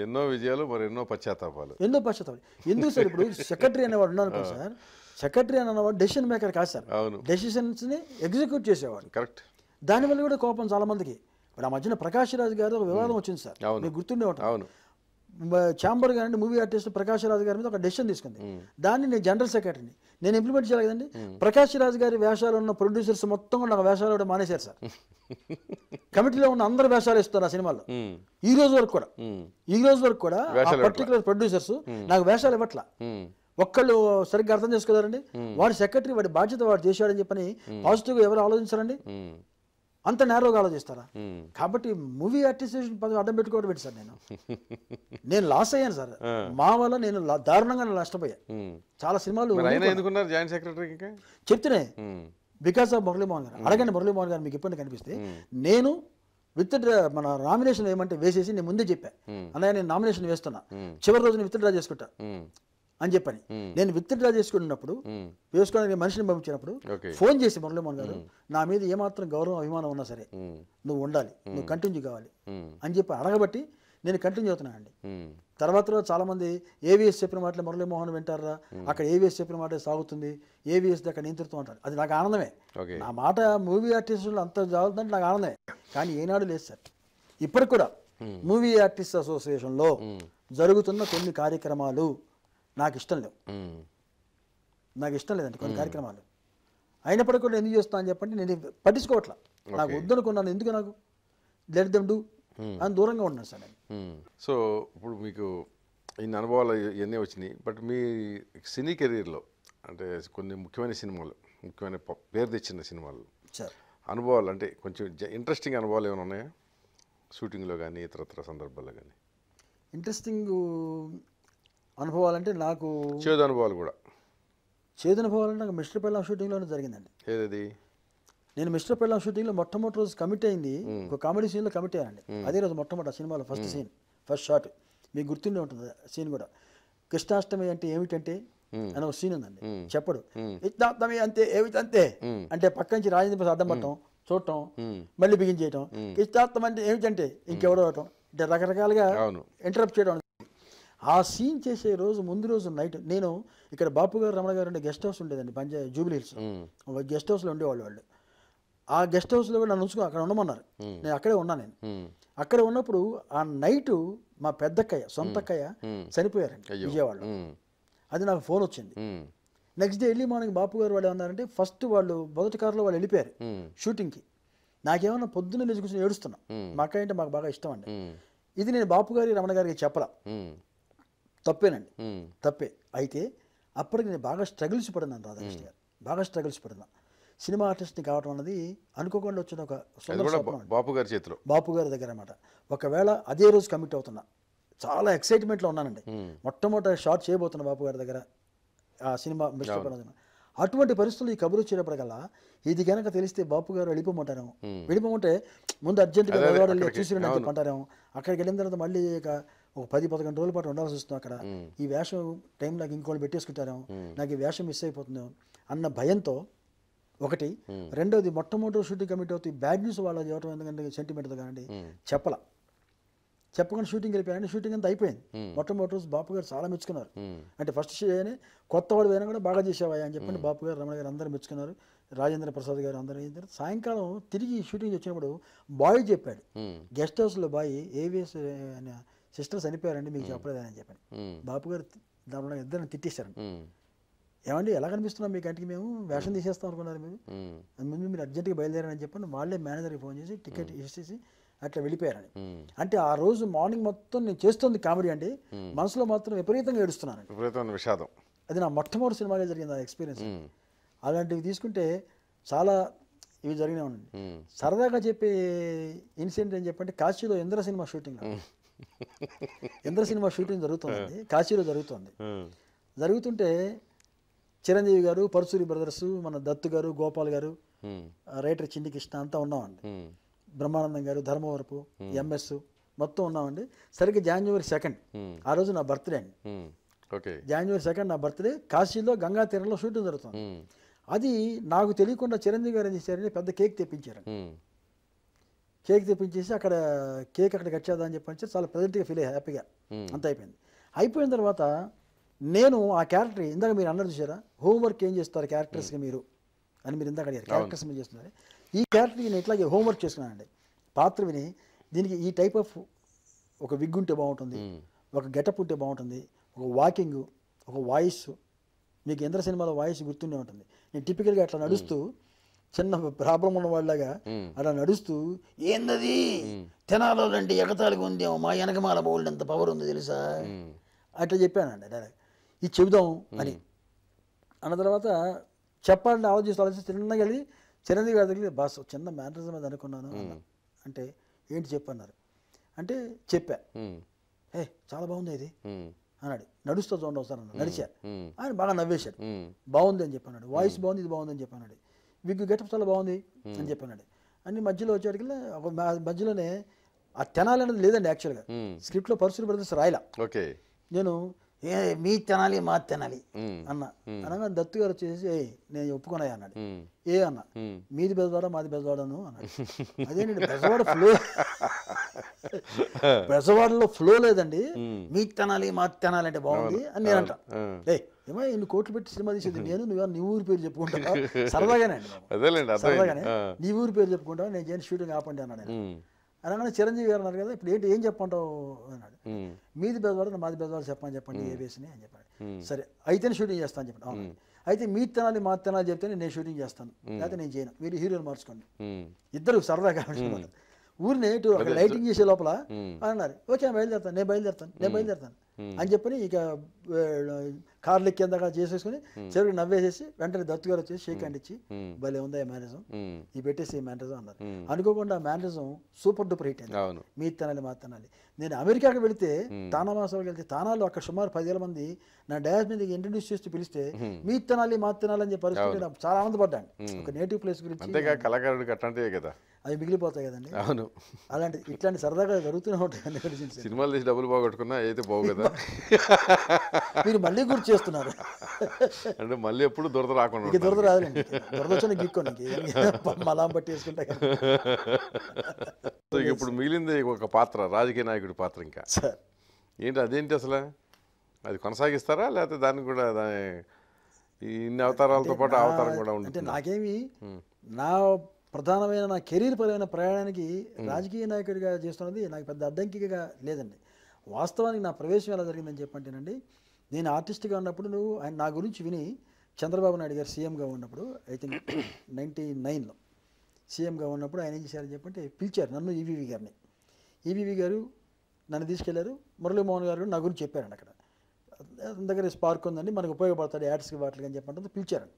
ఎన్నో విజయాలు మరి ఎన్నో పశ్చాత్తాపాలు ఎన్నో పశ్చాత్తాపాలు ఎందుకు సార్ ఇప్పుడు సెక్రటరీ అనేవాడు ఉన్నాను సార్ సెక్రటరీ అని అన్నవాడు డెసిషన్ మేకర్ కాదు సార్ డెసిషన్స్ని ఎగ్జిక్యూట్ చేసేవాడు కరెక్ట్ దానివల్ల కూడా కోపం చాలా మందికి ఇప్పుడు ఆ మధ్యన ప్రకాశ్ రాజ్ గారు ఒక వివాదం వచ్చింది సార్ మీకు గుర్తుండే ఉంటాం ఛాంబర్ గారి మూవీ ఆర్టిస్ట్ ప్రకాష్ రాజు గారి మీద ఒక డెసిషన్ తీసుకుంది దాన్ని నేను జనరల్ సెక్రటరీని నేను ఇంప్లిమెంట్ చేయాలి కదండి ప్రకాష్ రాజు గారి వేషాలు ఉన్న ప్రొడ్యూసర్స్ మొత్తం కూడా నాకు వేషాలు కూడా మానేశారు సార్ [LAUGHS] కమిటీలో ఉన్న అందరు వేషాలు ఇస్తారు ఆ సినిమాలో ఈ రోజు వరకు కూడా ఈ రోజు వరకు కూడా ఆ పర్టికులర్ ప్రొడ్యూసర్స్ నాకు వేషాలు ఇవ్వట్లా ఒక్కళ్ళు సరిగ్గా అర్థం చేసుకోదారండి వాడి సెక్రటరీ వాడి బాధ్యత వాడు చేశాడని చెప్పని పాజిటివ్గా ఎవరు ఆలోచించారండి అంత నేరోగా ఆలోచిస్తారా కాబట్టి మూవీ అడ్మినిస్ట్రేషన్ పదవి అడ్డం పెట్టుకోవడం పెట్టి సార్ నేను [LAUGHS] నేను లాస్ అయ్యాను సార్ మా వల్ల నేను దారుణంగా నష్టపోయా చాలా సినిమాలు చెప్తున్నాయి బికాస్ ఆఫ్ మురళీమోహన్ గారు అడగండి మురళీమోహన్ గారు మీకు ఇబ్బంది కనిపిస్తే నేను విత్ మన నామినేషన్ ఏమంటే వేసేసి నేను ముందే చెప్పా అలాగే నేను నామినేషన్ వేస్తున్నా చివరి రోజున విత్ డ్రా చేసుకుంటా అని చెప్పని నేను విత్డ్రా చేసుకున్నప్పుడు వేసుకోవడానికి మనిషిని పంపించినప్పుడు ఫోన్ చేసి మన గారు నా మీద ఏమాత్రం గౌరవం అభిమానం ఉన్నా సరే నువ్వు ఉండాలి నువ్వు కంటిన్యూ కావాలి అని చెప్పి అడగబట్టి నేను కంటిన్యూ అవుతున్నాను అండి తర్వాత చాలా మంది ఏవిఎస్ చెప్పిన మాటలు మురళీమోహన్ వింటారా అక్కడ ఏవిఎస్ చెప్పిన మాట సాగుతుంది ఏవిఎస్ దగ్గర నియంత్రితం అంటారు అది నాకు ఆనందమే నా మాట మూవీ ఆర్టిస్టులు అంత జాగుతుందంటే నాకు ఆనందమే కానీ ఏనాడు లేదు సార్ ఇప్పటికి కూడా మూవీ ఆర్టిస్ట్ అసోసియేషన్లో జరుగుతున్న కొన్ని కార్యక్రమాలు నాకు ఇష్టం లేవు నాకు ఇష్టం లేదండి కొన్ని కార్యక్రమాలు అయినప్పటికీ కూడా ఎందుకు అని చెప్పండి నేను పట్టించుకోవట్లా నాకు వద్దనుకున్నాను ఎందుకు నాకు లెట్ అని దూరంగా ఉన్నాను సార్ నేను సో ఇప్పుడు మీకు ఇన్ని అనుభవాలు ఇవన్నీ వచ్చినాయి బట్ మీ సినీ కెరీర్లో అంటే కొన్ని ముఖ్యమైన సినిమాలు ముఖ్యమైన పేరు తెచ్చిన సినిమాలు అనుభవాలు అంటే కొంచెం ఇంట్రెస్టింగ్ అనుభవాలు ఏమైనా ఉన్నాయా షూటింగ్లో కానీ ఇతరత్ర సందర్భాల్లో కానీ ఇంట్రెస్టింగ్ అనుభవాలంటే నాకు చేదు అనుభవాలు కూడా చేదు అనుభవాలు నాకు మిస్టర్ షూటింగ్ షూటింగ్లోనే జరిగిందండి ఏదది నేను మిస్టర్ షూటింగ్ షూటింగ్లో మొట్టమొదటి రోజు కమిట్ అయింది ఒక కామెడీ సీన్లో కమిట్ అయ్యానండి అదే రోజు మొట్టమొదటి సినిమాలో ఫస్ట్ సీన్ ఫస్ట్ షాట్ మీకు గుర్తుండే ఉంటుంది సీన్ కూడా కృష్ణాష్టమి అంటే ఏమిటంటే అని ఒక సీన్ ఉందండి చెప్పడు కృష్ణాష్టమి అంతే ఏమిటంతే అంటే పక్క నుంచి రాజేంద్ర ప్రసాద్ అర్థం పట్టడం చూడటం మళ్ళీ బిగించేయటం కృష్ణాష్టమి అంటే ఏమిటంటే ఇంకెవడో అవటం అంటే రకరకాలుగా ఇంటరప్ట్ చేయడం ఆ సీన్ చేసే రోజు ముందు రోజు నైట్ నేను ఇక్కడ బాపు గారు రమణ గారు గెస్ట్ హౌస్ ఉండేదండి పంజాబ్ జూబ్లీ గెస్ట్ గెస్ట్ హౌస్లో ఉండేవాళ్ళు వాళ్ళు ఆ గెస్ట్ హౌస్లో కూడా నన్ను అక్కడ ఉండమన్నారు నేను అక్కడే ఉన్నా నేను అక్కడ ఉన్నప్పుడు ఆ నైట్ మా పెద్దక్కయ్య సొంతక్కయ్య చనిపోయారండి విజయవాడలో అది నాకు ఫోన్ వచ్చింది next day early morning Bapu గారు వాళ్ళు ఏమన్నారంటే ఫస్ట్ వాళ్ళు మొదటి కారులో వాళ్ళు వెళ్ళిపోయారు షూటింగ్కి నాకేమన్నా పొద్దున్న నిజ కూర్చొని ఏడుస్తున్నా మా అక్క అంటే మాకు బాగా ఇష్టం అండి ఇది నేను బాపు గారి రమణ గారికి చెప్పలా తప్పేనండి తప్పే అయితే అప్పటికి నేను బాగా స్ట్రగుల్స్ పడినాను రాధాకృష్ణ గారు బాగా స్ట్రగుల్స్ పడినా సినిమా ఆర్టిస్ట్ని కావడం అన్నది అనుకోకుండా వచ్చిన ఒక బాపు గారి చేతిలో బాపు గారి దగ్గర అనమాట ఒకవేళ అదే రోజు కమిట్ అవుతున్నా చాలా ఎక్సైట్మెంట్లో ఉన్నానండి మొట్టమొదటి షార్ట్ చేయబోతున్నా బాపు గారి దగ్గర ఆ సినిమా మిస్టర్ అటువంటి పరిస్థితులు ఈ కబురు వచ్చేటప్పటికల్లా ఇది కనుక తెలిస్తే బాపు గారు వెళ్ళిపోమంటారేమో వెళ్ళిపోమంటే ముందు అర్జెంటుగా చూసి అంటారేమో అక్కడికి వెళ్ళిన తర్వాత మళ్ళీ ఒక పది పదకొండు రోజుల పాటు ఉండాల్సి వస్తుంది అక్కడ ఈ వేషం టైం నాకు ఇంకోటి పెట్టేసుకుంటారేమో నాకు ఈ వేషం మిస్ అయిపోతుందేమో అన్న భయంతో ఒకటి రెండవది మొట్టమొదటి షూటింగ్ కమిటీ అవుతుంది బ్యాడ్ న్యూస్ వాళ్ళు ఇవ్వటం ఎందుకంటే సెంటిమెంట్ కానీ చెప్పల చెప్పకుండా షూటింగ్ వెళ్ళిపోయాను షూటింగ్ అంతా అయిపోయింది మొట్టమొదటి రోజు బాపు గారు చాలా మెచ్చుకున్నారు అంటే ఫస్ట్ చేయని కొత్త వాడు అయినా కూడా బాగా చేసేవాయా అని చెప్పండి బాపు గారు రమణ గారు అందరూ మెచ్చుకున్నారు రాజేంద్ర ప్రసాద్ గారు అందరూ సాయంకాలం తిరిగి షూటింగ్ వచ్చినప్పుడు బాయ్ చెప్పాడు గెస్ట్ హౌస్లో బాయ్ ఏవిఎస్ అనే సిస్టర్ చనిపోయారండి మీకు చెప్పలేదని చెప్పాను బాపు గారు దాని ఇద్దరిని తిట్టేశారండి ఏమండి ఎలా కనిపిస్తున్నాం మీ కంటికి మేము వేషం తీసేస్తాం అనుకున్నారు మీరు ముందు మీరు అర్జెంట్గా బయలుదేరని చెప్పని వాళ్ళే మేనేజర్కి ఫోన్ చేసి టికెట్ ఇచ్చేసి అట్లా వెళ్ళిపోయారని అంటే ఆ రోజు మార్నింగ్ మొత్తం నేను చేస్తుంది కామెడీ అండి మనసులో మాత్రం విపరీతంగా ఏడుస్తున్నాను విపరీతమైన విషాదం అది నా మొట్టమొదటి సినిమాలో జరిగింది ఆ ఎక్స్పీరియన్స్ అలాంటివి తీసుకుంటే చాలా ఇవి జరిగినా సరదాగా చెప్పే ఇన్సిడెంట్ ఏం చెప్పంటే కాశీలో Indra cinema shooting Indra cinema shooting జరుగుతుంది కాశీలో జరుగుతుంది జరుగుతుంటే చిరంజీవి గారు పరుసూరి బ్రదర్స్ మన దత్తు గారు గోపాల్ గారు రైటర్ చిండి కృష్ణ అంతా ఉన్నామండి బ్రహ్మానందం గారు ధర్మవరపు ఎంఎస్ మొత్తం ఉన్నామండి సరిగ్గా జాన్యువరి సెకండ్ ఆ రోజు నా బర్త్డే అండి జాన్యువరి సెకండ్ నా బర్త్డే కాశీలో గంగా తీరంలో షూటింగ్ జరుగుతుంది అది నాకు తెలియకుండా చిరంజీవి గారు ఏం చేశారంటే పెద్ద కేక్ తెప్పించారండి కేక్ తెప్పించేసి అక్కడ కేక్ అక్కడ కట్టేదా అని చెప్పి చాలా ప్రజెంట్గా ఫీల్ అయ్యా హ్యాపీగా అంత అయిపోయింది అయిపోయిన తర్వాత నేను ఆ క్యారెక్టర్ ఇందాక మీరు అన్నది చూసారా హోంవర్క్ ఏం చేస్తారు క్యారెక్టర్స్కి hmm. మీరు అని మీరు ఇందాక అడిగారు క్యారెక్టర్స్ మీరు చేస్తున్నారు ఈ క్యారెక్టర్ నేను ఇట్లాగే హోంవర్క్ చేసుకున్నానండి పాత్ర విని దీనికి ఈ టైప్ ఆఫ్ ఒక విగ్ hmm. ఉంటే బాగుంటుంది ఒక గెటప్ ఉంటే బాగుంటుంది ఒక వాకింగ్ ఒక వాయిస్ మీకు ఇంద్ర సినిమాలో వాయిస్ గుర్తుండే ఉంటుంది నేను టిపికల్గా అట్లా నడుస్తూ hmm. చిన్న ప్రాబ్లం ఉన్న వాళ్ళగా అలా నడుస్తూ ఏందది తినాలో లాంటి ఎగతాళిగా ఉందేమో మా వెనకమాల బౌల్డ్ ఎంత పవర్ ఉంది తెలుసా అట్లా చెప్పానండి ఇది చెబుదాం అని అన్న తర్వాత చెప్పాలంటే ఆలోచిస్తూ ఆలోచిస్తే చిన్నగా వెళ్ళి చిరంజీవి గారి దగ్గర బాస్ చిన్న మ్యానరిజం మీద అనుకున్నాను అంటే ఏంటి చెప్పన్నారు అంటే చెప్పా ఏ చాలా బాగుంది ఇది అన్నాడు నడుస్తూ చూడండి వస్తాను నడిచా ఆయన బాగా నవ్వేశాడు బాగుంది అని చెప్పన్నాడు వాయిస్ బాగుంది ఇది బాగుంది అని చెప్పన్నాడు విగ్గు గెటప్ చాలా బాగుంది అని చెప్పానండి అన్ని మధ్యలో వచ్చేటికి మధ్యలోనే ఆ తెనాలి అనేది లేదండి యాక్చువల్గా లో పరశులు బ్రదర్స్ రాయలా ఓకే నేను ఏ మీ తెనాలి మా తెనాలి అన్న అనగా దత్తు గారు వచ్చేసి ఏ నేను ఒప్పుకున్నాయి అన్నాడు ఏ అన్న మీది బెజవాడ మాది బెజవాడను అన్నాడు అదేనండి బెజవాడ ఫ్లో బెజవాడలో ఫ్లో లేదండి మీ తెనాలి మా తెనాలి అంటే బాగుంది అని నేనంట ఏ ఏమో ఎన్ని కోట్లు పెట్టి సినిమా తీసేది [LAUGHS] నేను నువ్వు నీ ఊరి పేరు చెప్పుకుంటా సరదాగానే సరదాగానే నీ ఊరి పేరు చెప్పుకుంటా నేను చేయని షూటింగ్ ఆపండి అన్నాడు అనగానే చిరంజీవి గారు అన్నారు కదా ఇప్పుడు ఏంటి ఏం చెప్పంటావు అన్నాడు మీది బెదవాడు మాది బెదవాడు చెప్పని చెప్పండి ఏ వేసినాయి అని చెప్పాడు సరే అయితేనే షూటింగ్ చేస్తాను చెప్పండి అవును అయితే మీ తినాలి మా తినాలి చెప్తేనే నేను షూటింగ్ చేస్తాను లేకపోతే నేను చేయను మీరు హీరోని మార్చుకోండి ఇద్దరు సరదాగా ఊరిని లైటింగ్ చేసే లోపల అన్నారు ఓకే బయలుదేరుతాను నేను బయలుదేరుతాను నేను బయలుదేరుతాను Hmm. అని చెప్పని ఇక కార్లు ఎక్కేందాక చేసేసుకుని hmm. చెరువు నవ్వేసేసి వెంటనే దత్తుగారు వచ్చి వచ్చేసి షేక్ hmm. హ్యాండ్ ఇచ్చి భలే ఉందా ఈ మేనేజం ఈ పెట్టేసి ఈ మేనేజం అన్నారు అనుకోకుండా మేనేజం సూపర్ డూపర్ హిట్ అయింది మీ తనాలి మా తినాలి నేను అమెరికాకి వెళితే తానా మాసాలకు వెళ్తే తానాలు అక్కడ సుమారు పదివేల మంది నా డాన్స్ మీద ఇంట్రడ్యూస్ చేస్తూ పిలిస్తే మీ తనాలి మా తినాలి అని పరిస్థితి చాలా ఆనందపడ్డాను ఒక నేటివ్ ప్లేస్ గురించి కళాకారుడు అట్లాంటివే కదా అవి మిగిలిపోతాయి కదండి అవును అలాంటి ఇట్లాంటి సరదాగా జరుగుతూనే ఉంటాయి [LAUGHS] సినిమాలు తీసి డబ్బులు పోగొట్టుకున్నా అయితే బాగు కదా మీరు మళ్ళీ గుర్తు చేస్తున్నారు అంటే మళ్ళీ ఎప్పుడు దురద రాకుండా దొరద దురద రాదండి దురద వచ్చిన గీక్కోండి మలాం పట్టేసుకుంటా సో ఇప్పుడు మిగిలింది ఒక పాత్ర రాజకీయ నాయకుడి పాత్ర ఇంకా సార్ ఏంటి అదేంటి అసలు అది కొనసాగిస్తారా లేకపోతే దానికి కూడా దాని ఇన్ని అవతారాలతో పాటు అవతారం కూడా ఉంటుంది అంటే నాకేమి నా ప్రధానమైన నా కెరీర్ పరమైన ప్రయాణానికి రాజకీయ నాయకుడిగా చేస్తున్నది నాకు పెద్ద అడ్డంకిగా లేదండి వాస్తవానికి నా ప్రవేశం ఎలా జరిగిందని చెప్పంటేనండి నేను ఆర్టిస్ట్గా ఉన్నప్పుడు నువ్వు ఆయన నా గురించి విని చంద్రబాబు నాయుడు గారు సీఎంగా ఉన్నప్పుడు ఐ థింక్ నైంటీ నైన్లో సీఎంగా ఉన్నప్పుడు ఆయన ఏం చేశారని చెప్పంటే పిలిచారు నన్ను ఈవీవీ e గారిని ఈవీవీ e గారు నన్ను తీసుకెళ్లారు మురళీమోహన్ గారు నా గురించి చెప్పారండి అక్కడ దగ్గర స్పార్క్ ఉందండి మనకు ఉపయోగపడతాడు యాడ్స్కి వాటికి అని చెప్పంటే పిలిచారండి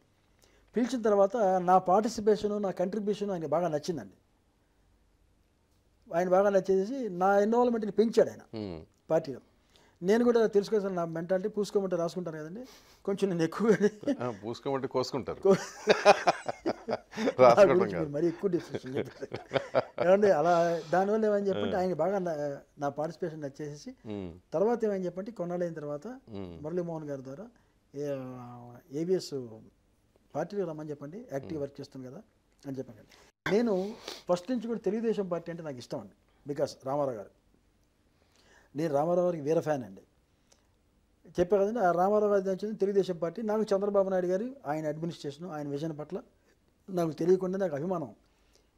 పిలిచిన తర్వాత నా పార్టిసిపేషను నా కంట్రిబ్యూషన్ ఆయన బాగా నచ్చిందండి ఆయన బాగా నచ్చేసి నా ఇన్వాల్వ్మెంట్ని పెంచాడు ఆయన పార్టీలో నేను కూడా తెలుసుకోవాలి నా మెంటాలిటీ పూసుకోమంటే రాసుకుంటాను కదండి కొంచెం నేను ఎక్కువగా పూసుకోమంటే కోసుకుంటారు [LAUGHS] మరి ఎక్కువ డిస్కషన్ అలా దానివల్ల ఏమని చెప్పంటే ఆయన బాగా నా పార్టిసిపేషన్ వచ్చేసి తర్వాత ఏమని చెప్పంటే కొన్నాళ్ళు అయిన తర్వాత మురళీమోహన్ గారి ద్వారా ఏబిఎస్ పార్టీలో రమ్మని చెప్పండి యాక్టివ్ వర్క్ చేస్తాను కదా అని చెప్పాను నేను ఫస్ట్ నుంచి కూడా తెలుగుదేశం పార్టీ అంటే నాకు ఇష్టం అండి బికాస్ రామారావు గారు నేను రామారావు గారికి వీర ఫ్యాన్ అండి చెప్పే కదండి ఆ రామారావు గారి దాని తెలుగుదేశం పార్టీ నాకు చంద్రబాబు నాయుడు గారు ఆయన అడ్మినిస్ట్రేషన్ ఆయన విజన్ పట్ల నాకు తెలియకుండా నాకు అభిమానం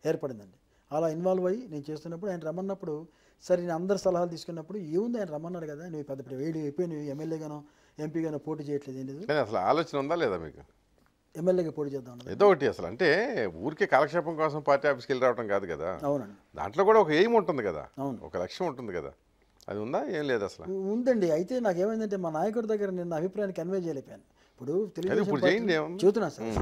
ఏర్పడిందండి అలా ఇన్వాల్వ్ అయ్యి నేను చేస్తున్నప్పుడు ఆయన రమ్మన్నప్పుడు సరే నేను అందరి సలహాలు తీసుకున్నప్పుడు ఏముంది ఆయన రమ్మన్నాడు కదా నువ్వు పెద్ద వేడి అయిపోయి నువ్వు ఎమ్మెల్యేగానో ఎంపీగానో పోటీ చేయట్లేదు లేదు అసలు ఆలోచన ఉందా లేదా మీకు ఎమ్మెల్యేగా పోటీ చేద్దాం ఏదో ఒకటి అసలు అంటే ఊరికే కాలక్షేపం కోసం పార్టీ ఆఫీస్కి వెళ్ళి రావడం కాదు కదా అవునండి దాంట్లో కూడా ఒక ఎయిమ్ ఉంటుంది కదా అవును ఒక లక్ష్యం ఉంటుంది కదా అది ఉందా ఏం లేదు అసలు ఉందండి అయితే నాకు ఏమైందంటే మా నాయకుడి దగ్గర నేను అభిప్రాయాన్ని కన్వే చేయలేకపోయాను ఇప్పుడు తెలుగు చూస్తున్నా సార్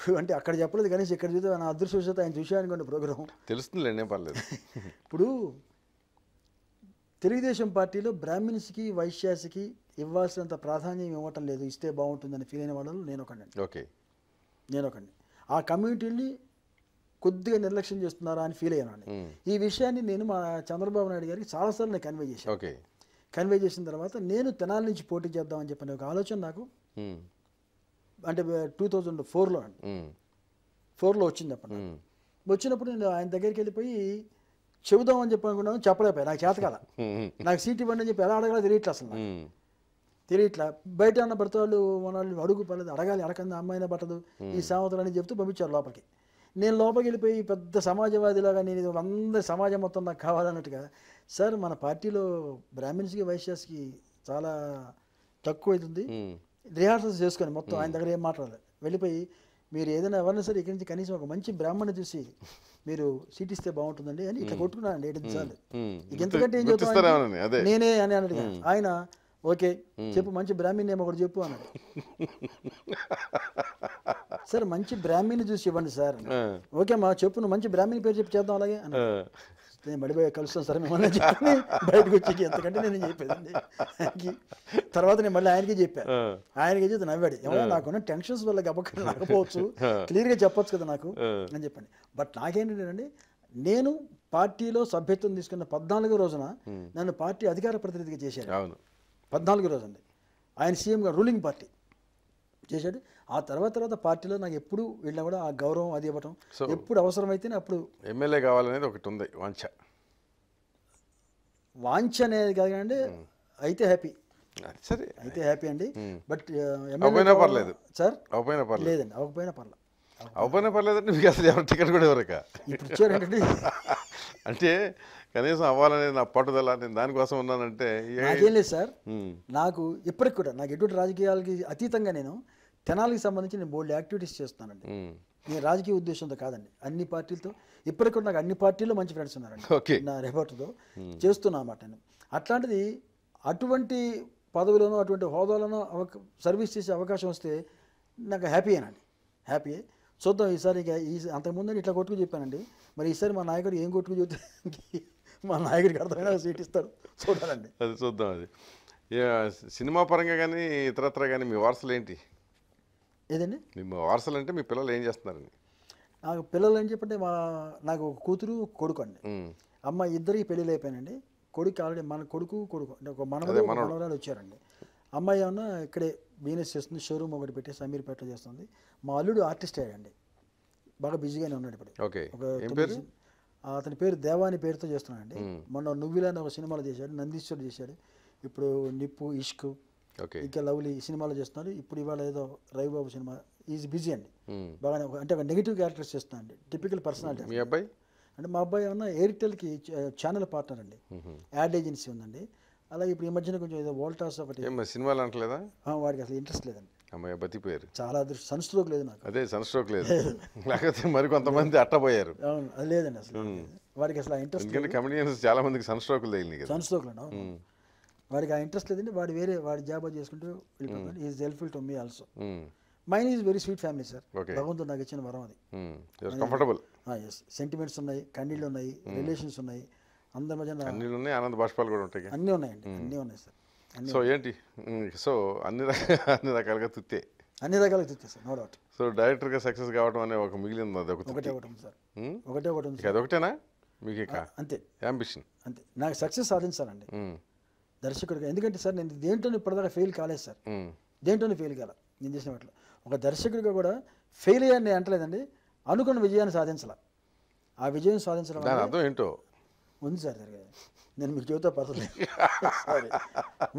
ఇప్పుడు అంటే అక్కడ చెప్పలేదు కనీసం ఇక్కడ చూస్తే నా అదృశ్యత ఆయన ప్రోగ్రామ్ తెలుస్తుంది తెలుస్తుందిలేండి పర్లేదు ఇప్పుడు తెలుగుదేశం పార్టీలో బ్రాహ్మిన్స్కి వైశ్యాస్కి ఇవ్వాల్సినంత ప్రాధాన్యం ఇవ్వటం లేదు ఇస్తే బాగుంటుందని ఫీల్ అయిన వాళ్ళు నేను ఒకండి ఓకే నేను ఒకండి ఆ కమ్యూనిటీని కొద్దిగా నిర్లక్ష్యం చేస్తున్నారా అని ఫీల్ అయ్యాను ఈ విషయాన్ని నేను మా చంద్రబాబు నాయుడు గారికి చాలాసార్లు నేను కన్వే చేశాను కన్వే చేసిన తర్వాత నేను తెనాలి నుంచి పోటీ చేద్దామని చెప్పిన ఒక ఆలోచన నాకు అంటే టూ థౌజండ్ ఫోర్లో అండి ఫోర్లో వచ్చింది అప్పుడు వచ్చినప్పుడు నేను ఆయన దగ్గరికి వెళ్ళిపోయి చెబుదామని చెప్పి అనుకున్నాను చెప్పలేకపోయా నాకు చేతకాల [LAUGHS] నాకు సీట్ ఇవ్వండి అని చెప్పి ఎలా అడగాలి తెలియట్లే అసలు తెలియట్లా బయట ఉన్న భర్త వాళ్ళు మన వాళ్ళు అడుగు పడలేదు అడగాలి అడగంది అమ్మాయినా పట్టదు ఈ అని చెప్తూ పంపించారు లోపలికి నేను లోపలికి వెళ్ళిపోయి పెద్ద సమాజవాదిలాగా నేను అందరి సమాజం మొత్తం నాకు కావాలన్నట్టుగా సార్ మన పార్టీలో బ్రాహ్మిన్స్కి వైశ్యాస్కి చాలా తక్కువ అవుతుంది రిహార్సల్స్ చేసుకొని మొత్తం ఆయన దగ్గర ఏం మాట్లాడాలి వెళ్ళిపోయి మీరు ఏదైనా ఎవరైనా సరే ఇక్కడి నుంచి కనీసం ఒక మంచి బ్రాహ్మణ్ చూసి మీరు సీటిస్తే బాగుంటుందండి అని ఇట్లా కొట్టుకున్నాను ఏడు ఎంతకంటే ఏం చెప్తాను నేనే అని అన్నాడు ఆయన ఓకే చెప్పు మంచి బ్రాహ్మణ్ ఏమో ఒకటి చెప్పు అన్నాడు [LAUGHS] సార్ మంచి బ్రాహ్మణ్ చూసి ఇవ్వండి సార్ ఓకే మా చెప్పు నువ్వు మంచి బ్రాహ్మణ్ పేరు చెప్పి చేద్దాం అలాగే నేను బడిపోయి కలుస్తాను సార్ మిమ్మల్ని చెప్పి బయటకు వచ్చి ఎంతకంటే నేను చెప్పేదండి ఆయనకి తర్వాత నేను మళ్ళీ ఆయనకి చెప్పాను ఆయనకి చెప్తే నవ్వాడు ఏమన్నా నాకున్న టెన్షన్స్ వల్ల గబ్బకం రాకపోవచ్చు క్లియర్గా చెప్పొచ్చు కదా నాకు అని చెప్పండి బట్ నాకేంటంటే నేను పార్టీలో సభ్యత్వం తీసుకున్న పద్నాలుగో రోజున నన్ను పార్టీ అధికార ప్రతినిధిగా చేశాను పద్నాలుగు రోజు అండి ఆయన సీఎంగా రూలింగ్ పార్టీ చేశాడు ఆ తర్వాత తర్వాత పార్టీలో నాకు ఎప్పుడు వెళ్ళినా కూడా ఆ గౌరవం అది ఇవ్వటం ఎప్పుడు అవసరమైతేనే అప్పుడు ఎమ్మెల్యే కావాలనేది ఒకటి ఉంది వాంఛ వాంఛ అనేది కాదండి అయితే హ్యాపీ సరే అయితే హ్యాపీ అండి బట్ అవ్వకపోయినా పర్లేదు సార్ అవ్వకపోయినా పర్లేదు లేదండి అవ్వకపోయినా పర్లేదు అవ్వకపోయినా పర్లేదండి మీకు అసలు టికెట్ కూడా ఎవరికా ఇప్పుడు [LAUGHS] అంటే కనీసం అవ్వాలనే నా పట్టుదల నేను దానికోసం ఉన్నానంటే ఏం లేదు సార్ నాకు ఇప్పటికి కూడా నాకు ఎటువంటి రాజకీయాలకి అతీతంగా నేను తెనాలికి సంబంధించి నేను బోల్డ్ యాక్టివిటీస్ చేస్తున్నానండి నేను రాజకీయ ఉద్దేశంతో కాదండి అన్ని పార్టీలతో ఇప్పటికి కూడా నాకు అన్ని పార్టీల్లో మంచి ఫ్రెండ్స్ ఉన్నారండి నా రిపోర్ట్తో చేస్తున్నా అన్నమాట నేను అట్లాంటిది అటువంటి పదవిలోనో అటువంటి హోదాలోనో సర్వీస్ చేసే అవకాశం వస్తే నాకు హ్యాపీ అనండి హ్యాపీ చూద్దాం ఈసారి ఈ అంతకుముందు ఇట్లా కొట్టుకు చెప్పానండి మరి ఈసారి మా నాయకుడు ఏం కొట్టుకు చెబుతానికి మా నాయకుడికి అర్థమైన సీట్ ఇస్తారు చూడాలండి అది చూద్దాం అది సినిమా పరంగా కానీ ఇతరత్ర కానీ మీ వారసులు ఏంటి ఏదండి మీ వారసులు అంటే మీ పిల్లలు ఏం చేస్తున్నారండి నాకు పిల్లలు ఏం చెప్పంటే మా నాకు ఒక కూతురు కొడుకు అండి అమ్మ ఇద్దరికి పెళ్ళిళ్ళు అయిపోయానండి కొడుకు ఆల్రెడీ మన కొడుకు కొడుకు అంటే ఒక మనవడు మనవరాలు వచ్చారండి అమ్మాయి ఏమన్నా ఇక్కడే బిజినెస్ చేస్తుంది షోరూమ్ ఒకటి పెట్టి సమీర్పేట చేస్తుంది మా అల్లుడు ఆర్టిస్ట్ అయ్యాడండి బాగా బిజీగానే ఉన్నాడు ఇప్పుడు ఒక అతని పేరు దేవాని పేరుతో చేస్తున్నాడండి మొన్న నువ్విలా ఒక సినిమాలు చేశాడు నందీశ్వర్ చేశాడు ఇప్పుడు నిప్పు ఇష్క్ ఇంకా లవ్లీ సినిమాలో చేస్తున్నాడు ఇప్పుడు ఇవాళ ఏదో రవిబాబు సినిమా ఈజ్ బిజీ అండి బాగానే అంటే ఒక నెగిటివ్ క్యారెక్టర్స్ చేస్తున్నా అండి టిపికల్ పర్సనాలిటీ అబ్బాయి అంటే మా అబ్బాయి ఏమన్నా ఎయిర్టెల్కి ఛానల్ పార్ట్నర్ అండి యాడ్ ఏజెన్సీ ఉందండి అలాగే ఇప్పుడు ఈ మధ్యన కొంచెం ఏదో వోల్టాస్ ఒకటి సినిమాలు అంటలేదా వాడికి అసలు ఇంట్రెస్ట్ లేదండి అమ్మాయి బతికిపోయారు చాలా దృష్టి సన్ లేదు నాకు అదే సన్ స్ట్రోక్ లేదు లేకపోతే మరి కొంతమంది అట్టపోయారు అది లేదండి అసలు వారికి అసలు ఇంట్రెస్ట్ ఎందుకంటే కమెడియన్స్ చాలా మందికి సన్ స్ట్రోక్లు తగిలింది కదా సన్ స్ట్రోక్లు వాడికి ఆ ఇంట్రెస్ట్ లేదండి వాడు వేరే వాడి జాబ్ చేసుకుంటూ వెళ్ళిపోతాడు is helpful to me also mine is very sweet family sir భగవంతుడు నాకు ఇచ్చిన వరం అది కంఫర్టబుల్ ఎస్ సెంటిమెంట్స్ ఉన్నాయి కన్నీళ్ళు ఉన్నాయి రిలేషన్స్ ఉన్నాయి అందరి మధ్య కన్నీళ్ళు ఉన్నాయి ఆనంద బాష్పాలు కూడా ఉంటాయి అన్నీ ఉన్నాయండి అన్నీ ఉన్నాయి సార్ సో ఏంటి సో అన్ని అన్ని రకాలుగా తుత్తే అన్ని రకాల సార్ నో డౌట్ సో డైరెక్టర్గా సక్సెస్ కావడం అనే ఒక మిగిలింది అది ఒకటి ఒకటే ఒకటి సార్ ఒకటే ఒకటి ఉంది ఒకటేనా మీకు ఇక అంతే అంబిషన్ అంతే నాకు సక్సెస్ సాధించాలండి దర్శకుడిగా ఎందుకంటే సార్ నేను దేంట్లో ఇప్పటిదాకా ఫెయిల్ కాలేదు సార్ దేంట్లోనే ఫెయిల్ కాల నేను చేసిన వాటిలో ఒక దర్శకుడిగా కూడా ఫెయిల్ అయ్యాను నేను అంటలేదండి అనుకున్న విజయాన్ని సాధించాల ఆ విజయం సాధించడం అర్థం ఏంటో ఉంది సార్ జరిగేది నేను మీకు చెబుతా పర్సనల్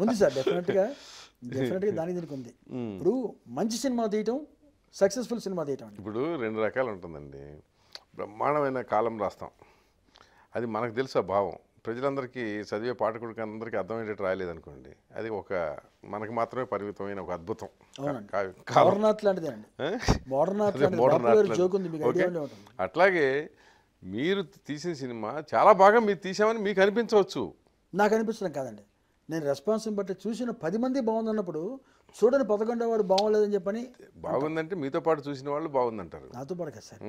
ఉంది సార్ డెఫినెట్గా డెఫినెట్గా దాని దీనికి ఉంది hmm. ఇప్పుడు మంచి సినిమా తీయటం సక్సెస్ఫుల్ సినిమా తీయటం ఇప్పుడు రెండు రకాలు ఉంటుందండి బ్రహ్మాండమైన కాలం రాస్తాం అది మనకు తెలుసా భావం ప్రజలందరికీ చదివే పాఠకుడికి అందరికీ అర్థమయ్యేటట్టు అనుకోండి అది ఒక మనకు మాత్రమే పరిమితమైన ఒక అద్భుతం అట్లాగే మీరు తీసిన సినిమా చాలా బాగా మీరు తీసామని మీకు అనిపించవచ్చు నాకు అనిపించడం కాదండి నేను రెస్పాన్స్ని బట్టి చూసిన పది మంది బాగుందన్నప్పుడు చూడని పదకొండో వాడు బాగోలేదని చెప్పని బాగుందంటే మీతో పాటు చూసిన వాళ్ళు బాగుందంటారు నాతో పాటు కదా సార్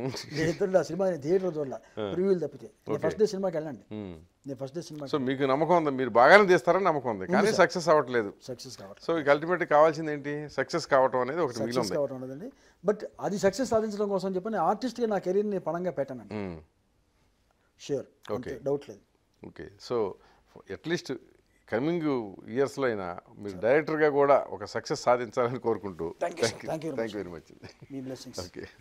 నేను ఆ సినిమా థియేటర్ చూడాల రివ్యూలు తప్పితే ఫస్ట్ డే సినిమాకి వెళ్ళండి నేను ఫస్ట్ డే సినిమా సో మీకు నమ్మకం ఉంది మీరు బాగానే తీస్తారని నమ్మకం ఉంది కానీ సక్సెస్ అవ్వట్లేదు సక్సెస్ కావట్లేదు సో ఇక అల్టిమేట్ కావాల్సింది ఏంటి సక్సెస్ కావటం అనేది ఒకటి సక్సెస్ కావటం అనేది బట్ అది సక్సెస్ సాధించడం కోసం చెప్పని ఆర్టిస్ట్గా నా కెరీర్ని పణంగా పెట్టానండి షూర్ ఓకే డౌట్ లేదు ఓకే సో అట్లీస్ట్ కమింగ్ ఇయర్స్లో అయినా మీరు డైరెక్టర్గా కూడా ఒక సక్సెస్ సాధించాలని కోరుకుంటూ thank you thank you very much okay